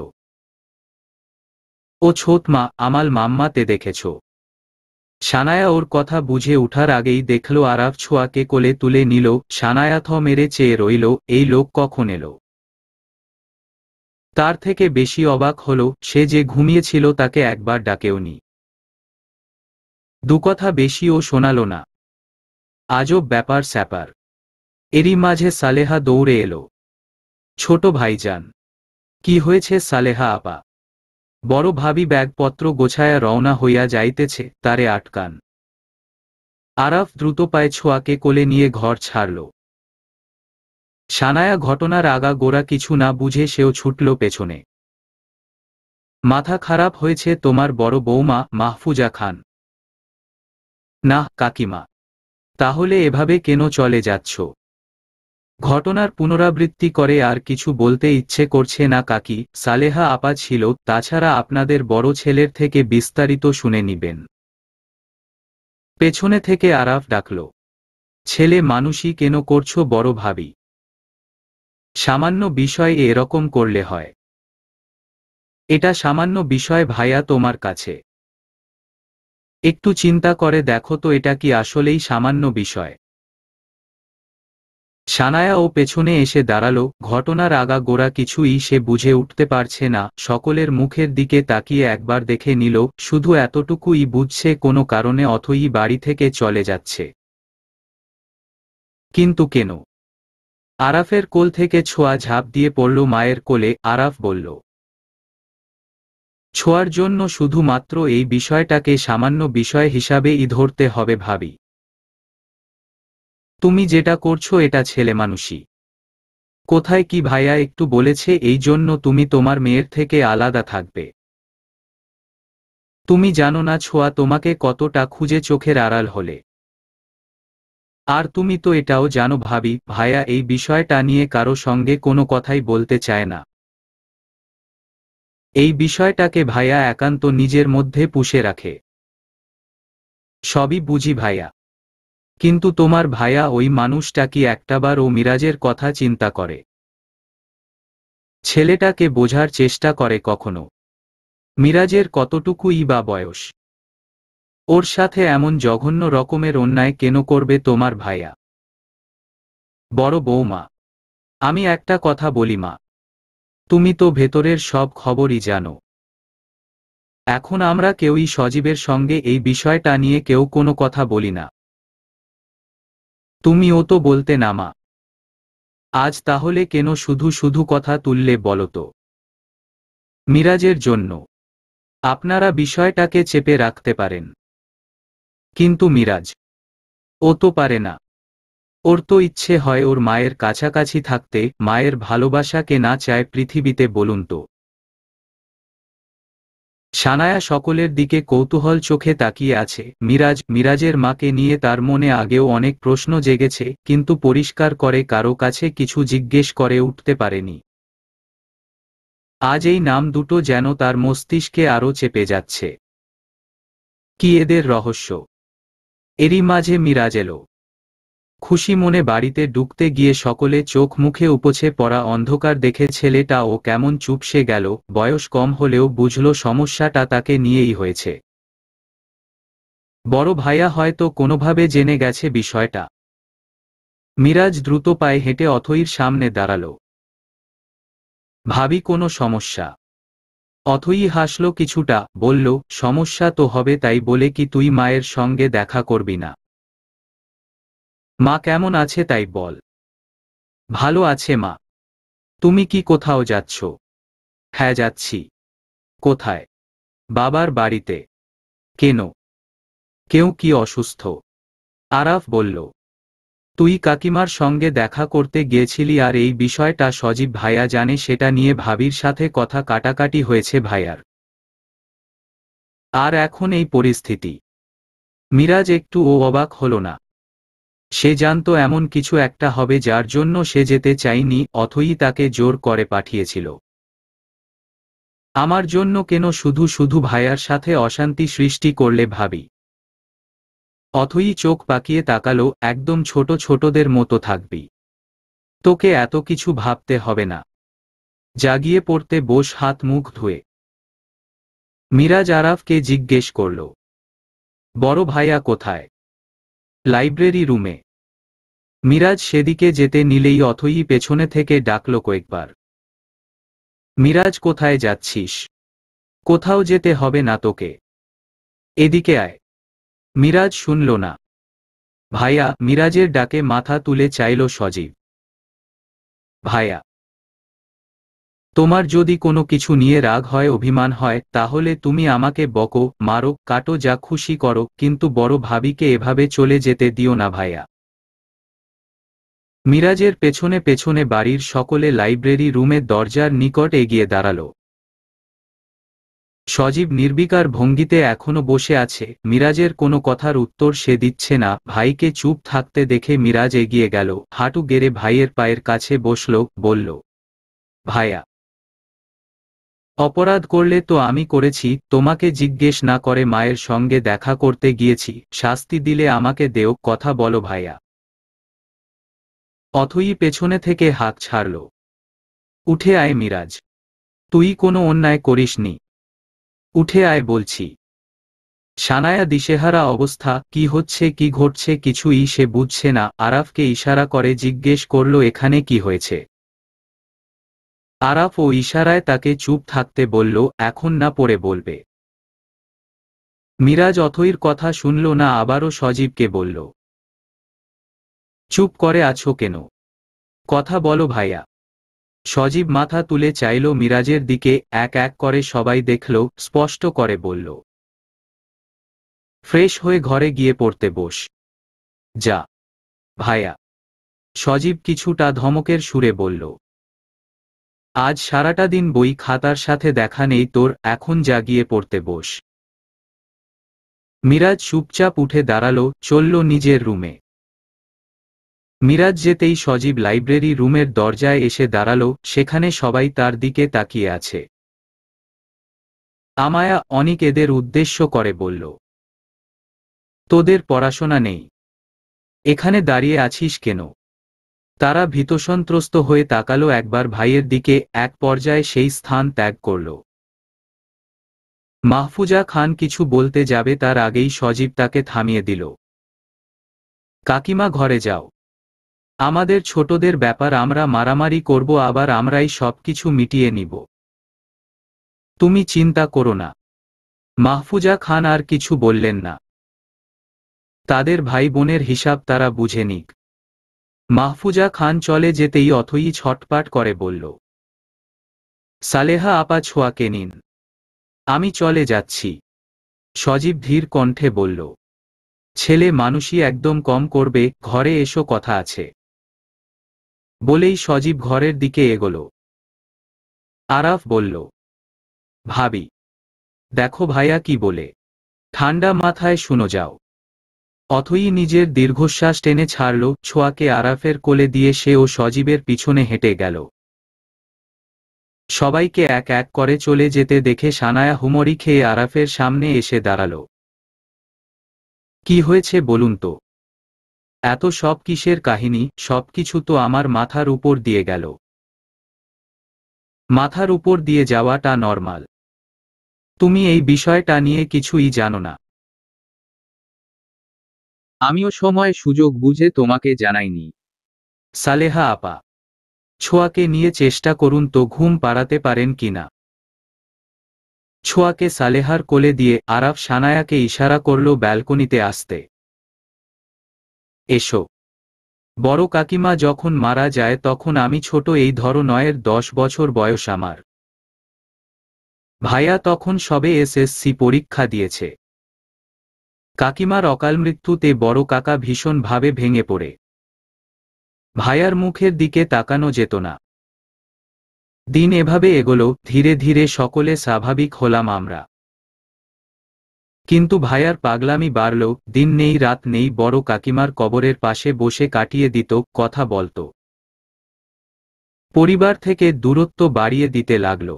ও ছোতমা আমাল মাম্মাতে দেখেছ সানায়া ওর কথা বুঝে উঠার আগেই দেখল আরাফ ছোয়াকে কোলে তুলে নিল সানায়া থ মেরে চেয়ে রইল এই লোক কখন এলো তার থেকে বেশি অবাক হল সে যে ঘুমিয়েছিল তাকে একবার ডাকেওনি দুকথা বেশিও শোনাল না আজব ব্যাপার স্যাপার এরই মাঝে সালেহা দৌড়ে এলো ছোট ভাইজান কি হয়েছে সালেহা আপা বড় ভাবি ব্যাগপত্র গোছায়া রওনা হইয়া যাইতেছে তারে আটকান আরাফ দ্রুত পায়ে ছোয়াকে কোলে নিয়ে ঘর ছাড়ল সানায়া ঘটনার আগা গোড়া কিছু না বুঝে সেও ছুটল পেছনে মাথা খারাপ হয়েছে তোমার বড় বৌমা মাহফুজা খান না কাকিমা তাহলে এভাবে কেন চলে যাচ্ছ ঘটনার পুনরাবৃত্তি করে আর কিছু বলতে ইচ্ছে করছে না কাকি সালেহা আপা ছিল তাছাড়া আপনাদের বড় ছেলের থেকে বিস্তারিত শুনে নিবেন পেছনে থেকে আরাফ ডাকল ছেলে মানুষই কেন করছো বড় ভাবি সামান্য বিষয় এরকম করলে হয় এটা সামান্য বিষয় ভাইয়া তোমার কাছে একটু চিন্তা করে দেখো তো এটা কি আসলেই সামান্য বিষয় সানায়া ও পেছনে এসে দাঁড়ালো ঘটনার আগা গোড়া কিছুই সে বুঝে উঠতে পারছে না সকলের মুখের দিকে তাকিয়ে একবার দেখে নিল শুধু এতটুকুই বুঝছে কোনো কারণে অথই বাড়ি থেকে চলে যাচ্ছে কিন্তু কেন আরাফের কোল থেকে ছোঁয়া ঝাঁপ দিয়ে পড়ল মায়ের কোলে আরাফ বলল ছোঁয়ার জন্য শুধুমাত্র এই বিষয়টাকে সামান্য বিষয় হিসাবে ই ধরতে হবে ভাবি তুমি যেটা করছো এটা ছেলে মানুষই কোথায় কি ভাইয়া একটু বলেছে এই জন্য তুমি তোমার মেয়ের থেকে আলাদা থাকবে তুমি জানো না ছোঁয়া তোমাকে কতটা খুঁজে চোখের আড়াল হলে আর তুমি তো এটাও জানো ভাবি ভাইয়া এই বিষয়টা নিয়ে কারো সঙ্গে কোনো কথাই বলতে চায় না এই বিষয়টাকে ভাইয়া একান্ত নিজের মধ্যে পুষে রাখে সবই বুঝি ভাইয়া কিন্তু তোমার ভাইয়া ওই মানুষটা কি একটাবার ও মিরাজের কথা চিন্তা করে ছেলেটাকে বোঝার চেষ্টা করে কখনো মিরাজের কতটুকুই বা বয়স ওর সাথে এমন জঘন্য রকমের অন্যায় কেন করবে তোমার ভাইয়া বড় বৌমা আমি একটা কথা বলি মা তুমি তো ভেতরের সব খবরই জানো এখন আমরা কেউই সজীবের সঙ্গে এই বিষয়টা নিয়ে কেউ কোনো কথা বলি না তুমি ও তো বলতে নামা আজ তাহলে কেন শুধু শুধু কথা তুললে বলতো মিরাজের জন্য আপনারা বিষয়টাকে চেপে রাখতে পারেন কিন্তু মিরাজ ও তো পারে না ওর তো ইচ্ছে হয় ওর মায়ের কাছাকাছি থাকতে মায়ের ভালোবাসাকে না চায় পৃথিবীতে বলুন তো সানায়া সকলের দিকে কৌতূহল চোখে তাকিয়ে আছে মিরাজ মিরাজের মাকে নিয়ে তার মনে আগেও অনেক প্রশ্ন জেগেছে কিন্তু পরিষ্কার করে কারো কাছে কিছু জিজ্ঞেস করে উঠতে পারেনি আজ এই নাম দুটো যেন তার মস্তিষ্কে আরও চেপে যাচ্ছে কি এদের রহস্য এরই মাঝে মিরাজ এলো খুশি মনে বাড়িতে ডুকতে গিয়ে সকলে চোখ মুখে উপছে পড়া অন্ধকার দেখে ছেলেটাও কেমন চুপসে গেল বয়স কম হলেও বুঝল সমস্যাটা তাকে নিয়েই হয়েছে বড় ভাইয়া হয়তো কোনোভাবে জেনে গেছে বিষয়টা মিরাজ দ্রুত পায়ে হেঁটে অথইর সামনে দাঁড়াল ভাবি কোনো সমস্যা অথই হাসল কিছুটা বলল সমস্যা তো হবে তাই বলে কি তুই মায়ের সঙ্গে দেখা করবি না মা কেমন আছে তাই বল ভালো আছে মা তুমি কি কোথাও যাচ্ছ হ্যাঁ যাচ্ছি কোথায় বাবার বাড়িতে কেন কেউ কি অসুস্থ আরাফ বলল তুই কাকিমার সঙ্গে দেখা করতে গিয়েছিলি আর এই বিষয়টা সজীব ভাইয়া জানে সেটা নিয়ে ভাবির সাথে কথা কাটাকাটি হয়েছে ভাইয়ার আর এখন এই পরিস্থিতি মিরাজ একটু ও অবাক হল না সে জানত এমন কিছু একটা হবে যার জন্য সে যেতে চায়নি অথই তাকে জোর করে পাঠিয়েছিল আমার জন্য কেন শুধু শুধু ভাইয়ার সাথে অশান্তি সৃষ্টি করলে ভাবি অথই চোখ পাকিয়ে তাকালো একদম ছোট ছোটদের মতো থাকবি তোকে এত কিছু ভাবতে হবে না জাগিয়ে পড়তে বস হাত মুখ ধুয়ে মিরাজ আরাফকে জিজ্ঞেস করল বড় ভাইয়া কোথায় লাইব্রেরি রুমে মিরাজ সেদিকে যেতে নিলেই অথই পেছনে থেকে ডাকল কয়েকবার মিরাজ কোথায় যাচ্ছিস কোথাও যেতে হবে না তোকে এদিকে আয় মিরাজ শুনল না ভাইয়া মিরাজের ডাকে মাথা তুলে চাইল সজীব ভাইয়া তোমার যদি কোনো কিছু নিয়ে রাগ হয় অভিমান হয় তাহলে তুমি আমাকে বকো মারো কাটো যা খুশি করো কিন্তু বড় ভাবিকে এভাবে চলে যেতে দিও না ভাইয়া মিরাজের পেছনে পেছনে বাড়ির সকলে লাইব্রেরি রুমে দরজার নিকট এগিয়ে দাঁড়াল সজীব নির্বিকার ভঙ্গিতে এখনো বসে আছে মিরাজের কোনো কথার উত্তর সে দিচ্ছে না ভাইকে চুপ থাকতে দেখে মিরাজ এগিয়ে গেল হাঁটু গেড়ে ভাইয়ের পায়ের কাছে বসল বলল ভাইয়া অপরাধ করলে তো আমি করেছি তোমাকে জিজ্ঞেস না করে মায়ের সঙ্গে দেখা করতে গিয়েছি শাস্তি দিলে আমাকে দেও কথা বলো ভাইয়া অথই পেছনে থেকে হাত ছাড়ল উঠে আয় মিরাজ তুই কোনো অন্যায় করিসনি উঠে আয় বলছি সানায়া দিশেহারা অবস্থা কি হচ্ছে কি ঘটছে কিছুই সে বুঝছে না আরাফকে ইশারা করে জিজ্ঞেস করল এখানে কি হয়েছে আরাফ ও ইশারায় তাকে চুপ থাকতে বলল এখন না পড়ে বলবে মিরাজ অথৈর কথা শুনল না আবারও সজীবকে বলল চুপ করে আছো কেন কথা বলো ভাইয়া সজীব মাথা তুলে চাইল মিরাজের দিকে এক এক করে সবাই দেখল স্পষ্ট করে বলল ফ্রেশ হয়ে ঘরে গিয়ে পড়তে বস যা ভাইয়া সজীব কিছুটা ধমকের সুরে বলল আজ সারাটা দিন বই খাতার সাথে দেখা নেই তোর এখন জাগিয়ে পড়তে বস মিরাজ চুপচাপ উঠে দাঁড়ালো চলল নিজের রুমে মিরাজ যেতেই সজীব লাইব্রেরি রুমের দরজায় এসে দাঁড়ালো সেখানে সবাই তার দিকে তাকিয়ে আছে আমায়া অনেক এদের উদ্দেশ্য করে বলল তোদের পড়াশোনা নেই এখানে দাঁড়িয়ে আছিস কেন তারা ভীতসন্ত্রস্ত হয়ে তাকালো একবার ভাইয়ের দিকে এক পর্যায়ে সেই স্থান ত্যাগ করল মাহফুজা খান কিছু বলতে যাবে তার আগেই সজীব তাকে থামিয়ে দিল কাকিমা ঘরে যাও আমাদের ছোটদের ব্যাপার আমরা মারামারি করব আবার আমরাই সব কিছু মিটিয়ে নিব তুমি চিন্তা করো না মাহফুজা খান আর কিছু বললেন না তাদের ভাই বোনের হিসাব তারা বুঝে নিক মাহফুজা খান চলে যেতেই অথই ছটপাট করে বলল সালেহা আপা ছোঁয়াকে নিন আমি চলে যাচ্ছি সজীব ধীর কণ্ঠে বলল ছেলে মানুষই একদম কম করবে ঘরে এসো কথা আছে বলেই সজীব ঘরের দিকে এগোল আরাফ বলল ভাবি দেখো ভাইয়া কি বলে ঠান্ডা মাথায় শুনো যাও অথই নিজের দীর্ঘশ্বাস টেনে ছাড়ল ছোয়াকে আরাফের কোলে দিয়ে সে ও সজীবের পিছনে হেঁটে গেল সবাইকে এক এক করে চলে যেতে দেখে সানায়া হুমরি খেয়ে আরাফের সামনে এসে দাঁড়াল কি হয়েছে বলুন তো এত সব কিসের কাহিনী সবকিছু তো আমার মাথার উপর দিয়ে গেল মাথার উপর দিয়ে যাওয়াটা নর্মাল তুমি এই বিষয়টা নিয়ে কিছুই জানো না আমিও সময় সুযোগ বুঝে তোমাকে জানাইনি সালেহা আপা ছোয়াকে নিয়ে চেষ্টা করুন তো ঘুম পাড়াতে পারেন কিনা ছোয়াকে সালেহার কোলে দিয়ে আরাব সানায়াকে ইশারা করল ব্যালকনিতে আসতে এসো বড় কাকিমা যখন মারা যায় তখন আমি ছোট এই ধর নয়ের দশ বছর বয়স আমার ভাইয়া তখন সবে এসএসসি পরীক্ষা দিয়েছে কাকিমার অকালমৃত্যুতে বড় কাকা ভীষণভাবে ভেঙে পড়ে ভায়ার মুখের দিকে তাকানো যেত না দিন এভাবে এগোলো ধীরে ধীরে সকলে স্বাভাবিক হলাম আমরা কিন্তু ভায়ার পাগলামি বাড়ল দিন নেই রাত নেই বড় কাকিমার কবরের পাশে বসে কাটিয়ে দিত কথা বলত পরিবার থেকে দূরত্ব বাড়িয়ে দিতে লাগল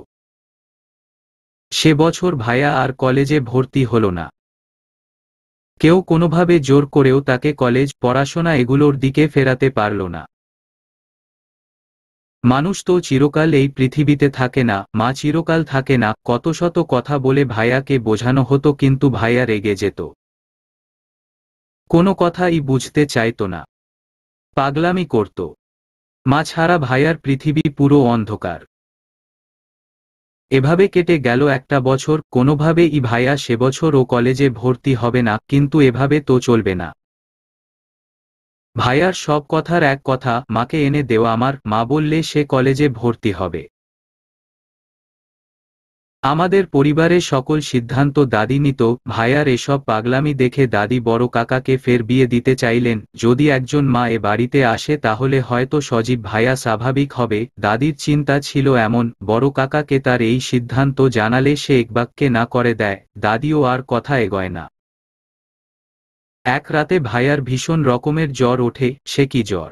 সে বছর ভায়া আর কলেজে ভর্তি হল না কেউ কোনোভাবে জোর করেও তাকে কলেজ পড়াশোনা এগুলোর দিকে ফেরাতে পারল না মানুষ তো চিরকাল এই পৃথিবীতে থাকে না মা চিরকাল থাকে না কত শত কথা বলে ভাইয়াকে বোঝানো হতো কিন্তু ভাইয়া রেগে যেত কোনো কথাই বুঝতে চাইত না পাগলামি করত মা ছাড়া ভাইয়ার পৃথিবী পুরো অন্ধকার এভাবে কেটে গেল একটা বছর কোনোভাবে ই ভাইয়া সে বছর ও কলেজে ভর্তি হবে না কিন্তু এভাবে তো চলবে না ভাইয়ার সব কথার এক কথা মাকে এনে দেওয়া আমার মা বললে সে কলেজে ভর্তি হবে আমাদের পরিবারে সকল সিদ্ধান্ত দাদি নিত ভাইয়ার এসব পাগলামি দেখে দাদি বড় কাকাকে ফের বিয়ে দিতে চাইলেন যদি একজন মা এ বাড়িতে আসে তাহলে হয়তো সজীব ভাইয়া স্বাভাবিক হবে দাদির চিন্তা ছিল এমন বড় কাকাকে তার এই সিদ্ধান্ত জানালে সে একবাক্যে না করে দেয় দাদিও আর কথা এগোয় না এক রাতে ভাইয়ার ভীষণ রকমের জ্বর ওঠে সে কি জ্বর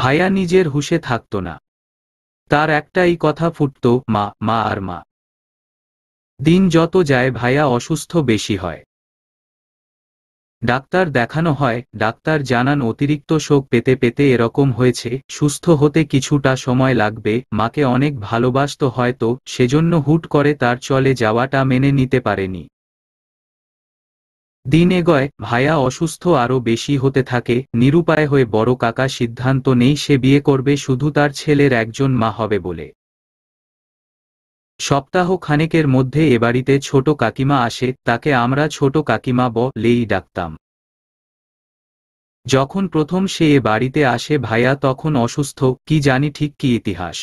ভাইয়া নিজের হুশে থাকত না তার একটাই কথা ফুটত মা মা আর মা দিন যত যায় ভাইয়া অসুস্থ বেশি হয় ডাক্তার দেখানো হয় ডাক্তার জানান অতিরিক্ত শোক পেতে পেতে এরকম হয়েছে সুস্থ হতে কিছুটা সময় লাগবে মাকে অনেক ভালোবাসত হয়তো সেজন্য হুট করে তার চলে যাওয়াটা মেনে নিতে পারেনি দিন এগোয় ভায়া অসুস্থ আরও বেশি হতে থাকে নিরুপায় হয়ে বড় কাকা সিদ্ধান্ত নেই সে বিয়ে করবে শুধু তার ছেলের একজন মা হবে বলে সপ্তাহ খানেকের মধ্যে এ বাড়িতে ছোট কাকিমা আসে তাকে আমরা ছোট কাকিমা বলেই ডাকতাম যখন প্রথম সে এ বাড়িতে আসে ভাইয়া তখন অসুস্থ কি জানি ঠিক কি ইতিহাস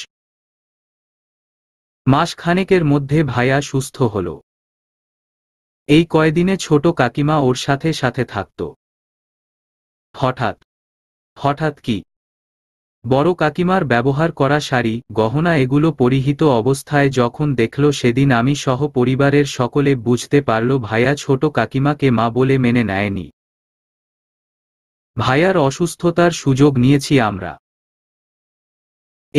মাসখানেকের মধ্যে ভাইয়া সুস্থ হলো এই কয়দিনে ছোট কাকিমা ওর সাথে সাথে থাকত হঠাৎ হঠাৎ কি বড় কাকিমার ব্যবহার করা শাড়ি গহনা এগুলো পরিহিত অবস্থায় যখন দেখল সেদিন আমি সহ পরিবারের সকলে বুঝতে পারল ভাইয়া ছোট কাকিমাকে মা বলে মেনে নেয়নি ভাইয়ার অসুস্থতার সুযোগ নিয়েছি আমরা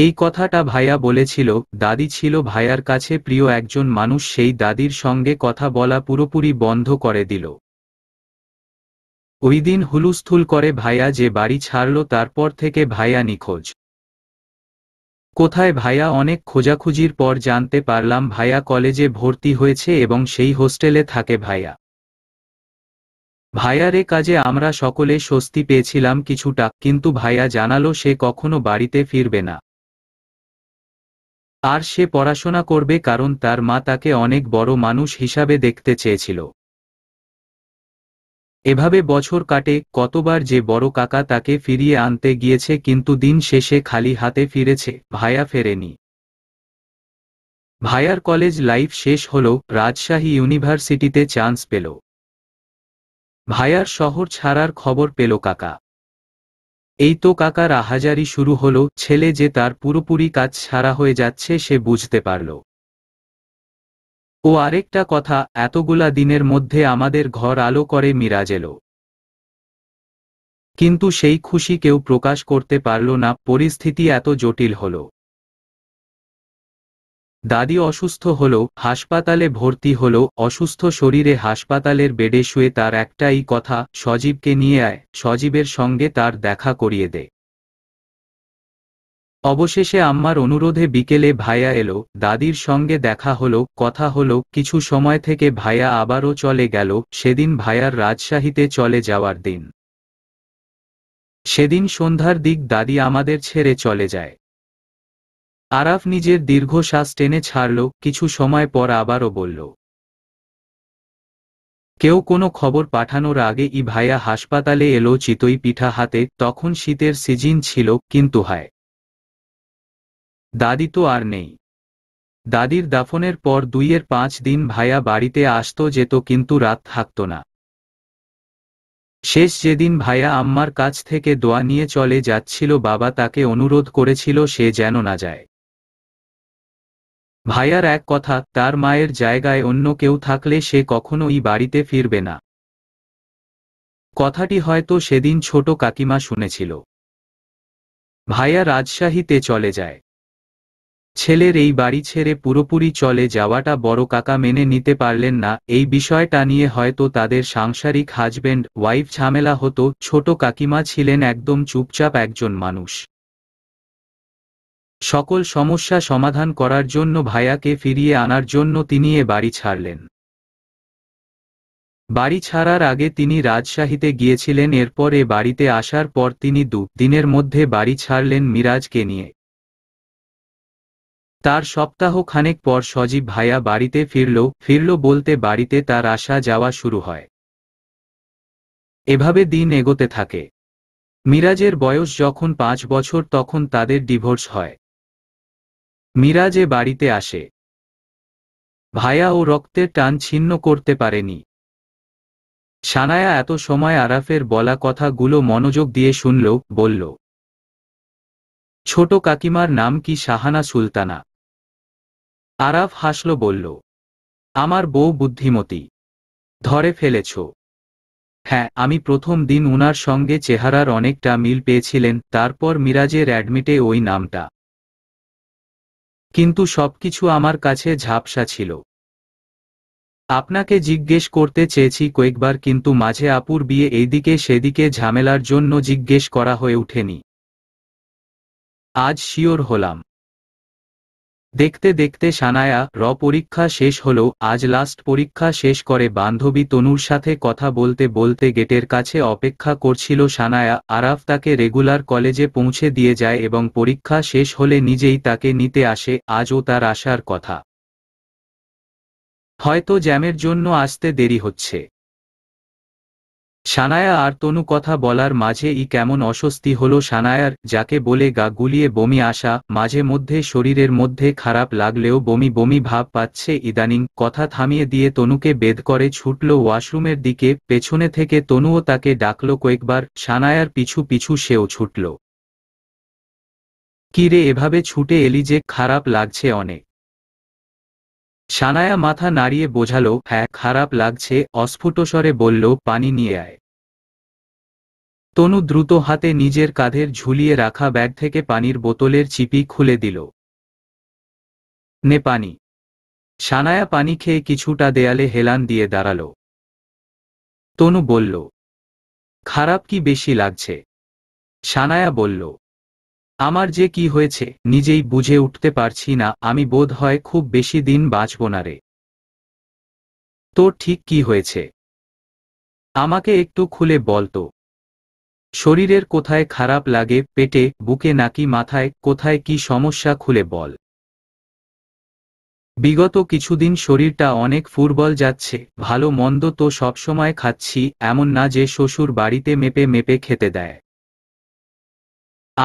এই কথাটা ভাইয়া বলেছিল দাদি ছিল ভাইয়ার কাছে প্রিয় একজন মানুষ সেই দাদির সঙ্গে কথা বলা পুরোপুরি বন্ধ করে দিল ওই দিন হুলুস্থুল করে ভাইয়া যে বাড়ি ছাড়ল তারপর থেকে ভাইয়া নিখোঁজ কোথায় ভাইয়া অনেক খোঁজাখুঁজির পর জানতে পারলাম ভাইয়া কলেজে ভর্তি হয়েছে এবং সেই হোস্টেলে থাকে ভাইয়া ভাইয়ার এ কাজে আমরা সকলে স্বস্তি পেয়েছিলাম কিছুটা কিন্তু ভাইয়া জানালো সে কখনো বাড়িতে ফিরবে না আর সে পড়াশোনা করবে কারণ তার মা তাকে অনেক বড় মানুষ হিসাবে দেখতে চেয়েছিল এভাবে বছর কাটে কতবার যে বড় কাকা তাকে ফিরিয়ে আনতে গিয়েছে কিন্তু দিন শেষে খালি হাতে ফিরেছে ভায়া ফেরেনি ভায়ার কলেজ লাইফ শেষ হল রাজশাহী ইউনিভার্সিটিতে চান্স পেল ভায়ার শহর ছাড়ার খবর পেল কাকা এই তো কাকার আহাজারি শুরু হল ছেলে যে তার পুরোপুরি কাজ ছাড়া হয়ে যাচ্ছে সে বুঝতে পারল ও আরেকটা কথা এতগুলা দিনের মধ্যে আমাদের ঘর আলো করে মিরাজ এল কিন্তু সেই খুশি কেউ প্রকাশ করতে পারল না পরিস্থিতি এত জটিল হলো দাদি অসুস্থ হল হাসপাতালে ভর্তি হল অসুস্থ শরীরে হাসপাতালের বেডে শুয়ে তার একটাই কথা সজীবকে নিয়ে আয় সজীবের সঙ্গে তার দেখা করিয়ে দে অবশেষে আম্মার অনুরোধে বিকেলে ভাইয়া এলো দাদির সঙ্গে দেখা হলো কথা হলো কিছু সময় থেকে ভাইয়া আবারও চলে গেল সেদিন ভাইয়ার রাজশাহীতে চলে যাওয়ার দিন সেদিন সন্ধ্যার দিক দাদি আমাদের ছেড়ে চলে যায় আরাফ নিজের দীর্ঘ শ্বাস টেনে ছাড়ল কিছু সময় পর আবারও বলল কেউ কোনো খবর পাঠানোর আগে ই ভাইয়া হাসপাতালে এলো চিতই পিঠা হাতে তখন শীতের সিজিন ছিল কিন্তু হায় দাদি তো আর নেই দাদির দাফনের পর দুইয়ের পাঁচ দিন ভাইয়া বাড়িতে আসত যেত কিন্তু রাত থাকত না শেষ যেদিন ভাইয়া আম্মার কাছ থেকে দোয়া নিয়ে চলে যাচ্ছিল বাবা তাকে অনুরোধ করেছিল সে যেন না যায় ভাইয়ার এক কথা তার মায়ের জায়গায় অন্য কেউ থাকলে সে কখনোই বাড়িতে ফিরবে না কথাটি হয়তো সেদিন ছোট কাকিমা শুনেছিল ভাইয়া রাজশাহীতে চলে যায় ছেলের এই বাড়ি ছেড়ে পুরোপুরি চলে যাওয়াটা বড় কাকা মেনে নিতে পারলেন না এই বিষয়টা নিয়ে হয়তো তাদের সাংসারিক হাজব্যান্ড ওয়াইফ ঝামেলা হতো ছোট কাকিমা ছিলেন একদম চুপচাপ একজন মানুষ সকল সমস্যা সমাধান করার জন্য ভায়াকে ফিরিয়ে আনার জন্য তিনি এ বাড়ি ছাড়লেন বাড়ি ছাড়ার আগে তিনি রাজশাহীতে গিয়েছিলেন এরপর এ বাড়িতে আসার পর তিনি দু দিনের মধ্যে বাড়ি ছাড়লেন মিরাজকে নিয়ে তার সপ্তাহ খানেক পর সজীব ভাইয়া বাড়িতে ফিরল ফিরল বলতে বাড়িতে তার আসা যাওয়া শুরু হয় এভাবে দিন এগোতে থাকে মিরাজের বয়স যখন পাঁচ বছর তখন তাদের ডিভোর্স হয় মিরাজ এ বাড়িতে আসে ভায়া ও রক্তের টান ছিন্ন করতে পারেনি সানায়া এত সময় আরাফের বলা কথাগুলো মনোযোগ দিয়ে শুনল বলল ছোট কাকিমার নাম কি সাহানা সুলতানা আরাফ হাসল বলল আমার বউ বুদ্ধিমতী ধরে ফেলেছ হ্যাঁ আমি প্রথম দিন উনার সঙ্গে চেহারার অনেকটা মিল পেয়েছিলেন তারপর মিরাজের অ্যাডমিটে ওই নামটা কিন্তু সবকিছু আমার কাছে ঝাপসা ছিল আপনাকে জিজ্ঞেস করতে চেয়েছি কয়েকবার কিন্তু মাঝে আপুর বিয়ে এইদিকে সেদিকে ঝামেলার জন্য জিজ্ঞেস করা হয়ে ওঠেনি আজ শিওর হলাম দেখতে দেখতে সানায়া র পরীক্ষা শেষ হলো আজ লাস্ট পরীক্ষা শেষ করে বান্ধবী তনুর সাথে কথা বলতে বলতে গেটের কাছে অপেক্ষা করছিল সানায়া আরাফ তাকে রেগুলার কলেজে পৌঁছে দিয়ে যায় এবং পরীক্ষা শেষ হলে নিজেই তাকে নিতে আসে আজও তার আসার কথা হয়তো জ্যামের জন্য আসতে দেরি হচ্ছে সানায়া আর তনু কথা বলার মাঝে ই কেমন অস্বস্তি হলো সানায়ার যাকে বলে গা গুলিয়ে বমি আসা মাঝে মধ্যে শরীরের মধ্যে খারাপ লাগলেও বমি বমি ভাব পাচ্ছে ইদানিং কথা থামিয়ে দিয়ে তনুকে বেদ করে ছুটল ওয়াশরুমের দিকে পেছনে থেকে তনুও তাকে ডাকল কয়েকবার সানায়ার পিছু পিছু সেও ছুটল কিরে এভাবে ছুটে এলি যে খারাপ লাগছে অনেক সানায়া মাথা নাড়িয়ে বোঝালো হ্যাঁ খারাপ লাগছে অস্ফুটস্বরে বলল পানি নিয়ে আয় তনু দ্রুত হাতে নিজের কাঁধের ঝুলিয়ে রাখা ব্যাগ থেকে পানির বোতলের চিপি খুলে দিল নে পানি সানায়া পানি খেয়ে কিছুটা দেয়ালে হেলান দিয়ে দাঁড়াল তনু বলল খারাপ কি বেশি লাগছে সানায়া বলল আমার যে কি হয়েছে নিজেই বুঝে উঠতে পারছি না আমি বোধ হয় খুব বেশি দিন বাঁচব না রে তো ঠিক কি হয়েছে আমাকে একটু খুলে বলতো শরীরের কোথায় খারাপ লাগে পেটে বুকে নাকি মাথায় কোথায় কি সমস্যা খুলে বল বিগত কিছুদিন শরীরটা অনেক ফুরবল যাচ্ছে ভালো মন্দ তো সবসময় খাচ্ছি এমন না যে শ্বশুর বাড়িতে মেপে মেপে খেতে দেয়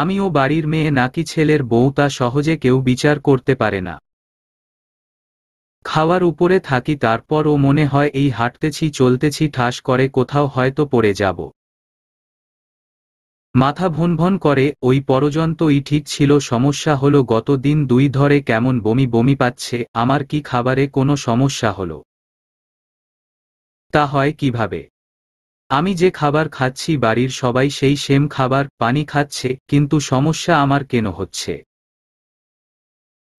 আমিও বাড়ির মেয়ে নাকি ছেলের বউ তা সহজে কেউ বিচার করতে পারে না খাওয়ার উপরে থাকি তারপরও মনে হয় এই হাঁটতেছি চলতেছি ঠাস করে কোথাও হয়তো পড়ে যাব মাথা ভনভন করে ওই পরযন্তই ঠিক ছিল সমস্যা হলো গত দিন দুই ধরে কেমন বমি বমি পাচ্ছে আমার কি খাবারে কোনো সমস্যা হলো তা হয় কিভাবে আমি যে খাবার খাচ্ছি বাড়ির সবাই সেই সেম খাবার পানি খাচ্ছে কিন্তু সমস্যা আমার কেন হচ্ছে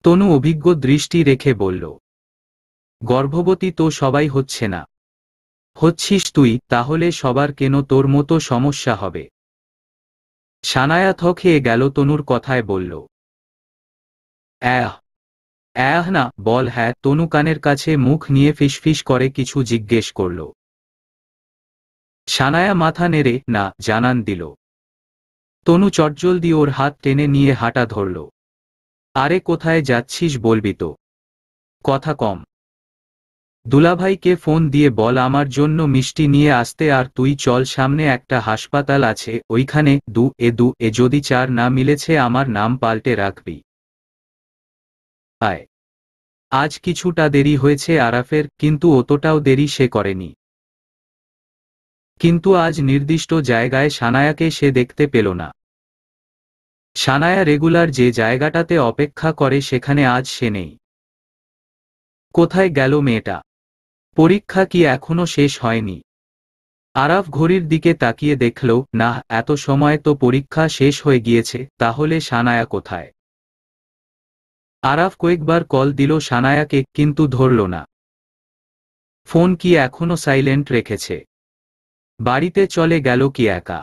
তনু অভিজ্ঞ দৃষ্টি রেখে বলল গর্ভবতী তো সবাই হচ্ছে না হচ্ছিস তুই তাহলে সবার কেন তোর মতো সমস্যা হবে সানায়া থকে গেল তনুর কথায় বলল অ্যাহ অ্যাহ না বল হ্যাঁ তনু কানের কাছে মুখ নিয়ে ফিসফিস করে কিছু জিজ্ঞেস করল সানায়া মাথা নেড়ে না জানান দিল তনু চটজলদি ওর হাত টেনে নিয়ে হাঁটা ধরল আরে কোথায় যাচ্ছিস বলবি তো কথা কম দুলাভাইকে ফোন দিয়ে বল আমার জন্য মিষ্টি নিয়ে আসতে আর তুই চল সামনে একটা হাসপাতাল আছে ওইখানে দু এ দু এ যদি চার না মিলেছে আমার নাম পাল্টে রাখবি আয় আজ কিছুটা দেরি হয়েছে আরাফের কিন্তু অতটাও দেরি সে করেনি কিন্তু আজ নির্দিষ্ট জায়গায় সানায়াকে সে দেখতে পেল না সানায়া রেগুলার যে জায়গাটাতে অপেক্ষা করে সেখানে আজ সে নেই কোথায় গেল মেয়েটা পরীক্ষা কি এখনো শেষ হয়নি আরাফ ঘড়ির দিকে তাকিয়ে দেখল না এত সময় তো পরীক্ষা শেষ হয়ে গিয়েছে তাহলে সানায়া কোথায় আরাফ কয়েকবার কল দিল সানায়াকে কিন্তু ধরল না ফোন কি এখনো সাইলেন্ট রেখেছে বাড়িতে চলে গেল কি একা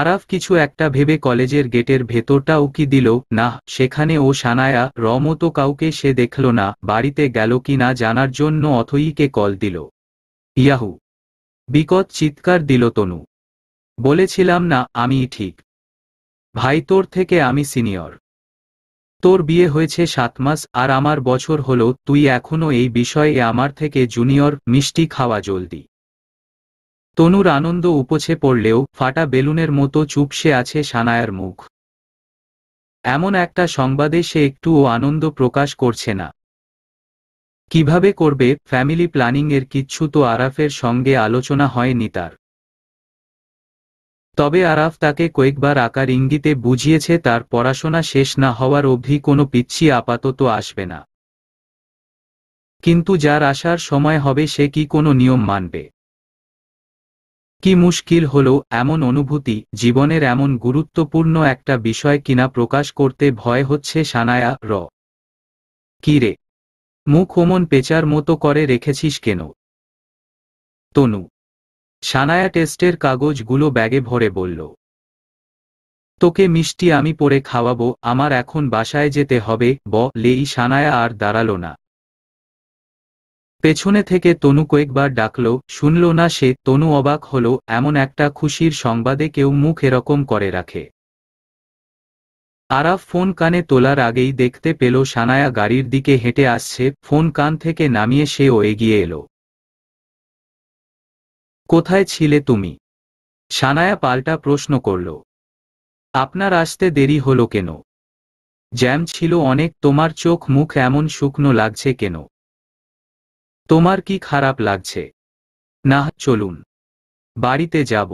আরাফ কিছু একটা ভেবে কলেজের গেটের ভেতরটা উকি দিল না সেখানে ও সানায়া রমতো কাউকে সে দেখল না বাড়িতে গেল কি না জানার জন্য অথইকে কল দিল ইয়াহু বিকট চিৎকার দিল তনু বলেছিলাম না আমি ঠিক ভাই তোর থেকে আমি সিনিয়র তোর বিয়ে হয়েছে সাত মাস আর আমার বছর হলো তুই এখনো এই বিষয়ে আমার থেকে জুনিয়র মিষ্টি খাওয়া জলদি তনুর আনন্দ উপছে পড়লেও ফাটা বেলুনের মতো চুপসে আছে সানায়ার মুখ এমন একটা সংবাদে সে একটুও আনন্দ প্রকাশ করছে না কিভাবে করবে ফ্যামিলি প্ল্যানিং এর কিচ্ছু তো আরাফের সঙ্গে আলোচনা হয়নি তার তবে আরাফ তাকে কয়েকবার আকার ইঙ্গিতে বুঝিয়েছে তার পড়াশোনা শেষ না হওয়ার অবধি কোনো পিচ্ছি আপাতত আসবে না কিন্তু যার আসার সময় হবে সে কি কোনো নিয়ম মানবে কি মুশকিল হলো এমন অনুভূতি জীবনের এমন গুরুত্বপূর্ণ একটা বিষয় কিনা প্রকাশ করতে ভয় হচ্ছে সানায়া র কি রে মুখ ওমন পেচার মতো করে রেখেছিস কেন তনু সানায়া টেস্টের কাগজগুলো ব্যাগে ভরে বলল তোকে মিষ্টি আমি পরে খাওয়াবো আমার এখন বাসায় যেতে হবে ব লেই সানায়া আর দাঁড়ালো না পেছনে থেকে তনু কয়েকবার ডাকল শুনল না সে তনু অবাক হল এমন একটা খুশির সংবাদে কেউ মুখ এরকম করে রাখে আরাফ ফোন কানে তোলার আগেই দেখতে পেল সানায়া গাড়ির দিকে হেঁটে আসছে ফোন কান থেকে নামিয়ে সেও এগিয়ে এলো কোথায় ছিলে তুমি সানায়া পাল্টা প্রশ্ন করল আপনার আসতে দেরি হলো কেন জ্যাম ছিল অনেক তোমার চোখ মুখ এমন শুকনো লাগছে কেন তোমার কি খারাপ লাগছে না চলুন বাড়িতে যাব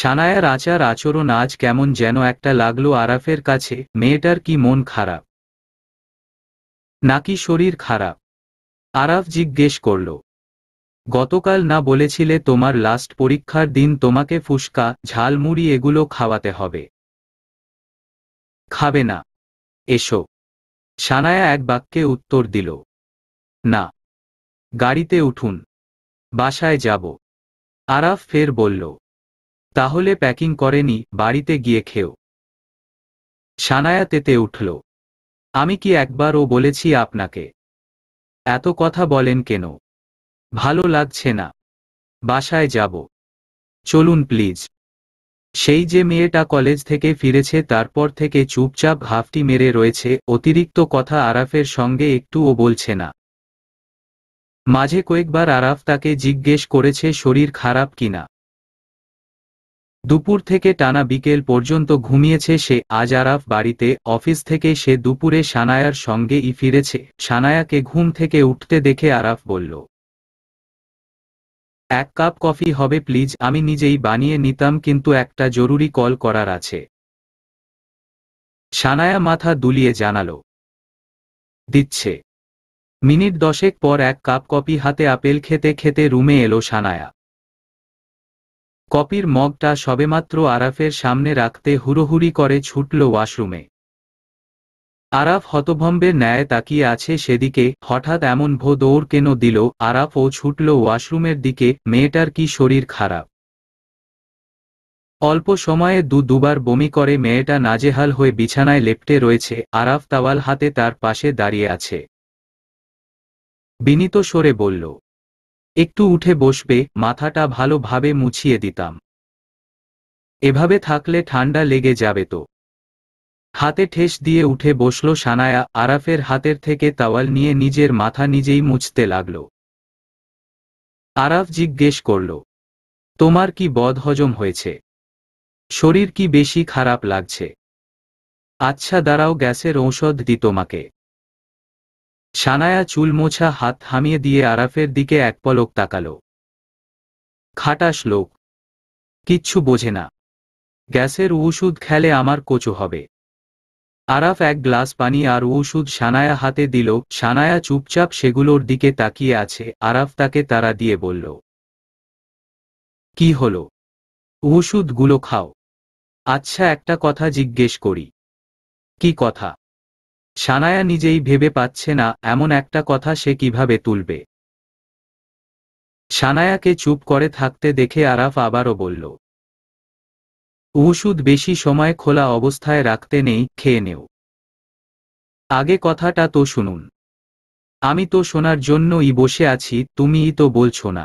সানায়ার আচার আচরণ আজ কেমন যেন একটা লাগলো আরাফের কাছে মেয়েটার কি মন খারাপ নাকি শরীর খারাপ আরাফ জিজ্ঞেস করল গতকাল না বলেছিলে তোমার লাস্ট পরীক্ষার দিন তোমাকে ফুসকা ঝালমুড়ি এগুলো খাওয়াতে হবে খাবে না এসো সানায়া এক বাক্যে উত্তর দিল না গাড়িতে উঠুন বাসায় যাব আরাফ ফের বলল তাহলে প্যাকিং করেনি বাড়িতে গিয়ে খেও সানায়া তেতে উঠল আমি কি একবারও বলেছি আপনাকে এত কথা বলেন কেন ভালো লাগছে না বাসায় যাব চলুন প্লিজ সেই যে মেয়েটা কলেজ থেকে ফিরেছে তারপর থেকে চুপচাপ হাফটি মেরে রয়েছে অতিরিক্ত কথা আরাফের সঙ্গে একটুও বলছে না মাঝে কয়েকবার আরাফ তাকে জিজ্ঞেস করেছে শরীর খারাপ কিনা দুপুর থেকে টানা বিকেল পর্যন্ত ঘুমিয়েছে সে আজ আরাফ বাড়িতে অফিস থেকে সে দুপুরে সানায়ার সঙ্গেই ফিরেছে সানায়াকে ঘুম থেকে উঠতে দেখে আরাফ বলল এক কাপ কফি হবে প্লিজ আমি নিজেই বানিয়ে নিতাম কিন্তু একটা জরুরি কল করার আছে সানায়া মাথা দুলিয়ে জানালো দিচ্ছে মিনিট দশেক পর এক কাপ কপি হাতে আপেল খেতে খেতে রুমে এলো সানায়া কপির মগটা সবেমাত্র আরাফের সামনে রাখতে হুড়োহুড়ি করে ছুটল ওয়াশরুমে আরাফ হতভম্বের ন্যায় তাকিয়ে আছে সেদিকে হঠাৎ এমন ভো দৌড় কেন দিল আরাফ ও ছুটল ওয়াশরুমের দিকে মেয়েটার কি শরীর খারাপ অল্প সময়ে দু দুবার বমি করে মেয়েটা নাজেহাল হয়ে বিছানায় লেপটে রয়েছে আরাফ তাওয়াল হাতে তার পাশে দাঁড়িয়ে আছে বিনীত সরে বলল একটু উঠে বসবে মাথাটা ভালোভাবে মুছিয়ে দিতাম এভাবে থাকলে ঠান্ডা লেগে যাবে তো হাতে ঠেস দিয়ে উঠে বসল সানায়া আরাফের হাতের থেকে তাওয়াল নিয়ে নিজের মাথা নিজেই মুছতে লাগল আরাফ জিজ্ঞেস করল তোমার কি হজম হয়েছে শরীর কি বেশি খারাপ লাগছে আচ্ছা দাঁড়াও গ্যাসের ঔষধ দি তোমাকে সানায়া চুল মোছা হাত থামিয়ে দিয়ে আরাফের দিকে এক পলক তাকাল খাটাস লোক কিচ্ছু বোঝে না গ্যাসের ওষুধ খেলে আমার কোচো হবে আরাফ এক গ্লাস পানি আর ওষুধ সানায়া হাতে দিল সানায়া চুপচাপ সেগুলোর দিকে তাকিয়ে আছে আরাফ তাকে তারা দিয়ে বলল কি হল ওষুধগুলো খাও আচ্ছা একটা কথা জিজ্ঞেস করি কি কথা সানায়া নিজেই ভেবে পাচ্ছে না এমন একটা কথা সে কিভাবে তুলবে সানায়াকে চুপ করে থাকতে দেখে আরাফ আবারও বলল ওষুধ বেশি সময় খোলা অবস্থায় রাখতে নেই খেয়ে নেও আগে কথাটা তো শুনুন আমি তো শোনার জন্যই বসে আছি তুমিই তো বলছো না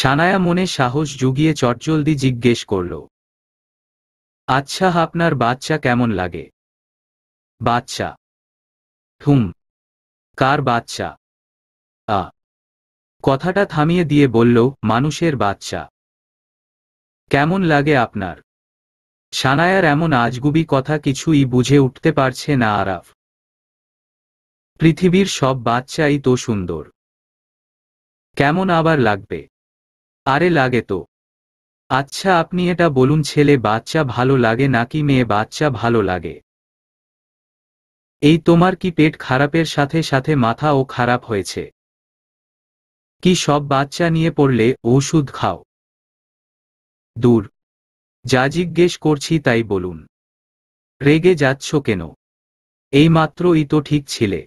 সানায়া মনে সাহস জুগিয়ে চটজলদি জিজ্ঞেস করল আচ্ছা আপনার বাচ্চা কেমন লাগে বাচ্চা হুম কার বাচ্চা আ কথাটা থামিয়ে দিয়ে বলল মানুষের বাচ্চা কেমন লাগে আপনার সানায়ার এমন আজগুবি কথা কিছুই বুঝে উঠতে পারছে না আরাফ পৃথিবীর সব বাচ্চাই তো সুন্দর কেমন আবার লাগবে আরে লাগে তো আচ্ছা আপনি এটা বলুন ছেলে বাচ্চা ভালো লাগে নাকি মেয়ে বাচ্চা ভালো লাগে এই তোমার কি পেট খারাপের সাথে সাথে মাথাও খারাপ হয়েছে কি সব বাচ্চা নিয়ে পড়লে ঔষধ খাও দূর যা জিজ্ঞেস করছি তাই বলুন রেগে যাচ্ছ কেন এই মাত্রই তো ঠিক ছিলে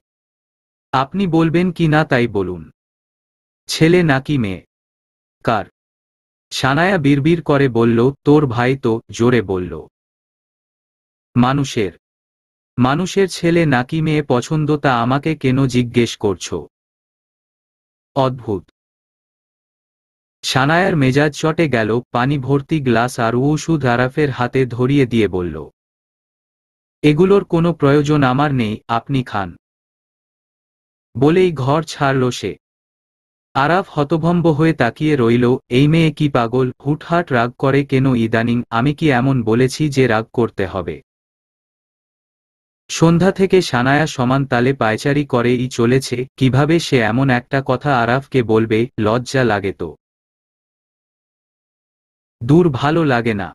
আপনি বলবেন কি না তাই বলুন ছেলে নাকি মেয়ে কার সানায়া বিড়বিড় করে বলল তোর ভাই তো জোরে বলল মানুষের মানুষের ছেলে নাকি মেয়ে পছন্দ তা আমাকে কেন জিজ্ঞেস করছো অদ্ভুত সানায়ার মেজাজ চটে গেল পানি ভর্তি গ্লাস আর ঔষধ আরাফের হাতে ধরিয়ে দিয়ে বলল এগুলোর কোনো প্রয়োজন আমার নেই আপনি খান বলেই ঘর ছাড়ল সে আরাফ হতভম্ব হয়ে তাকিয়ে রইল এই মেয়ে কি পাগল হুটহাট রাগ করে কেন ইদানিং আমি কি এমন বলেছি যে রাগ করতে হবে সন্ধ্যা থেকে সানায়া সমান তালে পায়চারি করে ই চলেছে কিভাবে সে এমন একটা কথা আরাফকে বলবে লজ্জা লাগে তো দূর ভালো লাগে না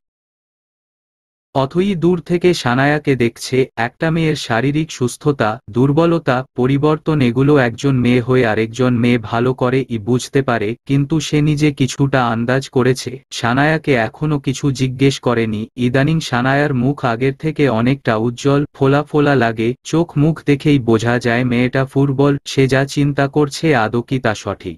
অথই দূর থেকে সানায়াকে দেখছে একটা মেয়ের শারীরিক সুস্থতা দুর্বলতা পরিবর্তন এগুলো একজন মেয়ে হয়ে আরেকজন মেয়ে ভালো করে ই বুঝতে পারে কিন্তু সে নিজে কিছুটা আন্দাজ করেছে সানায়াকে এখনো কিছু জিজ্ঞেস করেনি ইদানিং সানায়ার মুখ আগের থেকে অনেকটা উজ্জ্বল ফোলা ফোলা লাগে চোখ মুখ দেখেই বোঝা যায় মেয়েটা ফুটবল সে যা চিন্তা করছে আদৌ কি তা সঠিক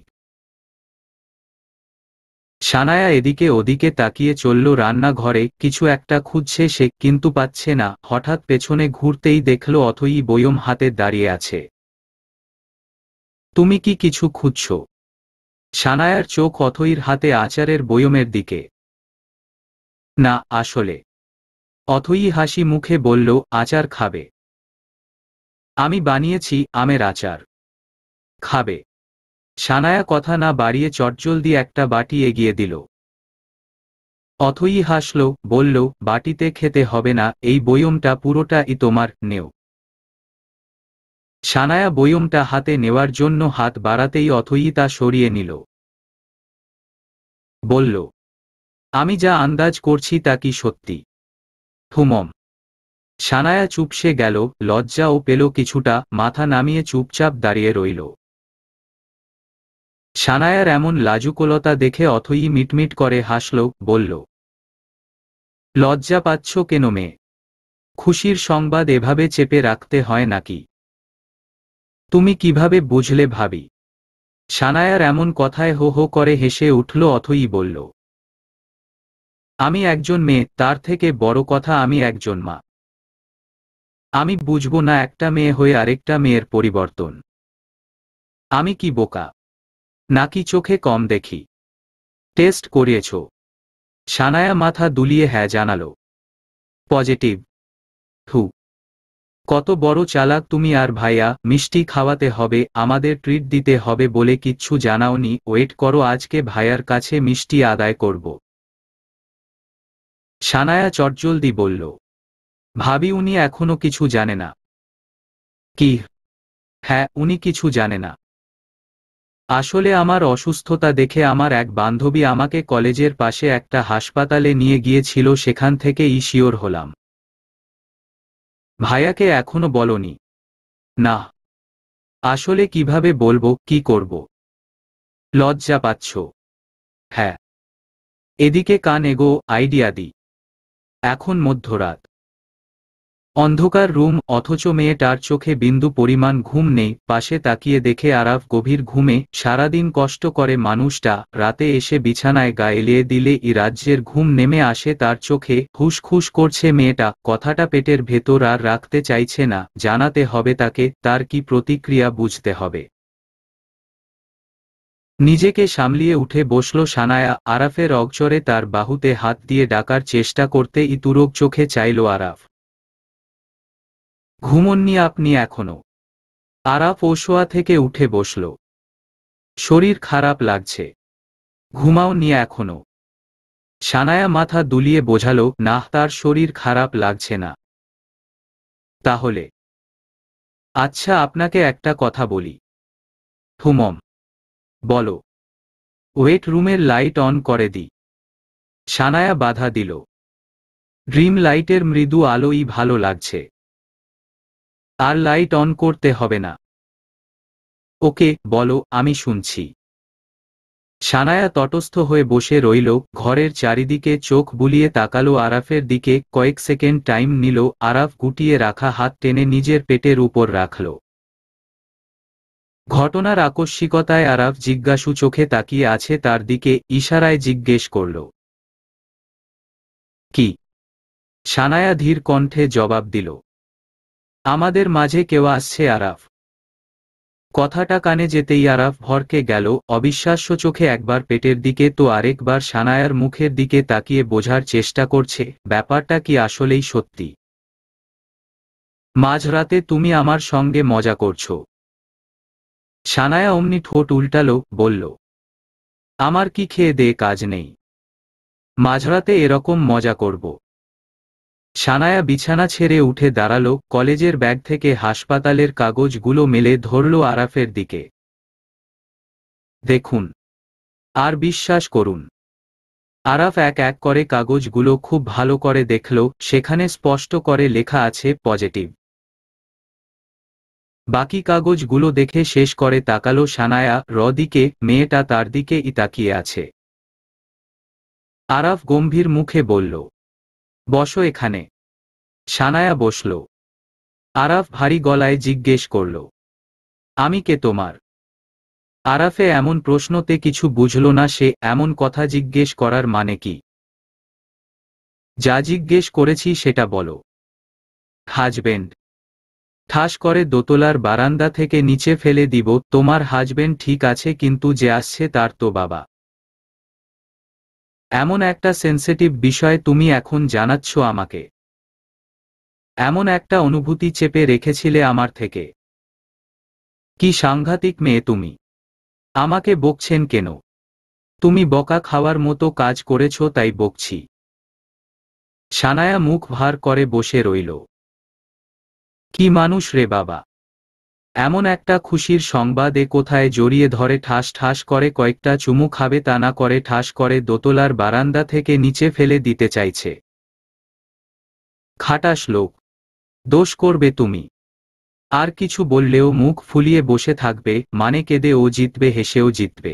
সানায়া এদিকে ওদিকে তাকিয়ে চলল রান্নাঘরে কিছু একটা খুঁজছে সে কিন্তু পাচ্ছে না হঠাৎ পেছনে ঘুরতেই দেখল অথই বয়ম হাতে দাঁড়িয়ে আছে তুমি কি কিছু খুঁজছ সানায়ার চোখ অথইর হাতে আচারের বয়মের দিকে না আসলে অথই হাসি মুখে বলল আচার খাবে আমি বানিয়েছি আমের আচার খাবে সানায়া কথা না বাড়িয়ে চটজলদি একটা বাটি এগিয়ে দিল অথই হাসল বলল বাটিতে খেতে হবে না এই বয়মটা পুরোটা ই তোমার নেও সানায়া বয়মটা হাতে নেওয়ার জন্য হাত বাড়াতেই অথই তা সরিয়ে নিল বলল আমি যা আন্দাজ করছি তা কি সত্যি থুমম সানায়া চুপসে গেল লজ্জাও পেল কিছুটা মাথা নামিয়ে চুপচাপ দাঁড়িয়ে রইল সানায়ার এমন লাজুকলতা দেখে অথই মিটমিট করে হাসল বলল লজ্জা পাচ্ছ কেন মেয়ে খুশির সংবাদ এভাবে চেপে রাখতে হয় নাকি তুমি কিভাবে বুঝলে ভাবি সানায়ার এমন কথায় হো হো করে হেসে উঠল অথই বলল আমি একজন মেয়ে তার থেকে বড় কথা আমি একজন মা আমি বুঝব না একটা মেয়ে হয়ে আরেকটা মেয়ের পরিবর্তন আমি কি বোকা নাকি চোখে কম দেখি টেস্ট করিয়েছ সানায়া মাথা দুলিয়ে হ্যাঁ জানালো পজিটিভ হু কত বড় চালাক তুমি আর ভাইয়া মিষ্টি খাওয়াতে হবে আমাদের ট্রিট দিতে হবে বলে কিচ্ছু জানাওনি ওয়েট করো আজকে ভাইয়ার কাছে মিষ্টি আদায় করব সানায়া চটজলদি বলল ভাবি উনি এখনো কিছু জানে না কি হ্যাঁ উনি কিছু জানে না আসলে আমার অসুস্থতা দেখে আমার এক বান্ধবী আমাকে কলেজের পাশে একটা হাসপাতালে নিয়ে গিয়েছিল সেখান থেকে ইশিওর হলাম ভাইয়াকে এখনো বলনি না আসলে কিভাবে বলবো কি করব লজ্জা পাচ্ছ হ্যাঁ এদিকে কান এগো আইডিয়া দি এখন মধ্যরাত অন্ধকার রুম অথচ মেয়েটার চোখে বিন্দু পরিমাণ ঘুম নেই পাশে তাকিয়ে দেখে আরাফ গভীর ঘুমে সারাদিন কষ্ট করে মানুষটা রাতে এসে বিছানায় গা এলিয়ে দিলে ই রাজ্যের ঘুম নেমে আসে তার চোখে হুসখুস করছে মেয়েটা কথাটা পেটের ভেতর আর রাখতে চাইছে না জানাতে হবে তাকে তার কি প্রতিক্রিয়া বুঝতে হবে নিজেকে সামলিয়ে উঠে বসল সানায়া আরাফের অগচরে তার বাহুতে হাত দিয়ে ডাকার চেষ্টা করতে ইতুরক চোখে চাইল আরাফ ঘুমননি আপনি এখনো তারা পোশোয়া থেকে উঠে বসল শরীর খারাপ লাগছে ঘুমাওনি এখনো সানায়া মাথা দুলিয়ে বোঝালো না তার শরীর খারাপ লাগছে না তাহলে আচ্ছা আপনাকে একটা কথা বলি থুমম বলো ওয়েট রুমের লাইট অন করে দি সানায়া বাধা দিল ড্রিম লাইটের মৃদু আলোই ভালো লাগছে আর লাইট অন করতে হবে না ওকে বলো আমি শুনছি সানায়া তটস্থ হয়ে বসে রইল ঘরের চারিদিকে চোখ বুলিয়ে তাকালো আরাফের দিকে কয়েক সেকেন্ড টাইম নিল আরাফ গুটিয়ে রাখা হাত টেনে নিজের পেটের উপর রাখল ঘটনার আকস্মিকতায় আরাফ জিজ্ঞাসু চোখে তাকিয়ে আছে তার দিকে ইশারায় জিজ্ঞেস করল কি সানায়া ধীর কণ্ঠে জবাব দিল আমাদের মাঝে কেউ আসছে আরাফ কথাটা কানে যেতেই আরাফ ভরকে গেল অবিশ্বাস্য চোখে একবার পেটের দিকে তো আরেকবার সানায়ার মুখের দিকে তাকিয়ে বোঝার চেষ্টা করছে ব্যাপারটা কি আসলেই সত্যি মাঝরাতে তুমি আমার সঙ্গে মজা করছো সানায়া অমনি ঠোঁট উল্টালো বলল আমার কি খেয়ে দে কাজ নেই মাঝরাতে এরকম মজা করব সানায়া বিছানা ছেড়ে উঠে দাঁড়ালো কলেজের ব্যাগ থেকে হাসপাতালের কাগজগুলো মেলে ধরল আরাফের দিকে দেখুন আর বিশ্বাস করুন আরাফ এক এক করে কাগজগুলো খুব ভালো করে দেখল সেখানে স্পষ্ট করে লেখা আছে পজিটিভ বাকি কাগজগুলো দেখে শেষ করে তাকালো সানায়া রদিকে মেয়েটা তার দিকে ইতাকিয়ে আছে আরাফ গম্ভীর মুখে বলল বসো এখানে সানায়া বসল আরাফ ভারী গলায় জিজ্ঞেস করল আমি কে তোমার আরাফে এমন প্রশ্নতে কিছু বুঝল না সে এমন কথা জিজ্ঞেস করার মানে কি যা জিজ্ঞেস করেছি সেটা বলো হাজবেন্ড ঠাস করে দোতলার বারান্দা থেকে নিচে ফেলে দিব তোমার হাজবেন্ড ঠিক আছে কিন্তু যে আসছে তার তো বাবা এমন একটা সেন্সিটিভ বিষয় তুমি এখন জানাচ্ছ আমাকে এমন একটা অনুভূতি চেপে রেখেছিলে আমার থেকে কি সাংঘাতিক মেয়ে তুমি আমাকে বকছেন কেন তুমি বকা খাওয়ার মতো কাজ করেছ তাই বকছি সানায়া মুখ ভার করে বসে রইল কি মানুষ রে বাবা এমন একটা খুশির সংবাদ এ কোথায় জড়িয়ে ধরে ঠাস ঠাস করে কয়েকটা চুমু খাবে তা না করে ঠাস করে দোতলার বারান্দা থেকে নিচে ফেলে দিতে চাইছে খাটাস লোক দোষ করবে তুমি আর কিছু বললেও মুখ ফুলিয়ে বসে থাকবে মানে কেঁদে ও জিতবে হেসেও জিতবে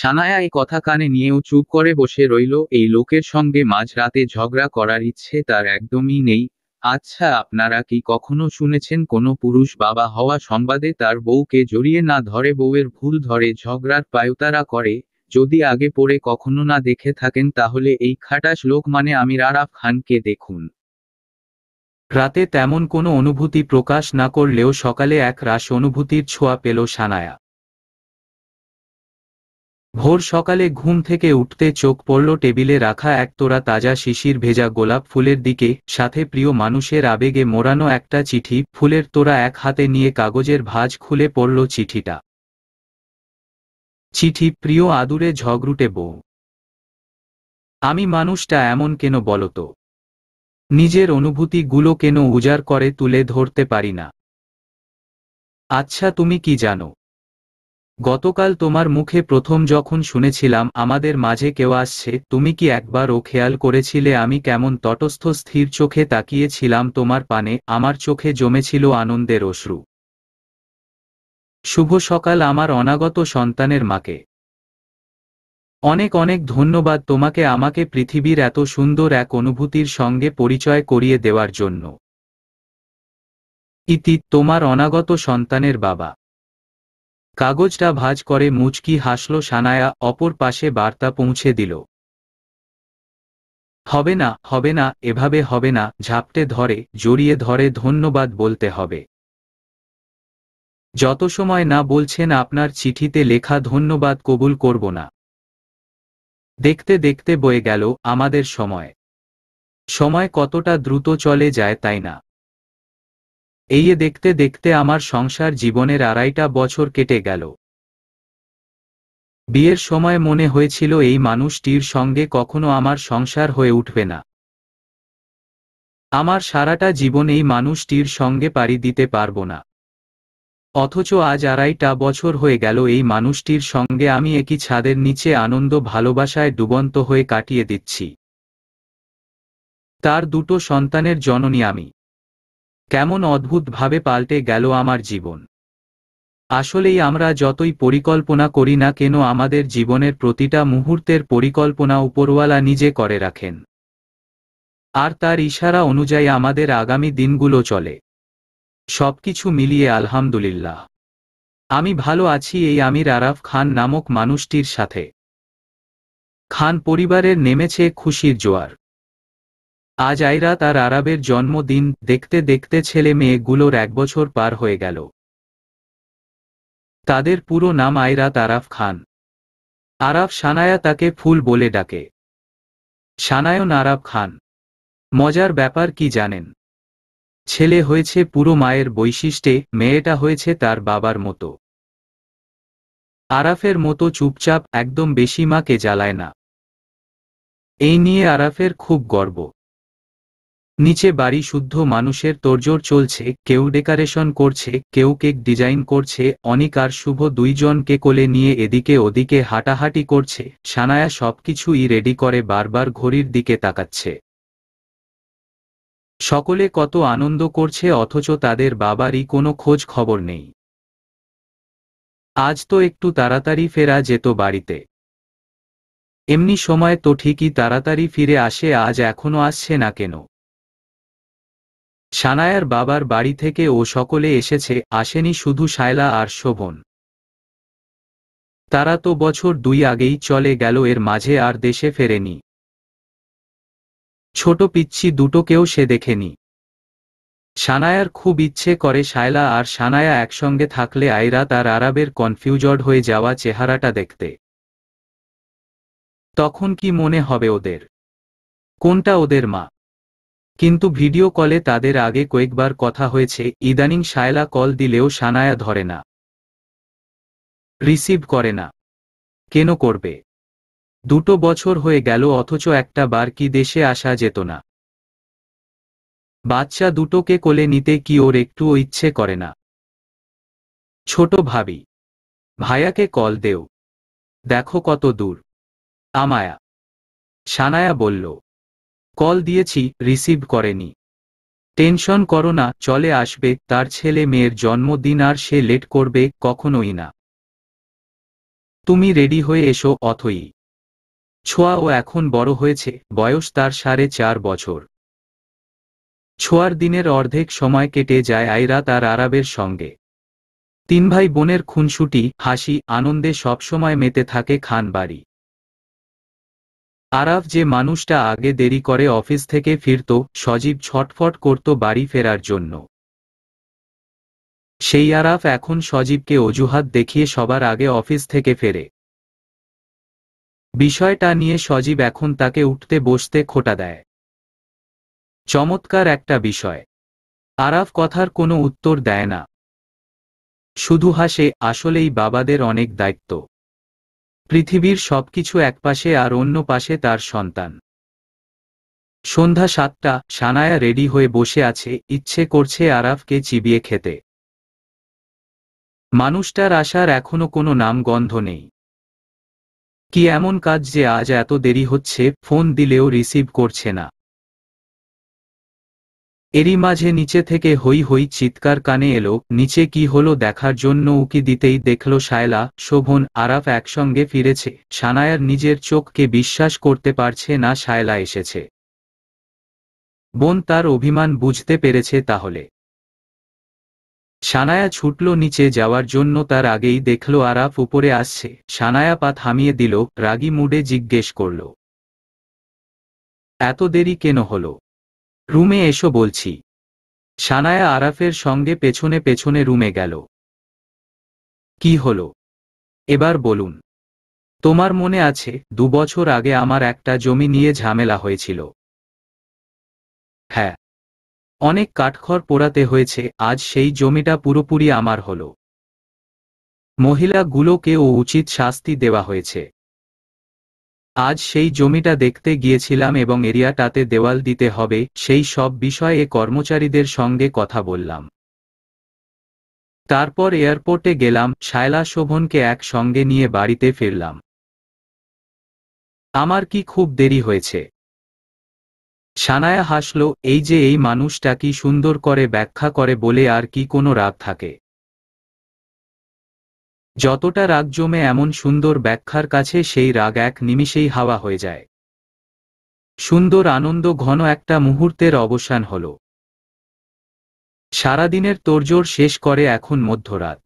সানায়া এই কথা কানে নিয়েও চুপ করে বসে রইল এই লোকের সঙ্গে মাঝরাতে ঝগড়া করার ইচ্ছে তার একদমই নেই আচ্ছা আপনারা কি কখনো শুনেছেন কোনো পুরুষ বাবা হওয়া সংবাদে তার বউকে জড়িয়ে না ধরে বউয়ের ভুল ধরে ঝগড়ার পায়তারা করে যদি আগে পড়ে কখনো না দেখে থাকেন তাহলে এই খাটা লোক মানে আমির আরাফ খানকে দেখুন রাতে তেমন কোনো অনুভূতি প্রকাশ না করলেও সকালে এক রাস অনুভূতির ছোঁয়া পেল সানায়া ভোর সকালে ঘুম থেকে উঠতে চোখ পড়ল টেবিলে রাখা এক তোরা তাজা শিশির ভেজা গোলাপ ফুলের দিকে সাথে প্রিয় মানুষের আবেগে মোড়ানো একটা চিঠি ফুলের তোরা এক হাতে নিয়ে কাগজের ভাজ খুলে পড়ল চিঠিটা চিঠি প্রিয় আদুরে ঝগরুটে বউ আমি মানুষটা এমন কেন বলতো নিজের অনুভূতিগুলো কেন উজাড় করে তুলে ধরতে পারি না আচ্ছা তুমি কি জানো গতকাল তোমার মুখে প্রথম যখন শুনেছিলাম আমাদের মাঝে কেউ আসছে তুমি কি একবারও খেয়াল করেছিলে আমি কেমন তটস্থ স্থির চোখে তাকিয়েছিলাম তোমার পানে আমার চোখে জমেছিল আনন্দের অশ্রু শুভ সকাল আমার অনাগত সন্তানের মাকে অনেক অনেক ধন্যবাদ তোমাকে আমাকে পৃথিবীর এত সুন্দর এক অনুভূতির সঙ্গে পরিচয় করিয়ে দেওয়ার জন্য ইতি তোমার অনাগত সন্তানের বাবা কাগজটা ভাজ করে মুচকি হাসল সানায়া অপর পাশে বার্তা পৌঁছে দিল হবে না হবে না এভাবে হবে না ঝাপটে ধরে জড়িয়ে ধরে ধন্যবাদ বলতে হবে যত সময় না বলছেন আপনার চিঠিতে লেখা ধন্যবাদ কবুল করব না দেখতে দেখতে বয়ে গেল আমাদের সময় সময় কতটা দ্রুত চলে যায় তাই না এইয়ে দেখতে দেখতে আমার সংসার জীবনের আড়াইটা বছর কেটে গেল বিয়ের সময় মনে হয়েছিল এই মানুষটির সঙ্গে কখনো আমার সংসার হয়ে উঠবে না আমার সারাটা জীবন এই মানুষটির সঙ্গে পারি দিতে পারব না অথচ আজ আড়াইটা বছর হয়ে গেল এই মানুষটির সঙ্গে আমি একই ছাদের নিচে আনন্দ ভালোবাসায় ডুবন্ত হয়ে কাটিয়ে দিচ্ছি তার দুটো সন্তানের জননী আমি কেমন অদ্ভুতভাবে পাল্টে গেল আমার জীবন আসলেই আমরা যতই পরিকল্পনা করি না কেন আমাদের জীবনের প্রতিটা মুহূর্তের পরিকল্পনা উপরওয়ালা নিজে করে রাখেন আর তার ইশারা অনুযায়ী আমাদের আগামী দিনগুলো চলে সবকিছু মিলিয়ে আলহামদুলিল্লাহ আমি ভালো আছি এই আমির আরাফ খান নামক মানুষটির সাথে খান পরিবারের নেমেছে খুশির জোয়ার আজ আইরা তার আরাবের জন্মদিন দেখতে দেখতে ছেলে মেয়েগুলোর এক বছর পার হয়ে গেল তাদের পুরো নাম আয়রা আরাফ খান আরাফ সানায়া তাকে ফুল বলে ডাকে সানায়ন আরাফ খান মজার ব্যাপার কি জানেন ছেলে হয়েছে পুরো মায়ের বৈশিষ্ট্যে মেয়েটা হয়েছে তার বাবার মতো আরাফের মতো চুপচাপ একদম বেশি মাকে জ্বালায় না এই নিয়ে আরাফের খুব গর্ব নিচে বাড়ি শুদ্ধ মানুষের তোড়জোড় চলছে কেউ ডেকারেশন করছে কেউ কেক ডিজাইন করছে অনিক আর শুভ দুইজনকে কোলে নিয়ে এদিকে ওদিকে হাঁটাহাঁটি করছে সানায়া সবকিছুই রেডি করে বারবার ঘড়ির দিকে তাকাচ্ছে সকলে কত আনন্দ করছে অথচ তাদের বাবারই কোনো খোঁজ খবর নেই আজ তো একটু তাড়াতাড়ি ফেরা যেত বাড়িতে এমনি সময় তো ঠিকই তাড়াতাড়ি ফিরে আসে আজ এখনো আসছে না কেন সানায়ার বাবার বাড়ি থেকে ও সকলে এসেছে আসেনি শুধু শায়লা আর শোভন তারা তো বছর দুই আগেই চলে গেল এর মাঝে আর দেশে ফেরেনি ছোট পিচ্ছি দুটোকেও সে দেখেনি সানায়ার খুব ইচ্ছে করে শায়লা আর সানায়া একসঙ্গে থাকলে আয়রা তার আরবের কনফিউজড হয়ে যাওয়া চেহারাটা দেখতে তখন কি মনে হবে ওদের কোনটা ওদের মা কিন্তু ভিডিও কলে তাদের আগে কয়েকবার কথা হয়েছে ইদানিং শায়লা কল দিলেও সানায়া ধরে না রিসিভ করে না কেন করবে দুটো বছর হয়ে গেল অথচ একটা বার কি দেশে আসা যেত না বাচ্চা দুটোকে কোলে নিতে কি ওর একটুও ইচ্ছে করে না ছোট ভাবি ভায়াকে কল দেও দেখো কত দূর আমায়া সানায়া বলল কল দিয়েছি রিসিভ করেনি টেনশন করো না চলে আসবে তার ছেলে মেয়ের জন্মদিন আর সে লেট করবে কখনোই না তুমি রেডি হয়ে এসো অথই ও এখন বড় হয়েছে বয়স তার সাড়ে চার বছর ছোঁয়ার দিনের অর্ধেক সময় কেটে যায় আইরা তার আরাবের সঙ্গে তিন ভাই বোনের খুনসুটি হাসি আনন্দে সবসময় মেতে থাকে খান বাড়ি আরাফ যে মানুষটা আগে দেরি করে অফিস থেকে ফিরত সজীব ছটফট করত বাড়ি ফেরার জন্য সেই আরাফ এখন সজীবকে অজুহাত দেখিয়ে সবার আগে অফিস থেকে ফেরে বিষয়টা নিয়ে সজীব এখন তাকে উঠতে বসতে খোটা দেয় চমৎকার একটা বিষয় আরাফ কথার কোনো উত্তর দেয় না শুধু হাসে আসলেই বাবাদের অনেক দায়িত্ব পৃথিবীর সবকিছু একপাশে আর অন্য পাশে তার সন্তান সন্ধ্যা সাতটা সানায়া রেডি হয়ে বসে আছে ইচ্ছে করছে আরাফকে চিবিয়ে খেতে মানুষটার আসার এখনো কোনো নাম গন্ধ নেই কি এমন কাজ যে আজ এত দেরি হচ্ছে ফোন দিলেও রিসিভ করছে না এরই মাঝে নিচে থেকে হই হই চিৎকার কানে এলো নিচে কি হলো দেখার জন্য উকি দিতেই দেখল শায়লা শোভন আরাফ একসঙ্গে ফিরেছে সানায়ার নিজের চোখকে বিশ্বাস করতে পারছে না শায়লা এসেছে বোন তার অভিমান বুঝতে পেরেছে তাহলে সানায়া ছুটল নিচে যাওয়ার জন্য তার আগেই দেখল আরাফ উপরে আসছে সানায়া পা থামিয়ে দিল রাগি মুডে জিজ্ঞেস করল এত দেরি কেন হলো রুমে এসো বলছি সানায়া আরাফের সঙ্গে পেছনে পেছনে রুমে গেল কি হলো এবার বলুন তোমার মনে আছে দু বছর আগে আমার একটা জমি নিয়ে ঝামেলা হয়েছিল হ্যাঁ অনেক কাঠখড় পোড়াতে হয়েছে আজ সেই জমিটা পুরোপুরি আমার হল মহিলাগুলোকেও উচিত শাস্তি দেওয়া হয়েছে আজ সেই জমিটা দেখতে গিয়েছিলাম এবং এরিয়াটাতে দেওয়াল দিতে হবে সেই সব বিষয়ে কর্মচারীদের সঙ্গে কথা বললাম তারপর এয়ারপোর্টে গেলাম শায়লা শোভনকে এক সঙ্গে নিয়ে বাড়িতে ফিরলাম আমার কি খুব দেরি হয়েছে সানায়া হাসল এই যে এই মানুষটা কি সুন্দর করে ব্যাখ্যা করে বলে আর কি কোনো রাগ থাকে যতটা রাগ জমে এমন সুন্দর ব্যাখ্যার কাছে সেই রাগ এক নিমিষেই হাওয়া হয়ে যায় সুন্দর আনন্দ ঘন একটা মুহূর্তের অবসান হল সারাদিনের তোরজোর শেষ করে এখন মধ্যরাত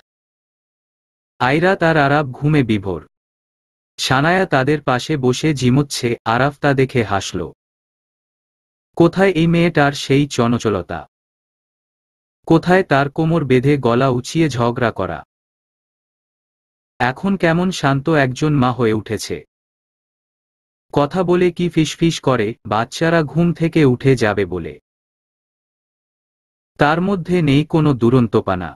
আইরা তার আরাব ঘুমে বিভোর সানায়া তাদের পাশে বসে জিমোচ্ছে আরাফ তা দেখে হাসল কোথায় এই মেয়েটার সেই চনচলতা কোথায় তার কোমর বেঁধে গলা উঁচিয়ে ঝগড়া করা এখন কেমন শান্ত একজন মা হয়ে উঠেছে কথা বলে কি ফিসফিস করে বাচ্চারা ঘুম থেকে উঠে যাবে বলে তার মধ্যে নেই কোনো দুরন্তপানা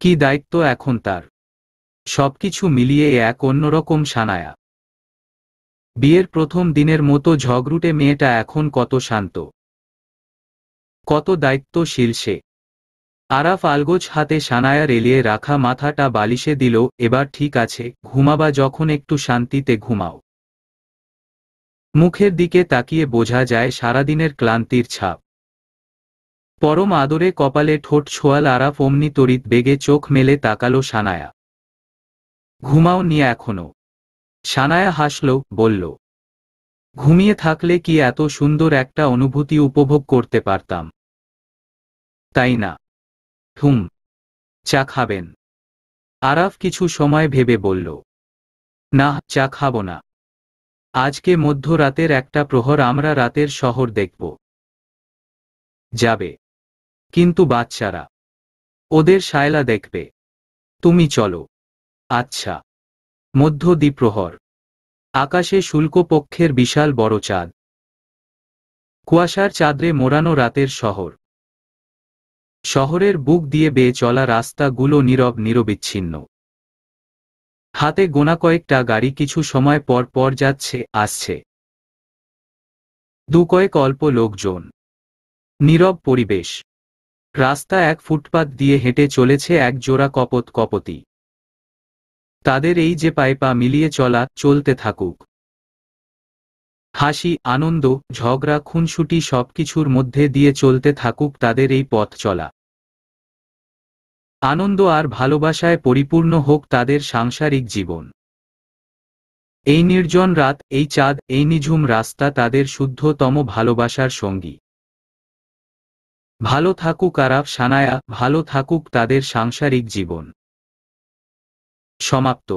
কি দায়িত্ব এখন তার সবকিছু মিলিয়ে এক অন্যরকম সানায়া বিয়ের প্রথম দিনের মতো ঝগরুটে মেয়েটা এখন কত শান্ত কত দায়িত্বশীল সে আরাফ ফালগোজ হাতে সানায়া রেলিয়ে রাখা মাথাটা বালিশে দিল এবার ঠিক আছে ঘুমাবা যখন একটু শান্তিতে ঘুমাও মুখের দিকে তাকিয়ে বোঝা যায় সারাদিনের ক্লান্তির ছাপ পরম আদরে কপালে ঠোঁট ছোয়াল আরাফ অমনি তরিত বেগে চোখ মেলে তাকালো সানায়া ঘুমাও নিয়ে এখনো সানায়া হাসল বলল ঘুমিয়ে থাকলে কি এত সুন্দর একটা অনুভূতি উপভোগ করতে পারতাম তাই না হুম চা খাবেন আরাফ কিছু সময় ভেবে বলল না চা খাব না আজকে মধ্যরাতের একটা প্রহর আমরা রাতের শহর দেখব যাবে কিন্তু বাচ্চারা ওদের শায়লা দেখবে তুমি চলো আচ্ছা মধ্য দ্বীপ্রহর আকাশে শুল্কপক্ষের বিশাল বড় চাঁদ কুয়াশার চাঁদরে মোড়ানো রাতের শহর শহরের বুক দিয়ে বেয়ে চলা রাস্তাগুলো নীরব নিরবিচ্ছিন্ন হাতে গোনা কয়েকটা গাড়ি কিছু সময় পর পর যাচ্ছে আসছে দু কয়েক অল্প লোকজন নীরব পরিবেশ রাস্তা এক ফুটপাত দিয়ে হেঁটে চলেছে এক জোড়া কপত কপতি তাদের এই যে পায়ে পা মিলিয়ে চলা চলতে থাকুক হাসি আনন্দ ঝগড়া খুনসুটি সবকিছুর মধ্যে দিয়ে চলতে থাকুক তাদের এই পথ চলা আনন্দ আর ভালোবাসায় পরিপূর্ণ হোক তাদের সাংসারিক জীবন এই নির্জন রাত এই চাঁদ এই নিঝুম রাস্তা তাদের শুদ্ধতম ভালোবাসার সঙ্গী ভালো থাকুক আরাফ সানায়া ভালো থাকুক তাদের সাংসারিক জীবন সমাপ্ত